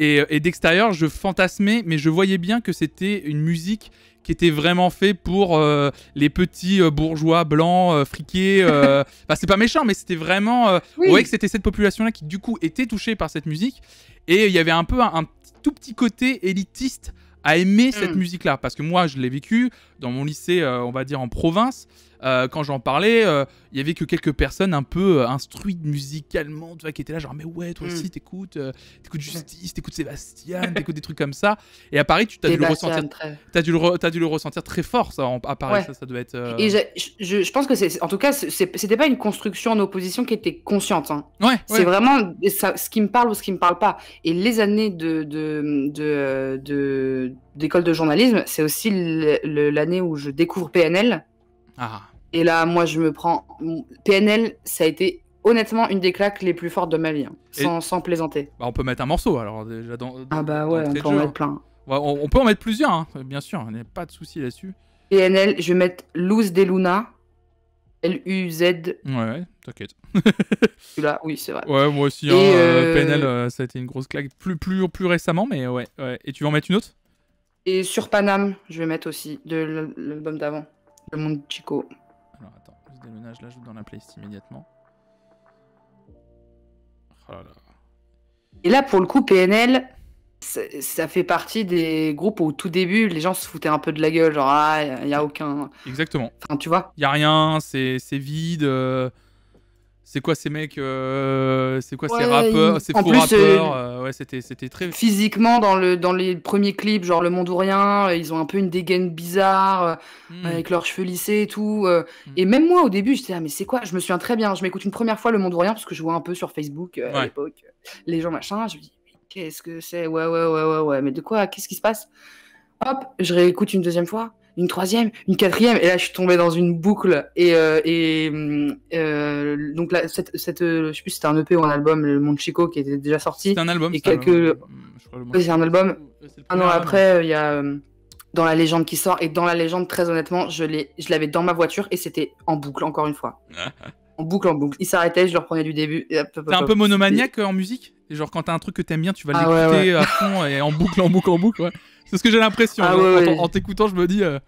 Et, d'extérieur, je fantasmais, mais je voyais bien que c'était une musique qui était vraiment fait pour les petits bourgeois blancs friqués. enfin, c'est pas méchant, mais c'était vraiment. Oui. que c'était cette population-là qui, du coup, était touchée par cette musique. Et il y avait un peu un, tout petit côté élitiste à aimer cette mm. musique-là. Parce que moi, je l'ai vécu, dans mon lycée, euh, on va dire en province, euh, quand j'en parlais, euh, il y avait que quelques personnes un peu instruites musicalement, tu vois, qui étaient là genre mais ouais, toi aussi hmm. t'écoutes, t'écoutes Justice, t'écoutes Sébastien, t'écoutes des trucs comme ça. Et à Paris, tu as dû, le ressentir, as, as dû le ressentir très fort ça, à Paris, ça, devait être. Et je, pense que c'est, en tout cas, c'était pas une construction en opposition qui était consciente. Hein. C'est vraiment ce qui me parle ou ce qui me parle pas. Et les années de, de d'école de journalisme, c'est aussi l'année où je découvre PNL. Ah. Et là, moi, je me prends. PNL, ça a été honnêtement une des claques les plus fortes de ma vie, hein, sans, plaisanter. Bah, on peut mettre un morceau alors déjà dans. Ah bah hein. ouais, on peut en mettre plein. on, peut en mettre plusieurs, hein, bien sûr, n'y a pas de souci là-dessus. PNL, je vais mettre Luz des Luna. L-U-Z. Ouais, t'inquiète. Celui-là, oui, c'est vrai. Ouais, moi aussi. Euh, euh, PNL, euh, ça a été une grosse claque plus, plus, plus récemment, mais ouais. ouais. Et tu veux en mettre une autre et sur Panam, je vais mettre aussi de l'album d'avant, Le Monde Chico. Alors attends, je déménage là, je dans la playlist immédiatement. Oh Et là, pour le coup, PNL, ça, fait partie des groupes où au tout début, les gens se foutaient un peu de la gueule, genre, ah, il n'y a, aucun. Exactement. Enfin, tu vois. Il n'y a rien, c'est vide. Euh, c'est quoi ces mecs euh, C'est quoi ces rappeurs C'est Ces euh, rappeurs euh, ouais, c'était, c'était très. Physiquement, dans, le, dans les premiers clips, genre le Monde Rien, ils ont un peu une dégaine bizarre, hmm. avec leurs cheveux lissés et tout. Hmm. Et même moi, au début, j'étais, ah, mais c'est quoi Je me souviens très bien. Je m'écoute une première fois le Monde ou Rien, parce que je vois un peu sur Facebook à l'époque, les gens machin. Je me dis, qu'est-ce que c'est Ouais, ouais, ouais, ouais, ouais. Mais de quoi Qu'est-ce qui se passe Hop, je réécoute une deuxième fois une troisième, une quatrième. Et là, je suis tombé dans une boucle. Et, euh, euh, donc, là, cette, euh, je sais plus si c'était un EP ou un album, le Monde Chico, qui était déjà sorti. C'est un album. Et quelques... c'est un album. Un an après, il y a Dans la légende qui sort. Et dans la légende, très honnêtement, je je l'avais dans ma voiture et c'était en boucle, encore une fois. en boucle en boucle. Il s'arrêtait, je leur prenais du début. T'es un peu monomaniaque en musique Genre quand t'as un truc que t'aimes bien, tu vas ah l'écouter à fond et en boucle, en boucle, en boucle. C'est ce que j'ai l'impression. Ah en, t'écoutant, je me dis, euh,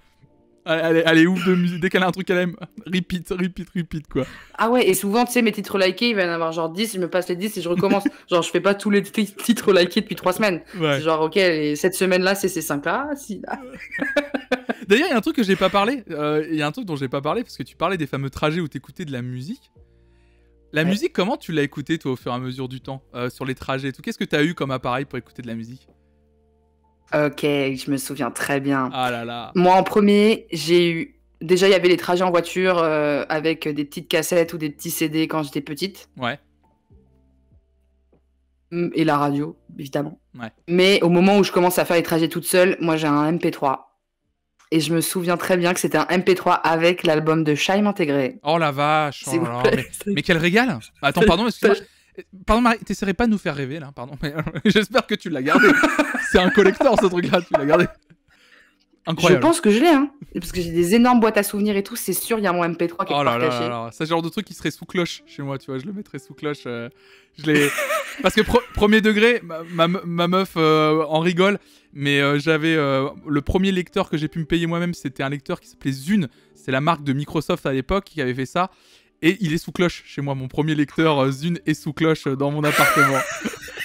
elle est, ouf de musique. Dès qu'elle a un truc qu'elle aime, repeat, repeat, repeat, quoi. Ah ouais, et souvent, tu sais, mes titres likés, il va y en avoir genre 10, je me passe les 10 et je recommence. genre, je fais pas tous les titres likés depuis 3 semaines. C'est genre, ok, cette semaine-là, c'est ces 5-là, si D'ailleurs, il y a un truc que j'ai pas parlé. Euh, il y a un truc dont j'ai pas parlé parce que tu parlais des fameux trajets où t'écoutais de la musique. La musique, comment tu l'as écoutée, toi, au fur et à mesure du temps, euh, sur les trajets et tout Qu'est-ce que t'as eu comme appareil pour écouter de la musique Ok, je me souviens très bien. Ah là là. Moi, en premier, j'ai eu. Déjà, il y avait les trajets en voiture euh, avec des petites cassettes ou des petits CD quand j'étais petite. Ouais. Hum, et la radio, évidemment. Ouais. Mais au moment où je commence à faire les trajets toute seule, moi, j'ai un MP3. Et je me souviens très bien que c'était un MP3 avec l'album de Shime intégré. Oh la vache oh mais, mais, quel régal Attends, pardon, excuse-moi. Euh, pardon, Marie, t'essaierais pas de nous faire rêver là, pardon, mais euh, j'espère que tu l'as gardé. c'est un collector ce truc-là, tu l'as gardé. Incroyable. Je pense que je l'ai, hein. Parce que j'ai des énormes boîtes à souvenirs et tout, c'est sûr, il y a mon MP3 qui est oh là, là, caché. Là, ça, genre de truc qui serait sous cloche chez moi, tu vois, je le mettrais sous cloche. Euh, je l'ai. Parce que premier degré, ma, meuf en rigole, mais j'avais le premier lecteur que j'ai pu me payer moi-même, c'était un lecteur qui s'appelait Zune. C'est la marque de Microsoft à l'époque qui avait fait ça. Et il est sous cloche chez moi. Mon premier lecteur euh, Zune est sous cloche euh, dans mon appartement.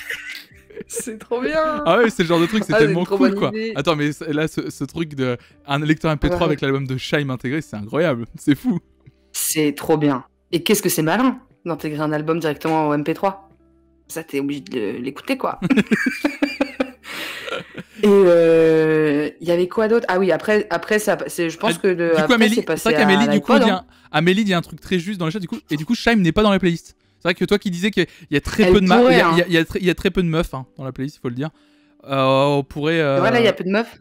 c'est trop bien Ah ouais, c'est le genre de truc, c'est ah, tellement cool quoi. Attends, mais là, ce, truc de un lecteur MP3 avec l'album de Shime intégré, c'est incroyable, c'est fou. C'est trop bien. Et qu'est-ce que c'est malin d'intégrer un album directement au MP3 Ça, t'es obligé de l'écouter quoi. Et euh, il y avait quoi d'autre Ah oui, après, après ça, je pense ah, que de, du coup, Amélie, c'est vrai qu'Amélie, du coup, hein. un, un truc très juste dans le chat. Du coup, et du coup, Shime n'est pas dans la playlist. C'est vrai que toi qui disais qu'il y a très peu de très, peu de meufs hein, dans la playlist, il faut le dire. Euh, on pourrait. Euh, voilà, il y a peu de meufs.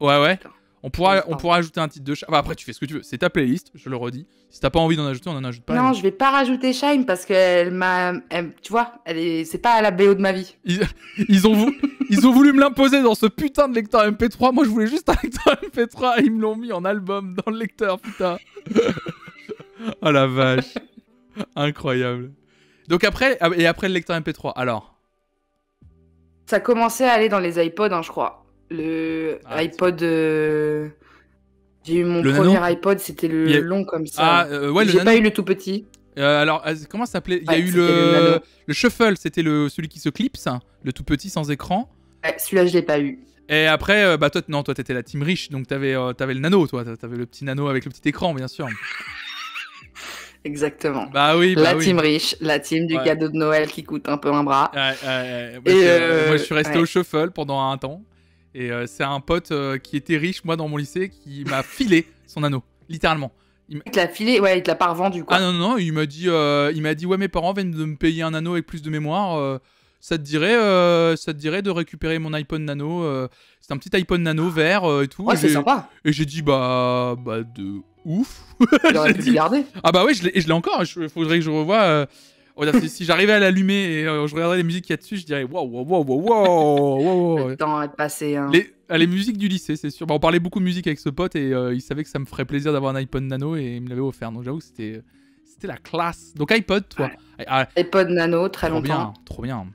Ouais, ouais. On pourra, ajouter un titre de après, tu fais ce que tu veux. C'est ta playlist, je le redis. Si t'as pas envie d'en ajouter, on en ajoute pas. Non, je vais pas rajouter Shine parce qu'elle m'a. Tu vois, c'est pas à la BO de ma vie. Ils, ont, voulu... ils ont voulu me l'imposer dans ce putain de lecteur MP3. Moi, je voulais juste un lecteur MP3 et ils me l'ont mis en album dans le lecteur, putain. oh la vache. Incroyable. Donc après, et après le lecteur MP3, alors Ça commençait à aller dans les iPods, hein, je crois. Le ah, iPod. Euh, j'ai eu mon premier iPod, c'était le long comme ça. Ah, euh, ouais, J'ai pas eu le tout petit. Euh, alors, comment ça s'appelait Il y a eu le, le, Shuffle, c'était le, celui qui se clipse, le tout petit sans écran. Ouais, celui-là, je l'ai pas eu. Et après, bah toi, non, toi, t'étais la team riche, donc t'avais le nano, toi. T'avais le petit nano avec le petit écran, bien sûr. Exactement. Bah oui, bah la team riche, la team du cadeau de Noël qui coûte un peu un bras. Et moi, je suis resté au Shuffle pendant un temps. Et euh, c'est un pote euh, qui était riche, moi, dans mon lycée, qui m'a filé son anneau, littéralement. Il, te l'a filé, ouais, il te l'a pas revendu, quoi. Ah non, non, il m'a dit, euh, il m'a dit, ouais, mes parents viennent de me payer un anneau avec plus de mémoire. ça te dirait, ça te dirait de récupérer mon iPhone Nano C'est un petit iPhone Nano ah. vert et tout. Ouais, c'est sympa. Et j'ai dit, bah, bah de ouf. pu garder. Ah bah oui je l'ai encore. Il hein, faudrait que je revoie. Oh, si, j'arrivais à l'allumer et euh, je regardais les musiques qu'il y a dessus, je dirais waouh, waouh, waouh, waouh. Le temps est passé. Hein. Euh, les, musiques du lycée, c'est sûr. Bah, on parlait beaucoup de musique avec ce pote et euh, il savait que ça me ferait plaisir d'avoir un iPod Nano et il me l'avait offert. Donc j'avoue que c'était, c'était la classe. Donc iPod, toi. Ah, ah, iPod Nano, très trop longtemps. Bien, trop bien.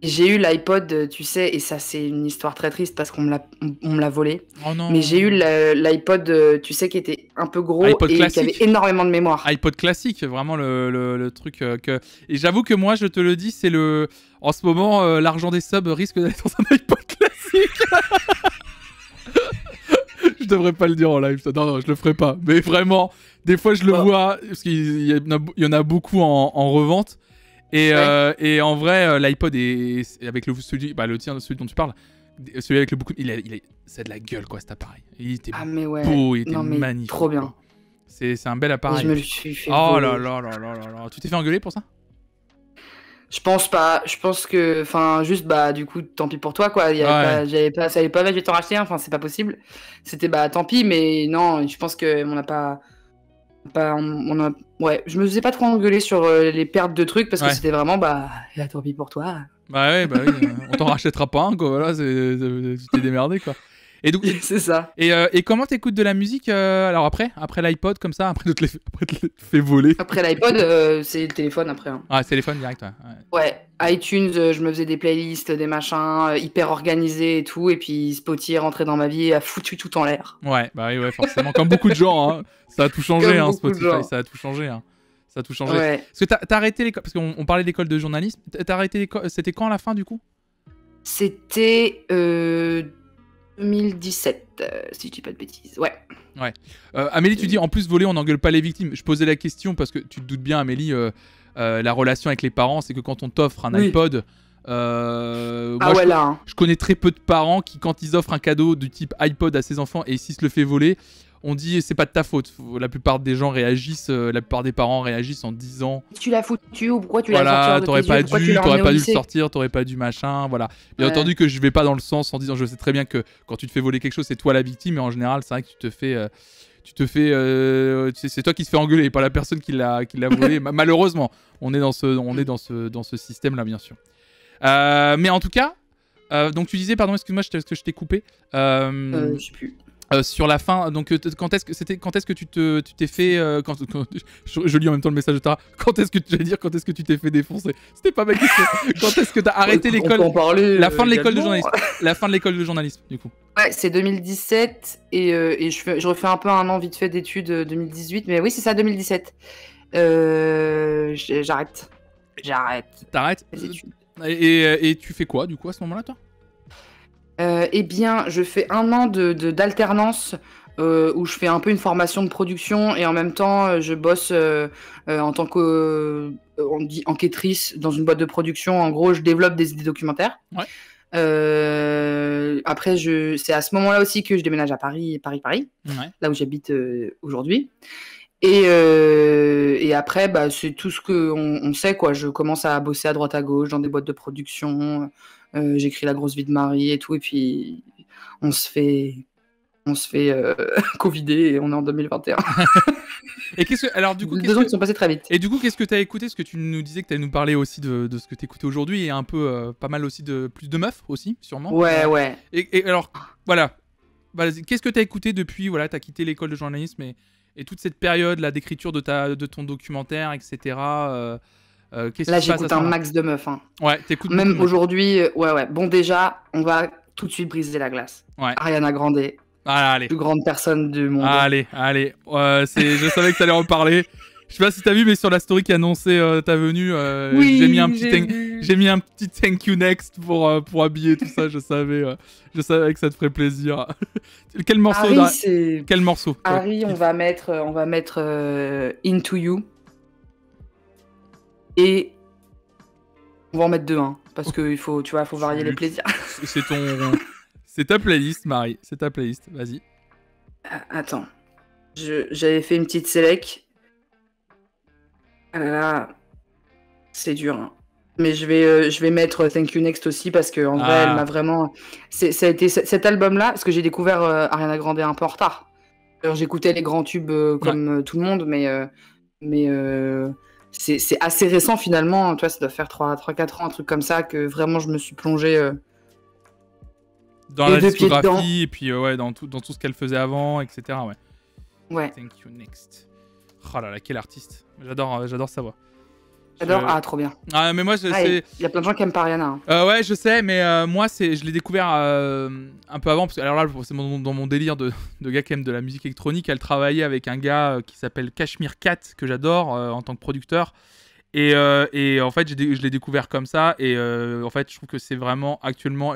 J'ai eu l'iPod, euh, tu sais, et ça c'est une histoire très triste parce qu'on me l'a volé. Oh non. Mais j'ai eu l'iPod, euh, tu sais, qui était un peu gros et qui avait énormément de mémoire. iPod classique, vraiment le, le, truc euh, que... Et j'avoue que moi, je te le dis, c'est le... En ce moment, l'argent des subs risque d'être dans un iPod classique. je devrais pas le dire en live, Non, non, je le ferai pas. Mais vraiment, des fois je le bah. vois, parce qu'il y, y, en a beaucoup en, en revente. Euh, et, en vrai, euh, l'iPod est, avec le celui, bah, le tien, celui dont tu parles, celui avec le beaucoup, il, il de la gueule quoi cet appareil. Il était ah, beau, il était magnifique. Trop bien. C'est un bel appareil. Je me le suis fait oh là là là là là là. Tu t'es fait engueuler pour ça je pense pas. Je pense que, enfin, juste bah du coup, tant pis pour toi quoi. pas, j'avais pas, ça allait pas, je vais t'en racheter. Enfin, c'est pas possible. C'était bah tant pis, mais non, je pense que on n'a pas. Bah, on, a... ouais, je me faisais pas trop engueuler sur euh, les pertes de trucs parce que c'était vraiment bah tant pis pour toi. Bah, bah oui, euh, on t'en rachètera pas un quoi. Voilà, tu démerdé quoi. Et donc, c'est ça. Euh, et, comment t'écoutes de la musique euh, alors après, après l'iPod comme ça, après te les, fait voler. Après l'iPod, euh, c'est le téléphone après. Hein. Ah, téléphone direct. Ouais. ouais. iTunes, je me faisais des playlists, des machins hyper organisés et tout, et puis Spotify est rentré dans ma vie et a foutu tout en l'air. Ouais, bah oui, ouais, forcément, comme beaucoup de gens, hein, ça a tout changé, hein, Spotify, ça a tout changé. Hein. ça a tout changé. Ouais. Parce que t'as arrêté l'école, parce qu'on parlait d'école de journalisme, t'as arrêté c'était quand la fin du coup C'était euh, 2017, euh, si tu dis pas de bêtises. Ouais. Ouais. Euh, Amélie, tu dis en plus voler, on n'engueule pas les victimes. Je posais la question parce que tu te doutes bien, Amélie, euh, la relation avec les parents, c'est que quand on t'offre un iPod. ah ouais, je, là. Hein. je connais très peu de parents qui, quand ils offrent un cadeau du type iPod à ses enfants et s'ils se le fait voler, on dit c'est pas de ta faute. La plupart des gens réagissent, euh, la plupart des parents réagissent en disant tu l'as foutu ou pourquoi tu l'as voilà, sorti t'aurais pas dû, t'aurais pas dû le sortir, t'aurais pas dû machin, voilà. Bien entendu que je vais pas dans le sens en disant je sais très bien que quand tu te fais voler quelque chose c'est toi la victime, mais en général c'est vrai que tu te fais euh, tu te fais euh, c'est toi qui se fais engueuler pas la personne qui l'a volé malheureusement on est dans ce dans ce dans ce système là bien sûr mais en tout cas donc tu disais pardon excuse-moi est-ce que je t'ai coupé je sais plus euh, sur la fin, donc euh, quand est-ce que c'était quand est-ce que tu te tu t'es fait euh, quand, je, lis en même temps le message de Tara. Quand est-ce que tu vas dire quand est-ce que tu t'es fait défoncer C'était pas ma question. quand est-ce que t'as arrêté l'école La fin de l'école de journalisme. la fin de l'école de journalisme du coup. Ouais, c'est 2017 et, je, je, refais un peu un an vite fait d'études 2018, mais oui c'est ça 2017. j'arrête, j'arrête. T'arrêtes et tu fais quoi du coup à ce moment-là toi euh, eh bien, je fais un an d'alternance. Euh, où je fais un peu une formation de production et en même temps euh, je bosse en tant qu'enquêtrice dans une boîte de production. En gros, je développe des idées documentaires. après, c'est à ce moment-là aussi que je déménage à Paris, Paris, Paris, là où j'habite aujourd'hui. Euh, et, après, bah, c'est tout ce que on, sait. Quoi. Je commence à bosser à droite à gauche dans des boîtes de production. Euh, j'écris La grosse vie de Marie et tout. Et puis, on se fait, on se fait euh, covider et on est en 2021. et qu'est-ce que, alors du coup, deux ans sont passés très vite. Et du coup, qu'est-ce que tu as écouté Parce que tu nous disais que tu nous parler aussi de, ce que tu écoutais aujourd'hui et un peu, pas mal aussi de plus de meufs aussi, sûrement. Ouais, ouais. Et, alors, voilà. Bah, qu'est-ce que tu as écouté depuis Voilà, tu as quitté l'école de journalisme et et toute cette période là d'écriture de ta de ton documentaire, etc. Euh, euh, là, j'écoute un max de meufs. Hein. Ouais, Même aujourd'hui, euh, ouais, ouais. Bon, déjà, on va tout de suite briser la glace. Ouais. Ariana Grande. Ah, allez. Plus grande personne du monde. allez, allez. je savais que t'allais en parler. Je sais pas si t'as vu, mais sur la story qui annonçait euh, ta venue, euh, j'ai mis un petit j'ai mis un petit thank you next pour euh, pour habiller tout ça. je savais, je savais que ça te ferait plaisir. Quel morceau Harry, Quel morceau Harry, on va mettre, on va mettre Into You et on va en mettre deux, hein, parce que il faut, tu vois, faut varier les plaisirs. C'est ton, c'est ta playlist, Marie. C'est ta playlist. Vas-y. Attends, j'avais fait une petite sélection ah là c'est dur. Hein. Mais je vais, euh, je vais mettre Thank You Next aussi parce que vrai, elle m'a ah. vraiment. été cet album-là parce que j'ai découvert euh, Ariana Grande un peu en retard. j'écoutais les grands tubes euh, comme tout le monde, mais mais c'est, assez récent finalement. Hein. Tu vois, ça doit faire 3-4 ans, un truc comme ça, que vraiment je me suis plongé. dans la discographie et puis ouais, dans tout, dans tout ce qu'elle faisait avant, etc. ouais. Thank You Next. Oh là là, quel artiste. J'adore, euh, j'adore sa voix. J'adore. Ah, trop bien. Ah, mais moi, ah, Il y a plein de gens qui aiment pas Rihanna. Hein. Euh, ouais, je sais, mais euh, moi, c'est, je l'ai découvert un peu avant. Parce que, alors là, c'est dans mon délire de, de, gars qui aime de la musique électronique. Elle travaillait avec un gars qui s'appelle Kashmir Cat, que j'adore en tant que producteur. Et, et en fait, je l'ai découvert comme ça. Et en fait, je trouve que c'est vraiment actuellement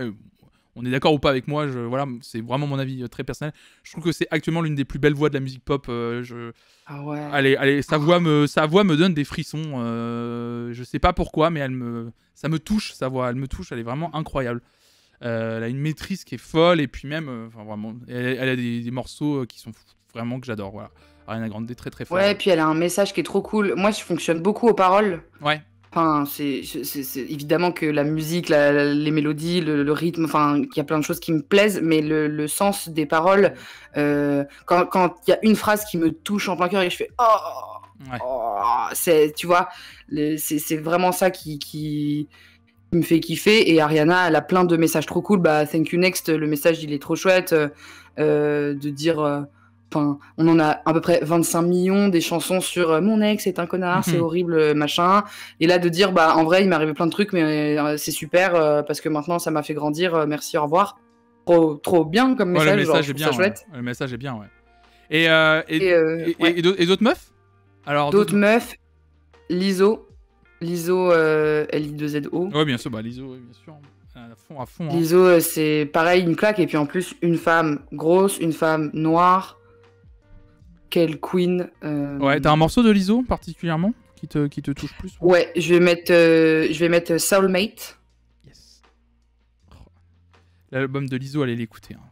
on est d'accord ou pas avec moi, je, voilà, c'est vraiment mon avis euh, très personnel. Je trouve que c'est actuellement l'une des plus belles voix de la musique pop. Euh, je... Ah allez, allez, sa ah. voix me, sa voix me donne des frissons. je euh, je sais pas pourquoi, mais elle me, ça me touche sa voix, elle me touche, elle est vraiment incroyable. elle a une maîtrise qui est folle et puis même, enfin vraiment, elle, a des, morceaux qui sont vraiment que j'adore, voilà. Ariana Grande est très très forte. Ouais, et puis elle a un message qui est trop cool. Moi, je fonctionne beaucoup aux paroles. Ouais c'est évidemment que la musique, les mélodies, le, rythme, enfin, il y a plein de choses qui me plaisent, mais le, sens des paroles, euh, quand il y a une phrase qui me touche en plein cœur et je fais oh, oh c'est, tu vois, c'est vraiment ça qui, me fait kiffer. Et Ariana, elle a plein de messages trop cool. Bah, thank you next, le message il est trop chouette euh, euh, de dire on en a à peu près 25 millions des chansons sur euh, mon ex est un connard, c'est mhm. horrible, euh, machin. Et là, de dire, bah, en vrai, il m'est arrivé plein de trucs, mais euh, c'est super parce que maintenant, ça m'a fait grandir. merci, au revoir. Trop, bien comme message. le, message est bien, le message est bien, ouais. Et, et, et, d'autres meufs Alors d'autres meufs, l'ISO, l'ISO L-I-2-Z-O. Ouais, bien sûr, bah, l'ISO, bien sûr. À fond, à fond. Hein. L'ISO, c'est pareil, une claque. Et puis en plus, une femme grosse, une femme noire, quelle queen. Euh, ouais, t'as un morceau de l'ISO particulièrement qui te, qui te touche plus Ouais, je vais mettre, euh, je vais mettre euh, Soulmate. Yes. L'album de l'ISO, allez l'écouter. Hein.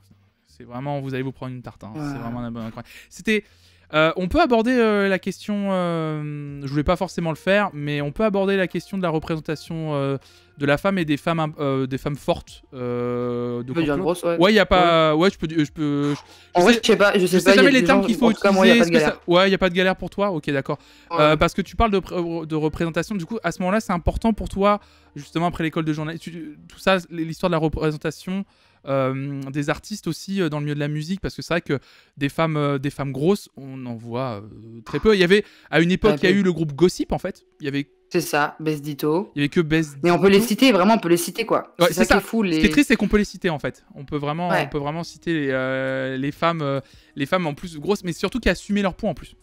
C'est vraiment, vous allez vous prendre une tarte. Hein. C'est vraiment C'était euh, on peut aborder euh, la question, euh, je voulais pas forcément le faire, mais on peut aborder la question de la représentation euh, de la femme et des femmes, des femmes fortes. de ouais. ouais, y a pas, ouais, ouais je peux, je peux. en vrai, je sais pas, je sais, jamais les termes qu'il faut utiliser. y a pas de galère. Ça... Ouais, y a pas de galère pour toi, ok, d'accord. parce que tu parles de, de, représentation, du coup, à ce moment-là, c'est important pour toi, justement après l'école de journalisme, tout ça, l'histoire de la représentation. Euh, des artistes aussi euh, dans le milieu de la musique, parce que c'est vrai que des femmes, euh, des femmes grosses, on en voit très peu. Il y avait, à une époque, il y a eu le groupe Gossip, en fait. Il y avait c'est ça, Bess Dito. Il y avait que Mais on peut les citer, vraiment, on peut les citer, quoi. c'est ça, fou. Ce qui est triste, c'est qu'on peut les citer, en fait. On peut vraiment, on peut vraiment citer les, femmes, les femmes en plus grosses, mais surtout qui assumaient leur poids, en plus.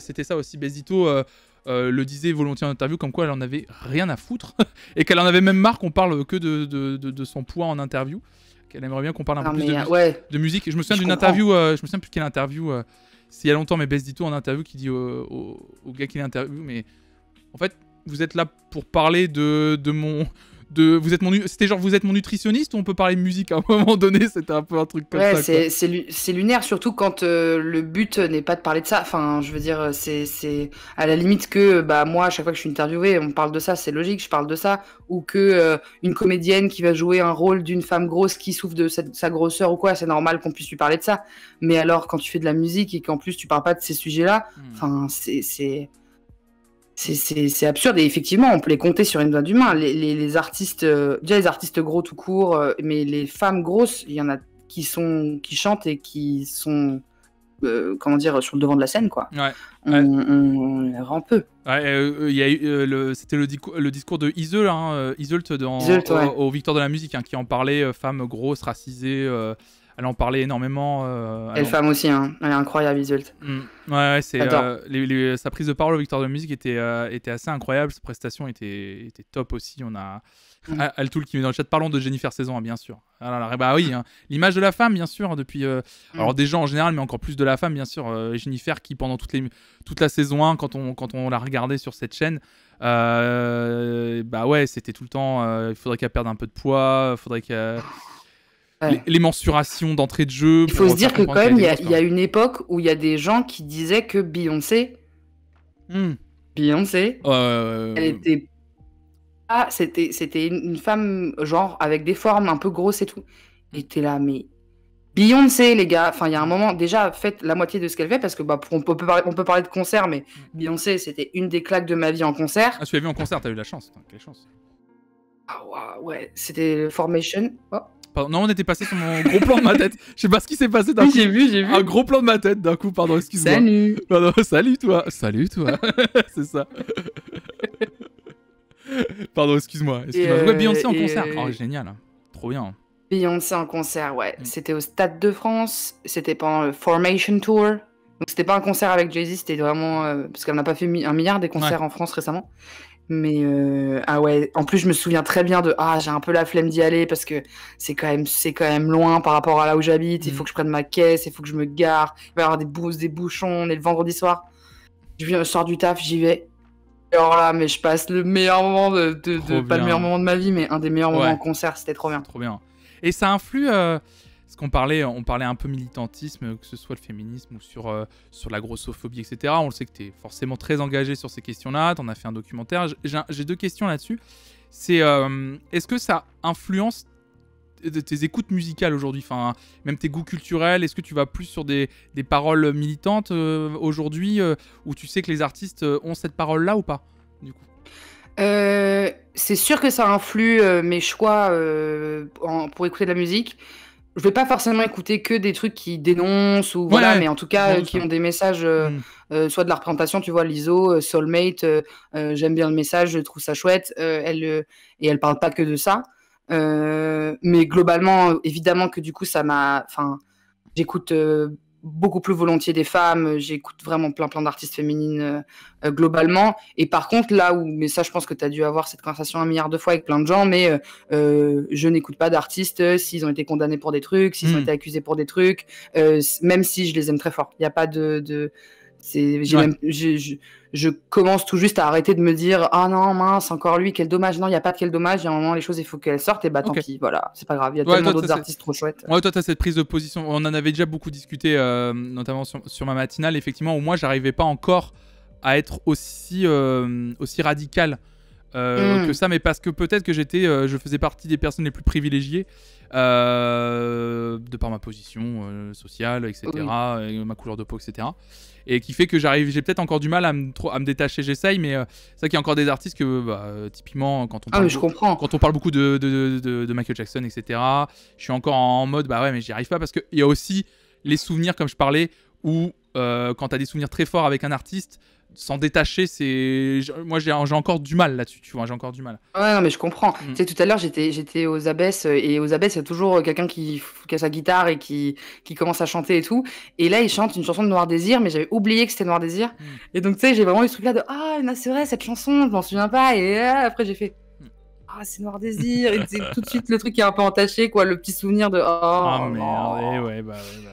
C'était ça aussi, Bess Dito. Euh, le disait volontiers en interview, comme quoi elle en avait rien à foutre, et qu'elle en avait même marre qu'on parle que de, de, son poids en interview, qu'elle aimerait bien qu'on parle un ah, peu de, musique. Je me souviens d'une interview, euh, je me souviens plus quelle interview, c'est euh, il y a longtemps, mais Bess Dito en interview qui dit au, gars qui l'interview, mais en fait, vous êtes là pour parler de, de mon de vous êtes mon c'était genre vous êtes mon nutritionniste ou on peut parler de musique à un moment donné c'était un peu un truc comme ouais, c'est lunaire surtout quand euh, le but n'est pas de parler de ça enfin je veux dire c'est à la limite que bah moi à chaque fois que je suis interviewé on parle de ça c'est logique je parle de ça ou que euh, une comédienne qui va jouer un rôle d'une femme grosse qui souffre de sa grosseur ou quoi c'est normal qu'on puisse lui parler de ça mais alors quand tu fais de la musique et qu'en plus tu parles pas de ces sujets là hmm. enfin c'est c'est absurde et effectivement on peut les compter sur une main d'humain les, les, artistes euh, déjà les artistes gros tout court euh, mais les femmes grosses il y en a qui sont qui chantent et qui sont euh, comment dire sur le devant de la scène quoi on, on, peu c'était le, discours de Iseult hein, dans, au, au, Victoire de la musique hein, qui en parlait femmes grosses racisées elle en parlait énormément. Euh, elle, est femme aussi, hein. elle est incroyable, Isult. Mm. Ouais, ouais c'est, euh, sa prise de parole au Victor de la musique était, euh, était assez incroyable, sa prestation était, top aussi. On a Elle mm. Altoul qui met dans le chat. Parlons de Jennifer Saison, bien sûr. Ah là là, eh bah oui, hein. l'image de la femme, bien sûr, hein, depuis. Mm. Alors des gens en général, mais encore plus de la femme, bien sûr. Jennifer qui, pendant toute, les, toute la saison 1, quand on, quand on l'a regardée sur cette chaîne, bah ouais, c'était tout le temps. Il faudrait qu'elle perde un peu de poids, Il faudrait qu'elle les, mensurations d'entrée de jeu. Il faut se dire que quand même, il y, a une époque où il y a des gens qui disaient que Beyoncé, hmm. Beyoncé, euh, elle était ah, c'était c'était une femme genre avec des formes un peu grosses et tout. Hmm. Elle était là, mais Beyoncé, les gars. Enfin, il y a un moment, déjà, faites la moitié de ce qu'elle fait parce que bah, on, peut parler, on peut parler de concert, mais hmm. Beyoncé, c'était une des claques de ma vie en concert. Ah, tu l'as vu en concert, t'as eu la chance. Quelle chance. Ah, ouais, c'était Formation. Oh non, on était passé sur mon gros plan de ma tête. Je sais pas ce qui s'est passé d'un coup. J'ai vu, j'ai vu. Un gros plan de ma tête d'un coup, pardon, excuse-moi. Salut. Pardon, salut toi. Salut toi. c'est ça. pardon, excuse-moi. Excuse euh, Beyoncé en concert. Euh, oh, génial. Hein. Trop bien. Beyoncé en concert, ouais. Mm. C'était au Stade de France. C'était pendant euh, le Formation Tour. Donc c'était pas un concert avec Jay-Z, c'était vraiment. Euh, parce qu'elle n'a pas fait un milliard des concerts en France récemment. Mais euh, ah ouais, en plus je me souviens très bien de ah j'ai un peu la flemme d'y aller parce que c'est quand même c'est quand même loin par rapport à là où j'habite. Il mm. faut que je prenne ma caisse, il faut que je me gare. Il va y avoir des bousses, des bouchons. On le vendredi soir. Je viens, le sors du taf, j'y vais. Alors là, mais je passe le meilleur moment de, pas le meilleur moment de ma vie, mais un des meilleurs moments en concert, c'était trop bien. Trop bien. Et ça influe. Euh, qu'on parlait, on parlait un peu militantisme, que ce soit le féminisme ou sur, euh, sur la grossophobie, etc. On le sait que tu es forcément très engagé sur ces questions-là, tu en as fait un documentaire. J'ai deux questions là-dessus. C'est euh, est-ce que ça influence tes écoutes musicales aujourd'hui, enfin, même tes goûts culturels Est-ce que tu vas plus sur des, paroles militantes euh, aujourd'hui, où tu sais que les artistes ont cette parole-là ou pas du coup C'est sûr que ça influe mes choix pour écouter de la musique je vais pas forcément écouter que des trucs qui dénoncent ou voilà, mais en tout cas euh, qui ont des messages, euh, mm. euh, soit de la représentation, tu vois, l'ISO, Soulmate, j'aime bien le message, je trouve ça chouette, elle, et elle parle pas que de ça. mais globalement, évidemment que du coup, ça m'a. Enfin, j'écoute beaucoup plus volontiers des femmes. J'écoute vraiment plein plein d'artistes féminines euh, globalement. Et par contre, là où, mais ça, je pense que tu as dû avoir cette conversation un milliard de fois avec plein de gens, mais euh, euh, je n'écoute pas d'artistes s'ils ont été condamnés pour des trucs, s'ils ont hmm. été accusés pour des trucs, même si je les aime très fort. Il n'y a pas de je, commence tout juste à arrêter de me dire ah non mince encore lui quel dommage non il n'y a pas de quel dommage il y a un moment les choses il faut qu'elles sortent et bah tant pis voilà c'est pas grave il y a tellement d'autres artistes trop chouettes. Ouais toi as cette prise de position on en avait déjà beaucoup discuté euh, notamment sur, ma matinale effectivement où moi j'arrivais pas encore à être aussi euh, aussi radical euh, hmm. que ça mais parce que peut-être que j'étais je faisais partie des personnes les plus privilégiées de par ma position sociale etc ma couleur de peau etc et qui fait que j'arrive, j'ai peut-être encore du mal à me, détacher. J'essaye, mais euh, c'est vrai qu'il y a encore des artistes que, bah, typiquement, quand on ah, parle, quand on parle beaucoup de, de, Michael Jackson, etc., je suis encore en mode, bah ouais, mais j'y arrive pas parce qu'il y a aussi les souvenirs, comme je parlais, où euh, quand tu as des souvenirs très forts avec un artiste, s'en détacher, c'est moi j'ai encore du mal là-dessus, tu vois, j'ai encore du mal. Ouais, non, mais je comprends. C'est mm. Tu sais, tout à l'heure j'étais aux abbesses euh, et aux abbesses il y a toujours euh, quelqu'un qui, qui, a sa guitare et qui qui commence à chanter et tout. Et là il chante une chanson de Noir Désir, mais j'avais oublié que c'était Noir Désir. Mm. Et donc tu sais j'ai vraiment eu ce truc là de ah c'est vrai cette chanson, je m'en souviens pas. Et euh, après j'ai fait mm. ah c'est Noir Désir et tout de suite le truc qui est un peu entaché quoi, le petit souvenir de oh, ah, oh, oh. Eh ouais, bah, ouais, bah,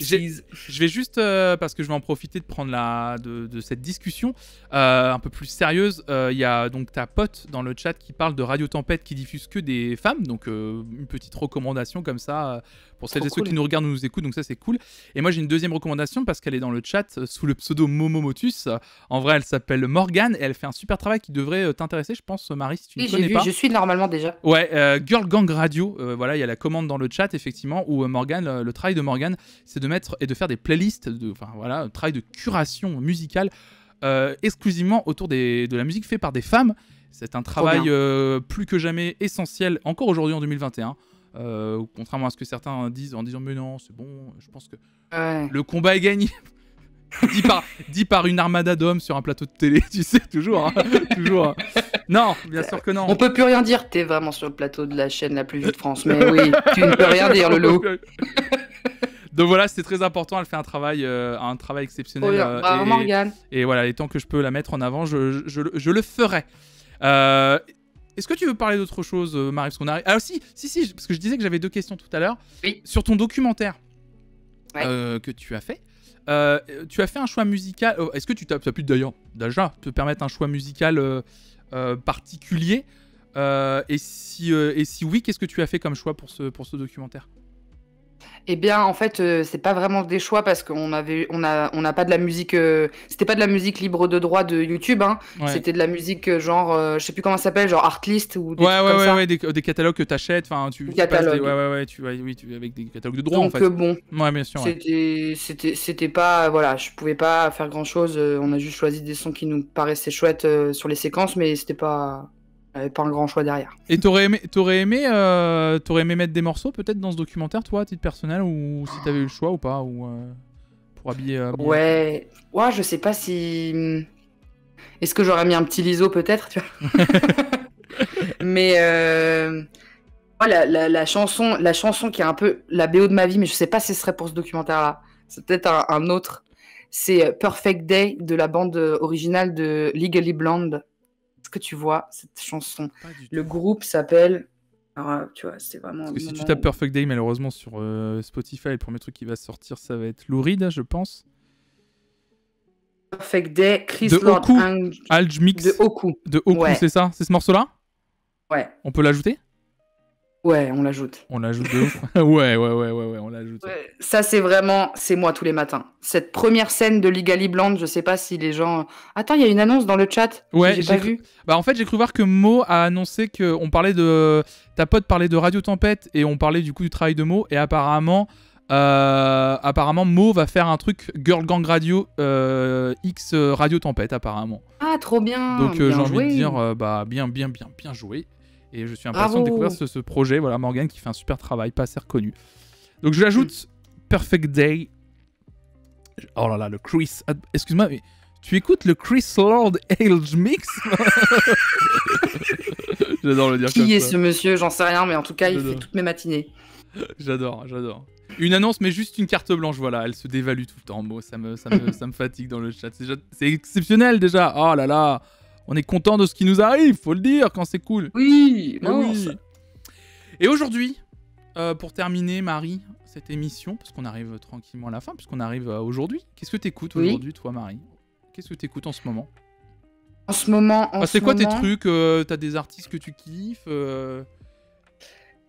je vais juste, euh, parce que je vais en profiter de prendre la, de, cette discussion euh, un peu plus sérieuse. Euh, il y a donc ta pote dans le chat qui parle de Radio Tempête qui diffuse que des femmes. Donc une petite recommandation comme ça pour celles et ceux qui nous regardent ou nous écoutent. Donc ça c'est cool. Et moi j'ai une deuxième recommandation parce qu'elle est dans le chat sous le pseudo Momomotus. En vrai elle s'appelle Morgane et elle fait un super travail qui devrait t'intéresser je pense Marie si tu connais pas. Je suis normalement déjà. Ouais, Girl Gang Radio. voilà il y a la commande dans le chat effectivement où Morgane, le travail de Morgane c'est de mettre et de faire des playlists, de, enfin voilà, un travail de curation musicale euh, exclusivement autour des, de la musique faite par des femmes. C'est un travail euh, plus que jamais essentiel, encore aujourd'hui en 2021. Euh, contrairement à ce que certains disent en disant mais non c'est bon, je pense que le combat est gagné. dit, par, dit par une armada d'hommes sur un plateau de télé, tu sais, toujours. Hein, toujours. Hein. Non, bien sûr que non. On peut plus rien dire, t'es vraiment sur le plateau de la chaîne la plus vue de France, mais oui, tu ne peux rien dire, Lolo. Donc voilà, c'était très important. Elle fait un travail, euh, un travail exceptionnel. Euh, et, voilà, les temps que je peux la mettre en avant, je, le ferai. Euh, est-ce que tu veux parler d'autre chose, Marie Parce qu'on arrive. Ah, si, si, si, parce que je disais que j'avais deux questions tout à l'heure. Sur ton documentaire que tu as fait. tu as fait un choix musical. Oh, est-ce que tu as, as pu d'ailleurs déjà te permettre un choix musical particulier et si, et si oui, qu'est-ce que tu as fait comme choix pour ce, pour ce documentaire eh bien, en fait, euh, c'est pas vraiment des choix parce qu'on avait, on on n'a pas de la musique. Euh, c'était pas de la musique libre de droit de YouTube, hein. C'était de la musique euh, genre, je sais plus comment ça s'appelle, genre Artlist ou des Ouais, trucs ouais, ouais, ouais, des, catalogues que t'achètes, enfin, tu, Des ouais, ouais, ouais, tu, oui, avec des catalogues de droits Donc bon, Ouais, bien sûr. c'était, pas, voilà, je pouvais pas faire grand chose. on a juste choisi des sons qui nous paraissaient chouettes sur les séquences, mais c'était pas, avait pas un grand choix derrière. Et t'aurais aimé, t'aurais aimé, euh, t'aurais aimé mettre des morceaux peut-être dans ce documentaire, toi, à titre personnel, ou si t'avais eu le choix ou pas, ou euh, pour habiller, euh, Ouais, ouais, je sais pas si. Hmm, est-ce que j'aurais mis un petit liso peut-être, tu vois Mais la, chanson, la chanson qui est un peu la BO de ma vie, mais je sais pas si ce serait pour ce documentaire-là. C'est peut-être un autre. C'est Perfect Day de la bande originale de Legally Blonde que tu vois cette chanson Le groupe s'appelle. tu vois, c'est vraiment. si tu tapes Perfect Day, malheureusement, sur euh, Spotify, le premier truc qui va sortir, ça va être Louride, je pense. Perfect Day, Chris de Lord, Oku, Alge Mix. De Oku. De Oku, c'est ça C'est ce morceau-là Ouais. On peut l'ajouter Ouais, on l'ajoute. On l'ajoute de ouais, ouais, ouais, ouais, ouais, on l'ajoute. ça, c'est vraiment, c'est moi tous les matins. Cette première scène de Ligali Blonde, je sais pas si les gens. Attends, il y a une annonce dans le chat. Ouais, j'ai vu. Bah, en fait, j'ai cru voir que Mo a annoncé qu'on parlait de. Ta pote parlait de Radio Tempête et on parlait du coup du travail de Mo et apparemment. Euh, apparemment, Mo va faire un truc Girl Gang Radio euh, X euh, Radio Tempête, apparemment. Ah, trop bien! Donc, j'ai envie de dire, bah, bien, bien, bien, bien joué. Et je suis impatient de découvrir ce, projet. Voilà, Morgan qui fait un super travail, pas assez reconnu. Donc je l'ajoute Perfect Day. Oh là là, le Chris. Excuse-moi, mais tu écoutes le Chris Lord Age Mix J'adore le dire Qui est ce monsieur J'en sais rien, mais en tout cas, il fait toutes mes matinées. J'adore, j'adore. Une annonce, mais juste une carte blanche, voilà. Elle se dévalue tout le temps. Bon, ça me, ça me, ça me fatigue dans le chat. C'est exceptionnel déjà. Oh là là on est content de ce qui nous arrive, faut le dire quand c'est cool. Oui, eh oui. Et aujourd'hui, euh, pour terminer, Marie, cette émission, parce qu'on arrive tranquillement à la fin, puisqu'on arrive euh, aujourd'hui, qu'est-ce que t'écoutes aujourd'hui, toi, Marie Qu'est-ce que t'écoutes en ce moment En ce moment, en ah, C'est quoi tes trucs euh, T'as des artistes que tu kiffes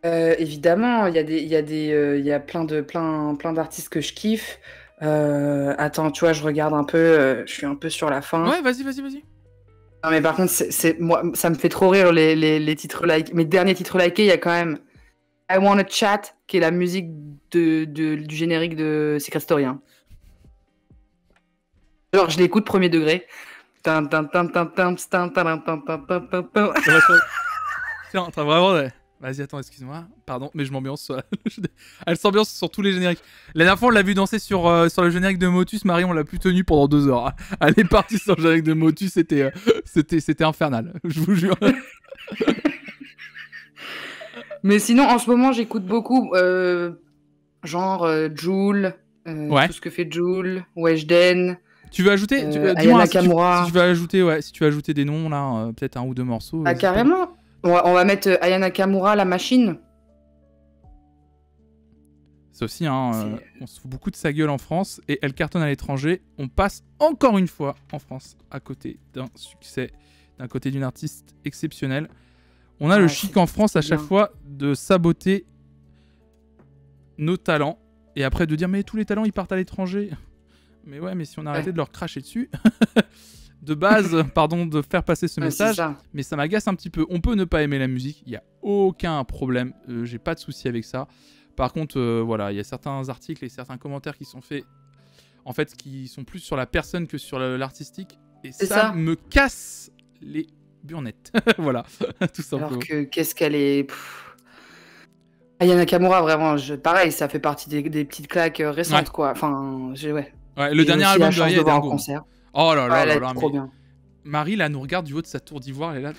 Évidemment, il y a des, il y a des, il y a plein de, plein, plein d'artistes que je kiffe. attends, tu vois, je regarde un peu. je suis un peu sur la fin. Ouais, vas-y, vas-y, vas-y. Non, mais par contre, moi, ça me fait trop rire les, titres likés. Mes derniers titres likés, il y a quand même I Wanna Chat, qui est la musique du générique de Secret Story. Hein. Genre, je l'écoute premier degré. vraiment. Vas-y, attends, excuse-moi. Pardon, mais je m'ambiance. Elle s'ambiance sur tous les génériques. La dernière fois, on l'a vu danser sur, euh, sur le générique de Motus. Marie, on l'a plus tenue pendant deux heures. Elle est partie sur le générique de Motus. C'était, euh, c'était, c'était infernal. Je vous jure. mais sinon, en ce moment, j'écoute beaucoup. Euh, genre Joule. Ouais. Tout ce que fait Joule. Weshden. Tu veux ajouter tu, dis si, tu, veux ajouter, ouais, si tu veux ajouter des noms, là, peut-être un ou deux morceaux. Ah, carrément. On va, mettre euh, Ayana Kamura, la machine. C'est aussi, hein, euh, on se fout beaucoup de sa gueule en France et elle cartonne à l'étranger. On passe encore une fois en France à côté d'un succès, d'un côté d'une artiste exceptionnelle. On a le chic en France à chaque fois de saboter nos talents et après de dire mais tous les talents ils partent à l'étranger. Mais ouais, mais si on arrêtait de leur cracher dessus. de base, pardon, de faire passer ce message, mais ça m'agace un petit peu. On peut ne pas aimer la musique, il n'y a aucun problème, euh, j'ai pas de souci avec ça. Par contre, euh, voilà, il y a certains articles et certains commentaires qui sont faits, en fait, qui sont plus sur la personne que sur l'artistique, et ça, me casse les burnettes. voilà, tout simplement. Alors que qu'est-ce qu'elle est. Qu Ayana ah, Kamura, vraiment, pareil, ça fait partie des, petites claques euh, récentes, quoi. Enfin, ouais. le dernier album de Concert. Oh là là, ah, la là, Marie, là, nous regarde du haut de sa tour d'ivoire. Elle est là.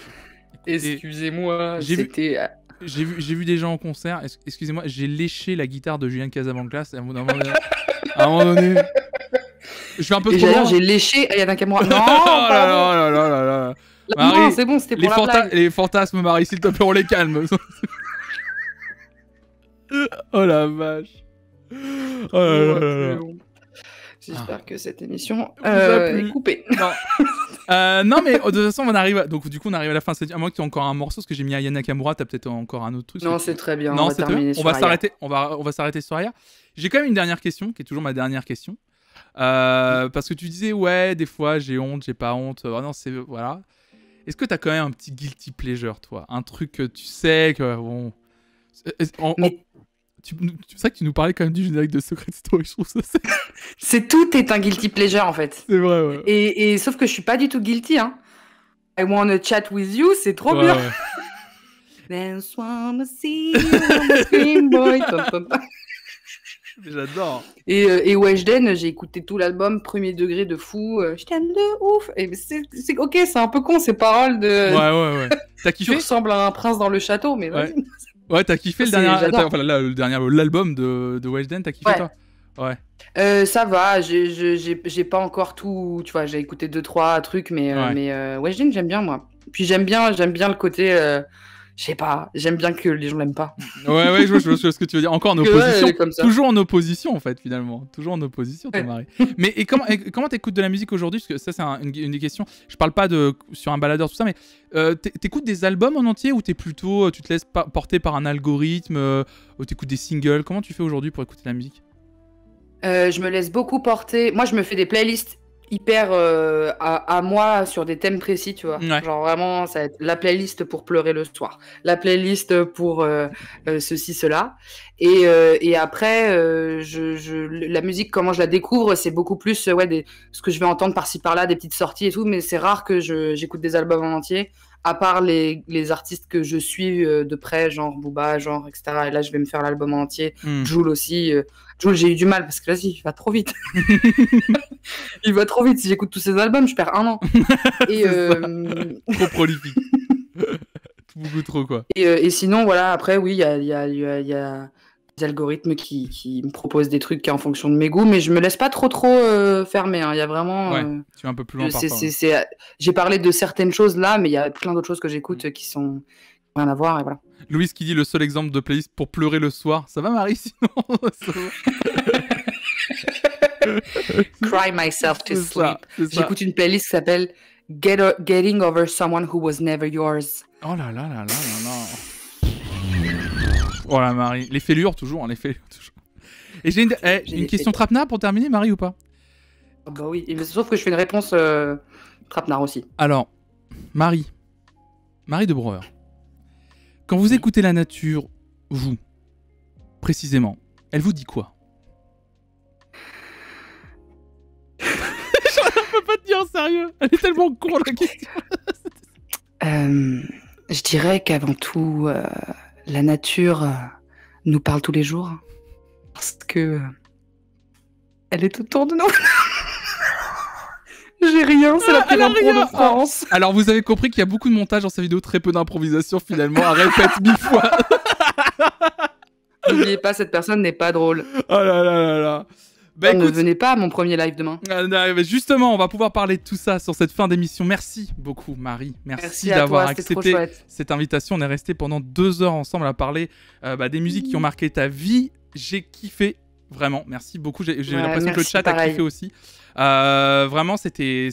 Excusez-moi, J'ai vu, des gens en concert, excusez-moi, j'ai léché la guitare de Julien Casablancas à un moment donné. à un moment donné je suis un peu trop loin. J'ai léché il a oh Non, là, là, là, Marie, c'est bon, c'était pour les la blague. Les fantasmes, Marie, s'il te plaît, on les calme. oh la vache. Oh la là là. J'espère ah. que cette émission est euh, coupée. Non. Euh, non. mais de toute façon, on arrive. À... Donc, du coup, on arrive à la fin. À moins que tu aies encore un morceau, parce que j'ai mis Aya tu T'as peut-être encore un autre truc. Non, c'est très bien. on, va on va s'arrêter. On va, on va s'arrêter sur Aya. J'ai quand même une dernière question, qui est toujours ma dernière question, euh, parce que tu disais ouais, des fois j'ai honte, j'ai pas honte. non, c'est voilà. Est-ce que t'as quand même un petit guilty pleasure, toi, un truc que tu sais que bon. Tu, tu sais que tu nous parlais quand même du générique de Secret Story, je trouve ça. C'est tout est un guilty pleasure en fait. C'est vrai, ouais. Et, et, sauf que je suis pas du tout guilty, hein. I wanna chat with you, c'est trop bien. Ouais. Dance wanna see you, boy. J'adore. Et, euh, et Weshden, j'ai écouté tout l'album, premier degré de fou. Euh, je t'aime de ouf. Et c'est ok, c'est un peu con ces paroles de. Ouais, ouais, ouais. T'as kiffé Tu ressembles à un prince dans le château, mais Ouais, t'as kiffé le dernier, enfin, le dernier, l'album de, de End t'as kiffé toi Ouais. Euh, ça va, j'ai pas encore tout, tu vois, j'ai écouté 2-3 trucs, mais euh, ouais. mais euh, j'aime bien moi. Puis j'aime bien, j'aime bien le côté je sais pas, j'aime bien que les gens l'aiment pas. ouais, ouais, je vois, ce que tu veux dire. Encore en opposition. comme toujours en opposition, en fait, finalement. Toujours en opposition, ton mari. Mais et comment et, comment t'écoutes de la musique aujourd'hui Parce que ça, c'est une, des questions. Je parle pas de sur un baladeur, tout ça, mais euh, t'écoutes des albums en entier ou t'es plutôt, euh, tu te laisses porter par un algorithme euh, Ou t'écoutes des singles Comment tu fais aujourd'hui pour écouter de la musique euh, je me laisse beaucoup porter. Moi, je me fais des playlists hyper euh, à, moi sur des thèmes précis, tu vois. Genre vraiment, ça être la playlist pour pleurer le soir, la playlist pour euh, euh, ceci, cela. Et, après, je, la musique, comment je la découvre, c'est beaucoup plus ouais, ce que je vais entendre par-ci par-là, des petites sorties et tout, mais c'est rare que j'écoute des albums en entier à part les, artistes que je suis euh, de près, genre Booba, genre, etc. Et là, je vais me faire l'album entier. Hmm. Joule aussi. Euh, Joule, j'ai eu du mal parce que là y il va trop vite. il va trop vite. Si j'écoute tous ses albums, je perds un an. et, euh, Trop prolifique. Beaucoup trop, quoi. Et, sinon, voilà, après, oui, il y a, y y a algorithmes qui, qui, me proposent des trucs qui en fonction de mes goûts, mais je me laisse pas trop trop euh, fermer. Hein. Il y a vraiment. Euh, tu es un peu plus loin. Hein. Euh, j'ai parlé de certaines choses là, mais il y a plein d'autres choses que j'écoute mm. qui sont rien à voir et voilà. Louise qui dit le seul exemple de playlist pour pleurer le soir. Ça va Marie sinon Cry myself to sleep. J'écoute une playlist qui s'appelle Getting Over Someone Who Was Never Yours. Oh là là là là là là. Voilà, oh Marie, les fêlures toujours, hein, les fêlures toujours. Et j'ai une, eh, question trapnard pour terminer, Marie, ou pas oh, Bah oui, sauf que je fais une réponse euh, aussi. Alors, Marie, Marie de Breuer, quand vous écoutez la nature, vous, précisément, elle vous dit quoi Je peux pas te dire en sérieux, elle est tellement con la question. Euh, je dirais qu'avant tout, euh, la nature euh, nous parle tous les jours parce que euh, elle est autour de nous. J'ai rien, c'est la première fois. de France. Oh. Alors vous avez compris qu'il y a beaucoup de montage dans sa vidéo, très peu d'improvisation finalement, répète mille fois. N'oubliez pas, cette personne n'est pas drôle. Oh là là là là. Bah, ne venez pas mon premier live demain. Ah, justement, on va pouvoir parler de tout ça sur cette fin d'émission. Merci beaucoup, Marie. Merci, d'avoir accepté cette invitation. On est resté pendant deux heures ensemble à parler euh, bah, des musiques qui ont marqué ta vie. J'ai kiffé Vraiment, merci beaucoup. J'ai bah, l'impression que le chat a kiffé aussi. Euh, vraiment, c'était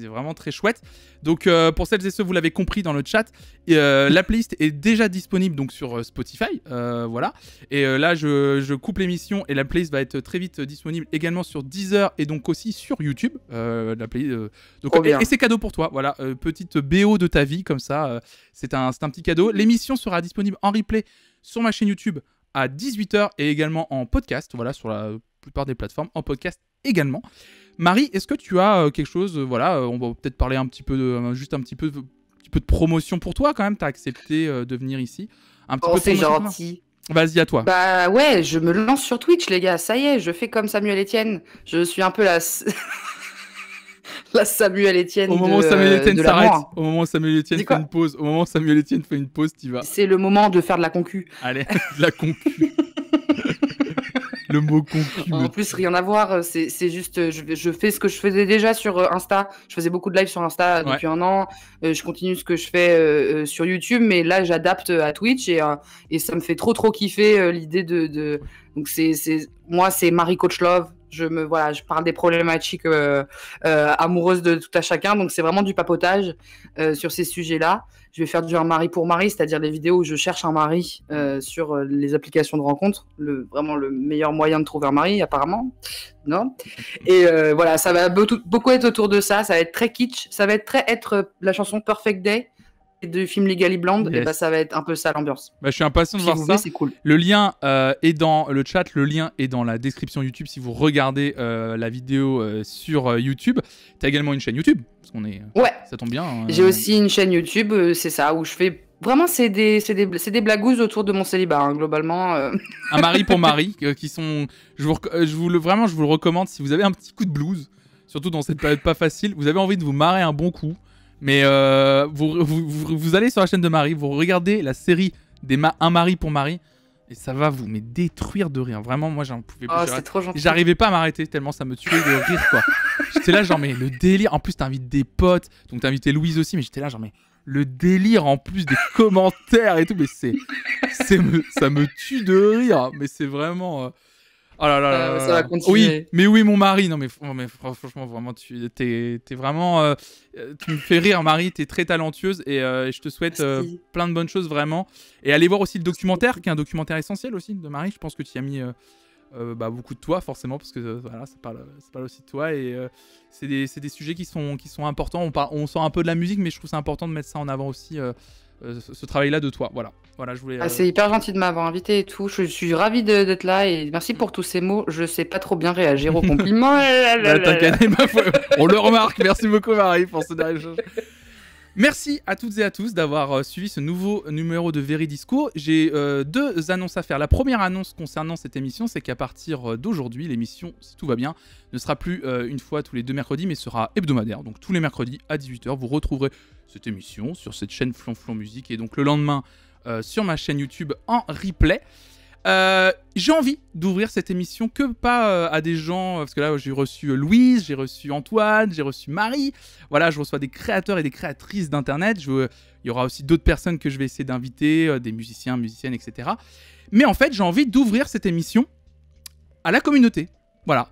vraiment très chouette. Donc, euh, pour celles et ceux, vous l'avez compris dans le chat, euh, la playlist est déjà disponible donc sur Spotify. voilà. Et là, je, coupe l'émission et la playlist va être très vite disponible également sur Deezer et donc aussi sur YouTube. la playlist, donc, et, c'est cadeau pour toi. Voilà, petite BO de ta vie comme ça. c'est un, un petit cadeau. L'émission sera disponible en replay sur ma chaîne YouTube à 18h et également en podcast, voilà, sur la plupart des plateformes, en podcast également. Marie, est-ce que tu as euh, quelque chose, euh, voilà, euh, on va peut-être parler un petit peu, de, juste un petit peu, petit peu de promotion pour toi quand même, t'as accepté de venir ici. Un petit oh, c'est gentil. Vas-y à toi. Bah ouais, je me lance sur Twitch les gars, ça y est, je fais comme Samuel Etienne. Je suis un peu la la Samuel Etienne. Au moment où Samuel Etienne s'arrête, au moment où Samuel Etienne fait une pause, au moment où Samuel Etienne fait une pause, tu vas. C'est le moment de faire de la concu. Allez, de la concu. le mot concu. En plus, rien à voir. C'est juste, je, fais ce que je faisais déjà sur euh, Insta. Je faisais beaucoup de live sur Insta euh, depuis un an. Euh, je continue ce que je fais sur YouTube, mais là, j'adapte à Twitch et, et ça me fait trop, trop kiffer l'idée de, de, Donc, c'est moi, c'est Marie Coach Love. Je me voilà, je parle des problématiques euh, euh, amoureuses de tout à chacun, donc c'est vraiment du papotage euh, sur ces sujets-là. Je vais faire du un mari pour mari, c'est-à-dire des vidéos où je cherche un mari sur les applications de rencontre. le, vraiment le meilleur moyen de trouver un mari apparemment, non Et voilà, ça va beaucoup être autour de ça, ça va être très kitsch, ça va être très être la chanson Perfect Day de films *Les Blonde, et eh bah, ben, ça va être un peu ça l'ambiance. Bah, je suis impatient de voir ça. Le lien euh, est dans le chat, le lien est dans la description YouTube si vous regardez euh, la vidéo euh, sur YouTube. Tu as également une chaîne YouTube parce qu'on est Ouais. Ça tombe bien. Hein. J'ai aussi une chaîne YouTube, c'est ça où je fais Vraiment, c'est des, des, des autour de mon célibat, hein, globalement. un mari pour mari, qui sont. je vous le, vraiment, je vous le recommande si vous avez un petit coup de blues, surtout dans cette période pas facile, vous avez envie de vous marrer un bon coup mais euh, vous, vous, allez sur la chaîne de Marie, vous regardez la série des ma Un mari pour Marie, et ça va vous mais détruire de rire. Vraiment, moi j'en pouvais plus. Ah, J'arrivais pas à m'arrêter tellement ça me tuait de rire quoi. j'étais là genre mais le délire. En plus t'invites des potes, donc t'invitais Louise aussi, mais j'étais là genre mais le délire en plus des commentaires et tout, mais c'est, ça me tue de rire. Mais c'est vraiment. Euh, Oh là là, là, euh, ça va Oui, mais oui, mon mari. Non, mais, franchement, vraiment, tu vraiment. Euh, euh, tu me fais rire, Marie. es très talentueuse et, je te souhaite plein de bonnes choses, vraiment. Et allez voir aussi le documentaire, qui est un documentaire essentiel aussi de Marie. Je pense que tu y as mis. Bah, beaucoup de toi forcément parce que voilà ça parle, aussi de toi et c'est des, sujets qui sont, qui sont importants on, on sort un peu de la musique mais je trouve c'est important de mettre ça en avant aussi euh, ce, travail-là de toi. Voilà. Voilà, je voulais. Ah, euh, c'est hyper gentil de m'avoir invité et tout. Je, suis ravi d'être là et merci pour tous ces mots. Je sais pas trop bien réagir aux compliments. on le remarque. Merci beaucoup Marie pour ce dernier Merci à toutes et à tous d'avoir euh, suivi ce nouveau numéro de Véridiscours. J'ai deux annonces à faire. La première annonce concernant cette émission, c'est qu'à partir d'aujourd'hui, l'émission, si tout va bien, ne sera plus une fois tous les deux mercredis, mais sera hebdomadaire. Donc tous les mercredis à 18h, vous retrouverez cette émission sur cette chaîne Flonflon Musique et donc le lendemain euh, sur ma chaîne YouTube en replay. Euh, j'ai envie d'ouvrir cette émission que pas euh, à des gens, parce que là j'ai reçu Louise, j'ai reçu Antoine, j'ai reçu Marie. Voilà, je reçois des créateurs et des créatrices d'Internet. il y aura aussi d'autres personnes que je vais essayer d'inviter, des musiciens, musiciennes, etc. Mais en fait, j'ai envie d'ouvrir cette émission à la communauté. Voilà,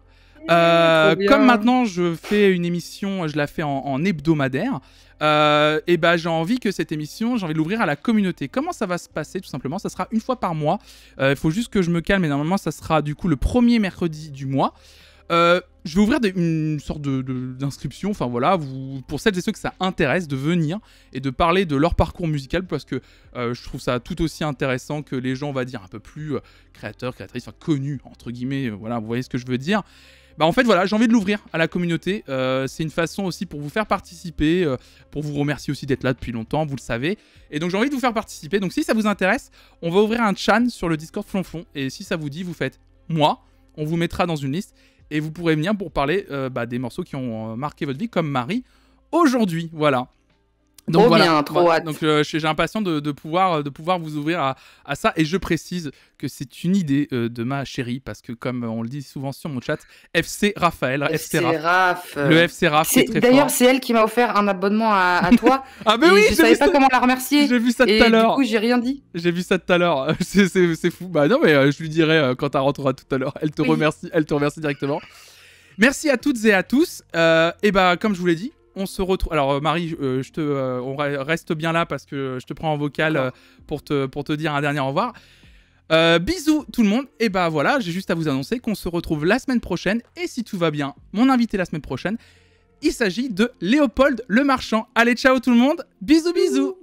euh, comme maintenant je fais une émission, je la fais en, hebdomadaire, et euh, eh ben j'ai envie que cette émission, j'ai envie de l'ouvrir à la communauté. Comment ça va se passer tout simplement Ça sera une fois par mois. Euh, il faut juste que je me calme et normalement ça sera du coup le premier mercredi du mois. je vais ouvrir une sorte d'inscription, de, enfin voilà, vous, pour celles et ceux que ça intéresse de venir et de parler de leur parcours musical parce que je trouve ça tout aussi intéressant que les gens, on va dire, un peu plus créateurs, créatrices, enfin connus, entre guillemets, voilà, vous voyez ce que je veux dire bah en fait voilà, j'ai envie de l'ouvrir à la communauté. Euh, c'est une façon aussi pour vous faire participer, euh, pour vous remercier aussi d'être là depuis longtemps, vous le savez. Et donc j'ai envie de vous faire participer. Donc si ça vous intéresse, on va ouvrir un chan sur le Discord Flonflon. Et si ça vous dit, vous faites moi, on vous mettra dans une liste et vous pourrez venir pour parler euh, bah, des morceaux qui ont marqué votre vie comme Marie aujourd'hui. Voilà. Donc bien, trop hâte. donc euh, j'ai impatient de, pouvoir euh, de pouvoir vous ouvrir à, à ça et je précise que c'est une idée euh, de ma chérie parce que comme on le dit souvent sur mon chat, FC Raphaël, FC, FC Raph, le FC Raph. D'ailleurs c'est elle qui m'a offert un abonnement à, toi. ah mais oui, je savais pas comment la remercier. J'ai vu ça tout à l'heure. Du coup j'ai rien dit. J'ai vu ça tout à l'heure. c'est fou. Bah non mais je lui dirai quand tu rentreras tout à l'heure. Elle te remercie, elle te remercie directement. Merci à toutes et à tous. et bah comme je vous l'ai dit, on se retrouve. Alors euh, Marie, je euh, te, euh, on reste bien là parce que je te prends en vocal pour, te, pour te dire un dernier au revoir. bisous tout le monde. Et bah voilà, j'ai juste à vous annoncer qu'on se retrouve la semaine prochaine. Et si tout va bien, mon invité la semaine prochaine, il s'agit de Léopold le Marchand. Allez, ciao tout le monde. Bisous, bisous.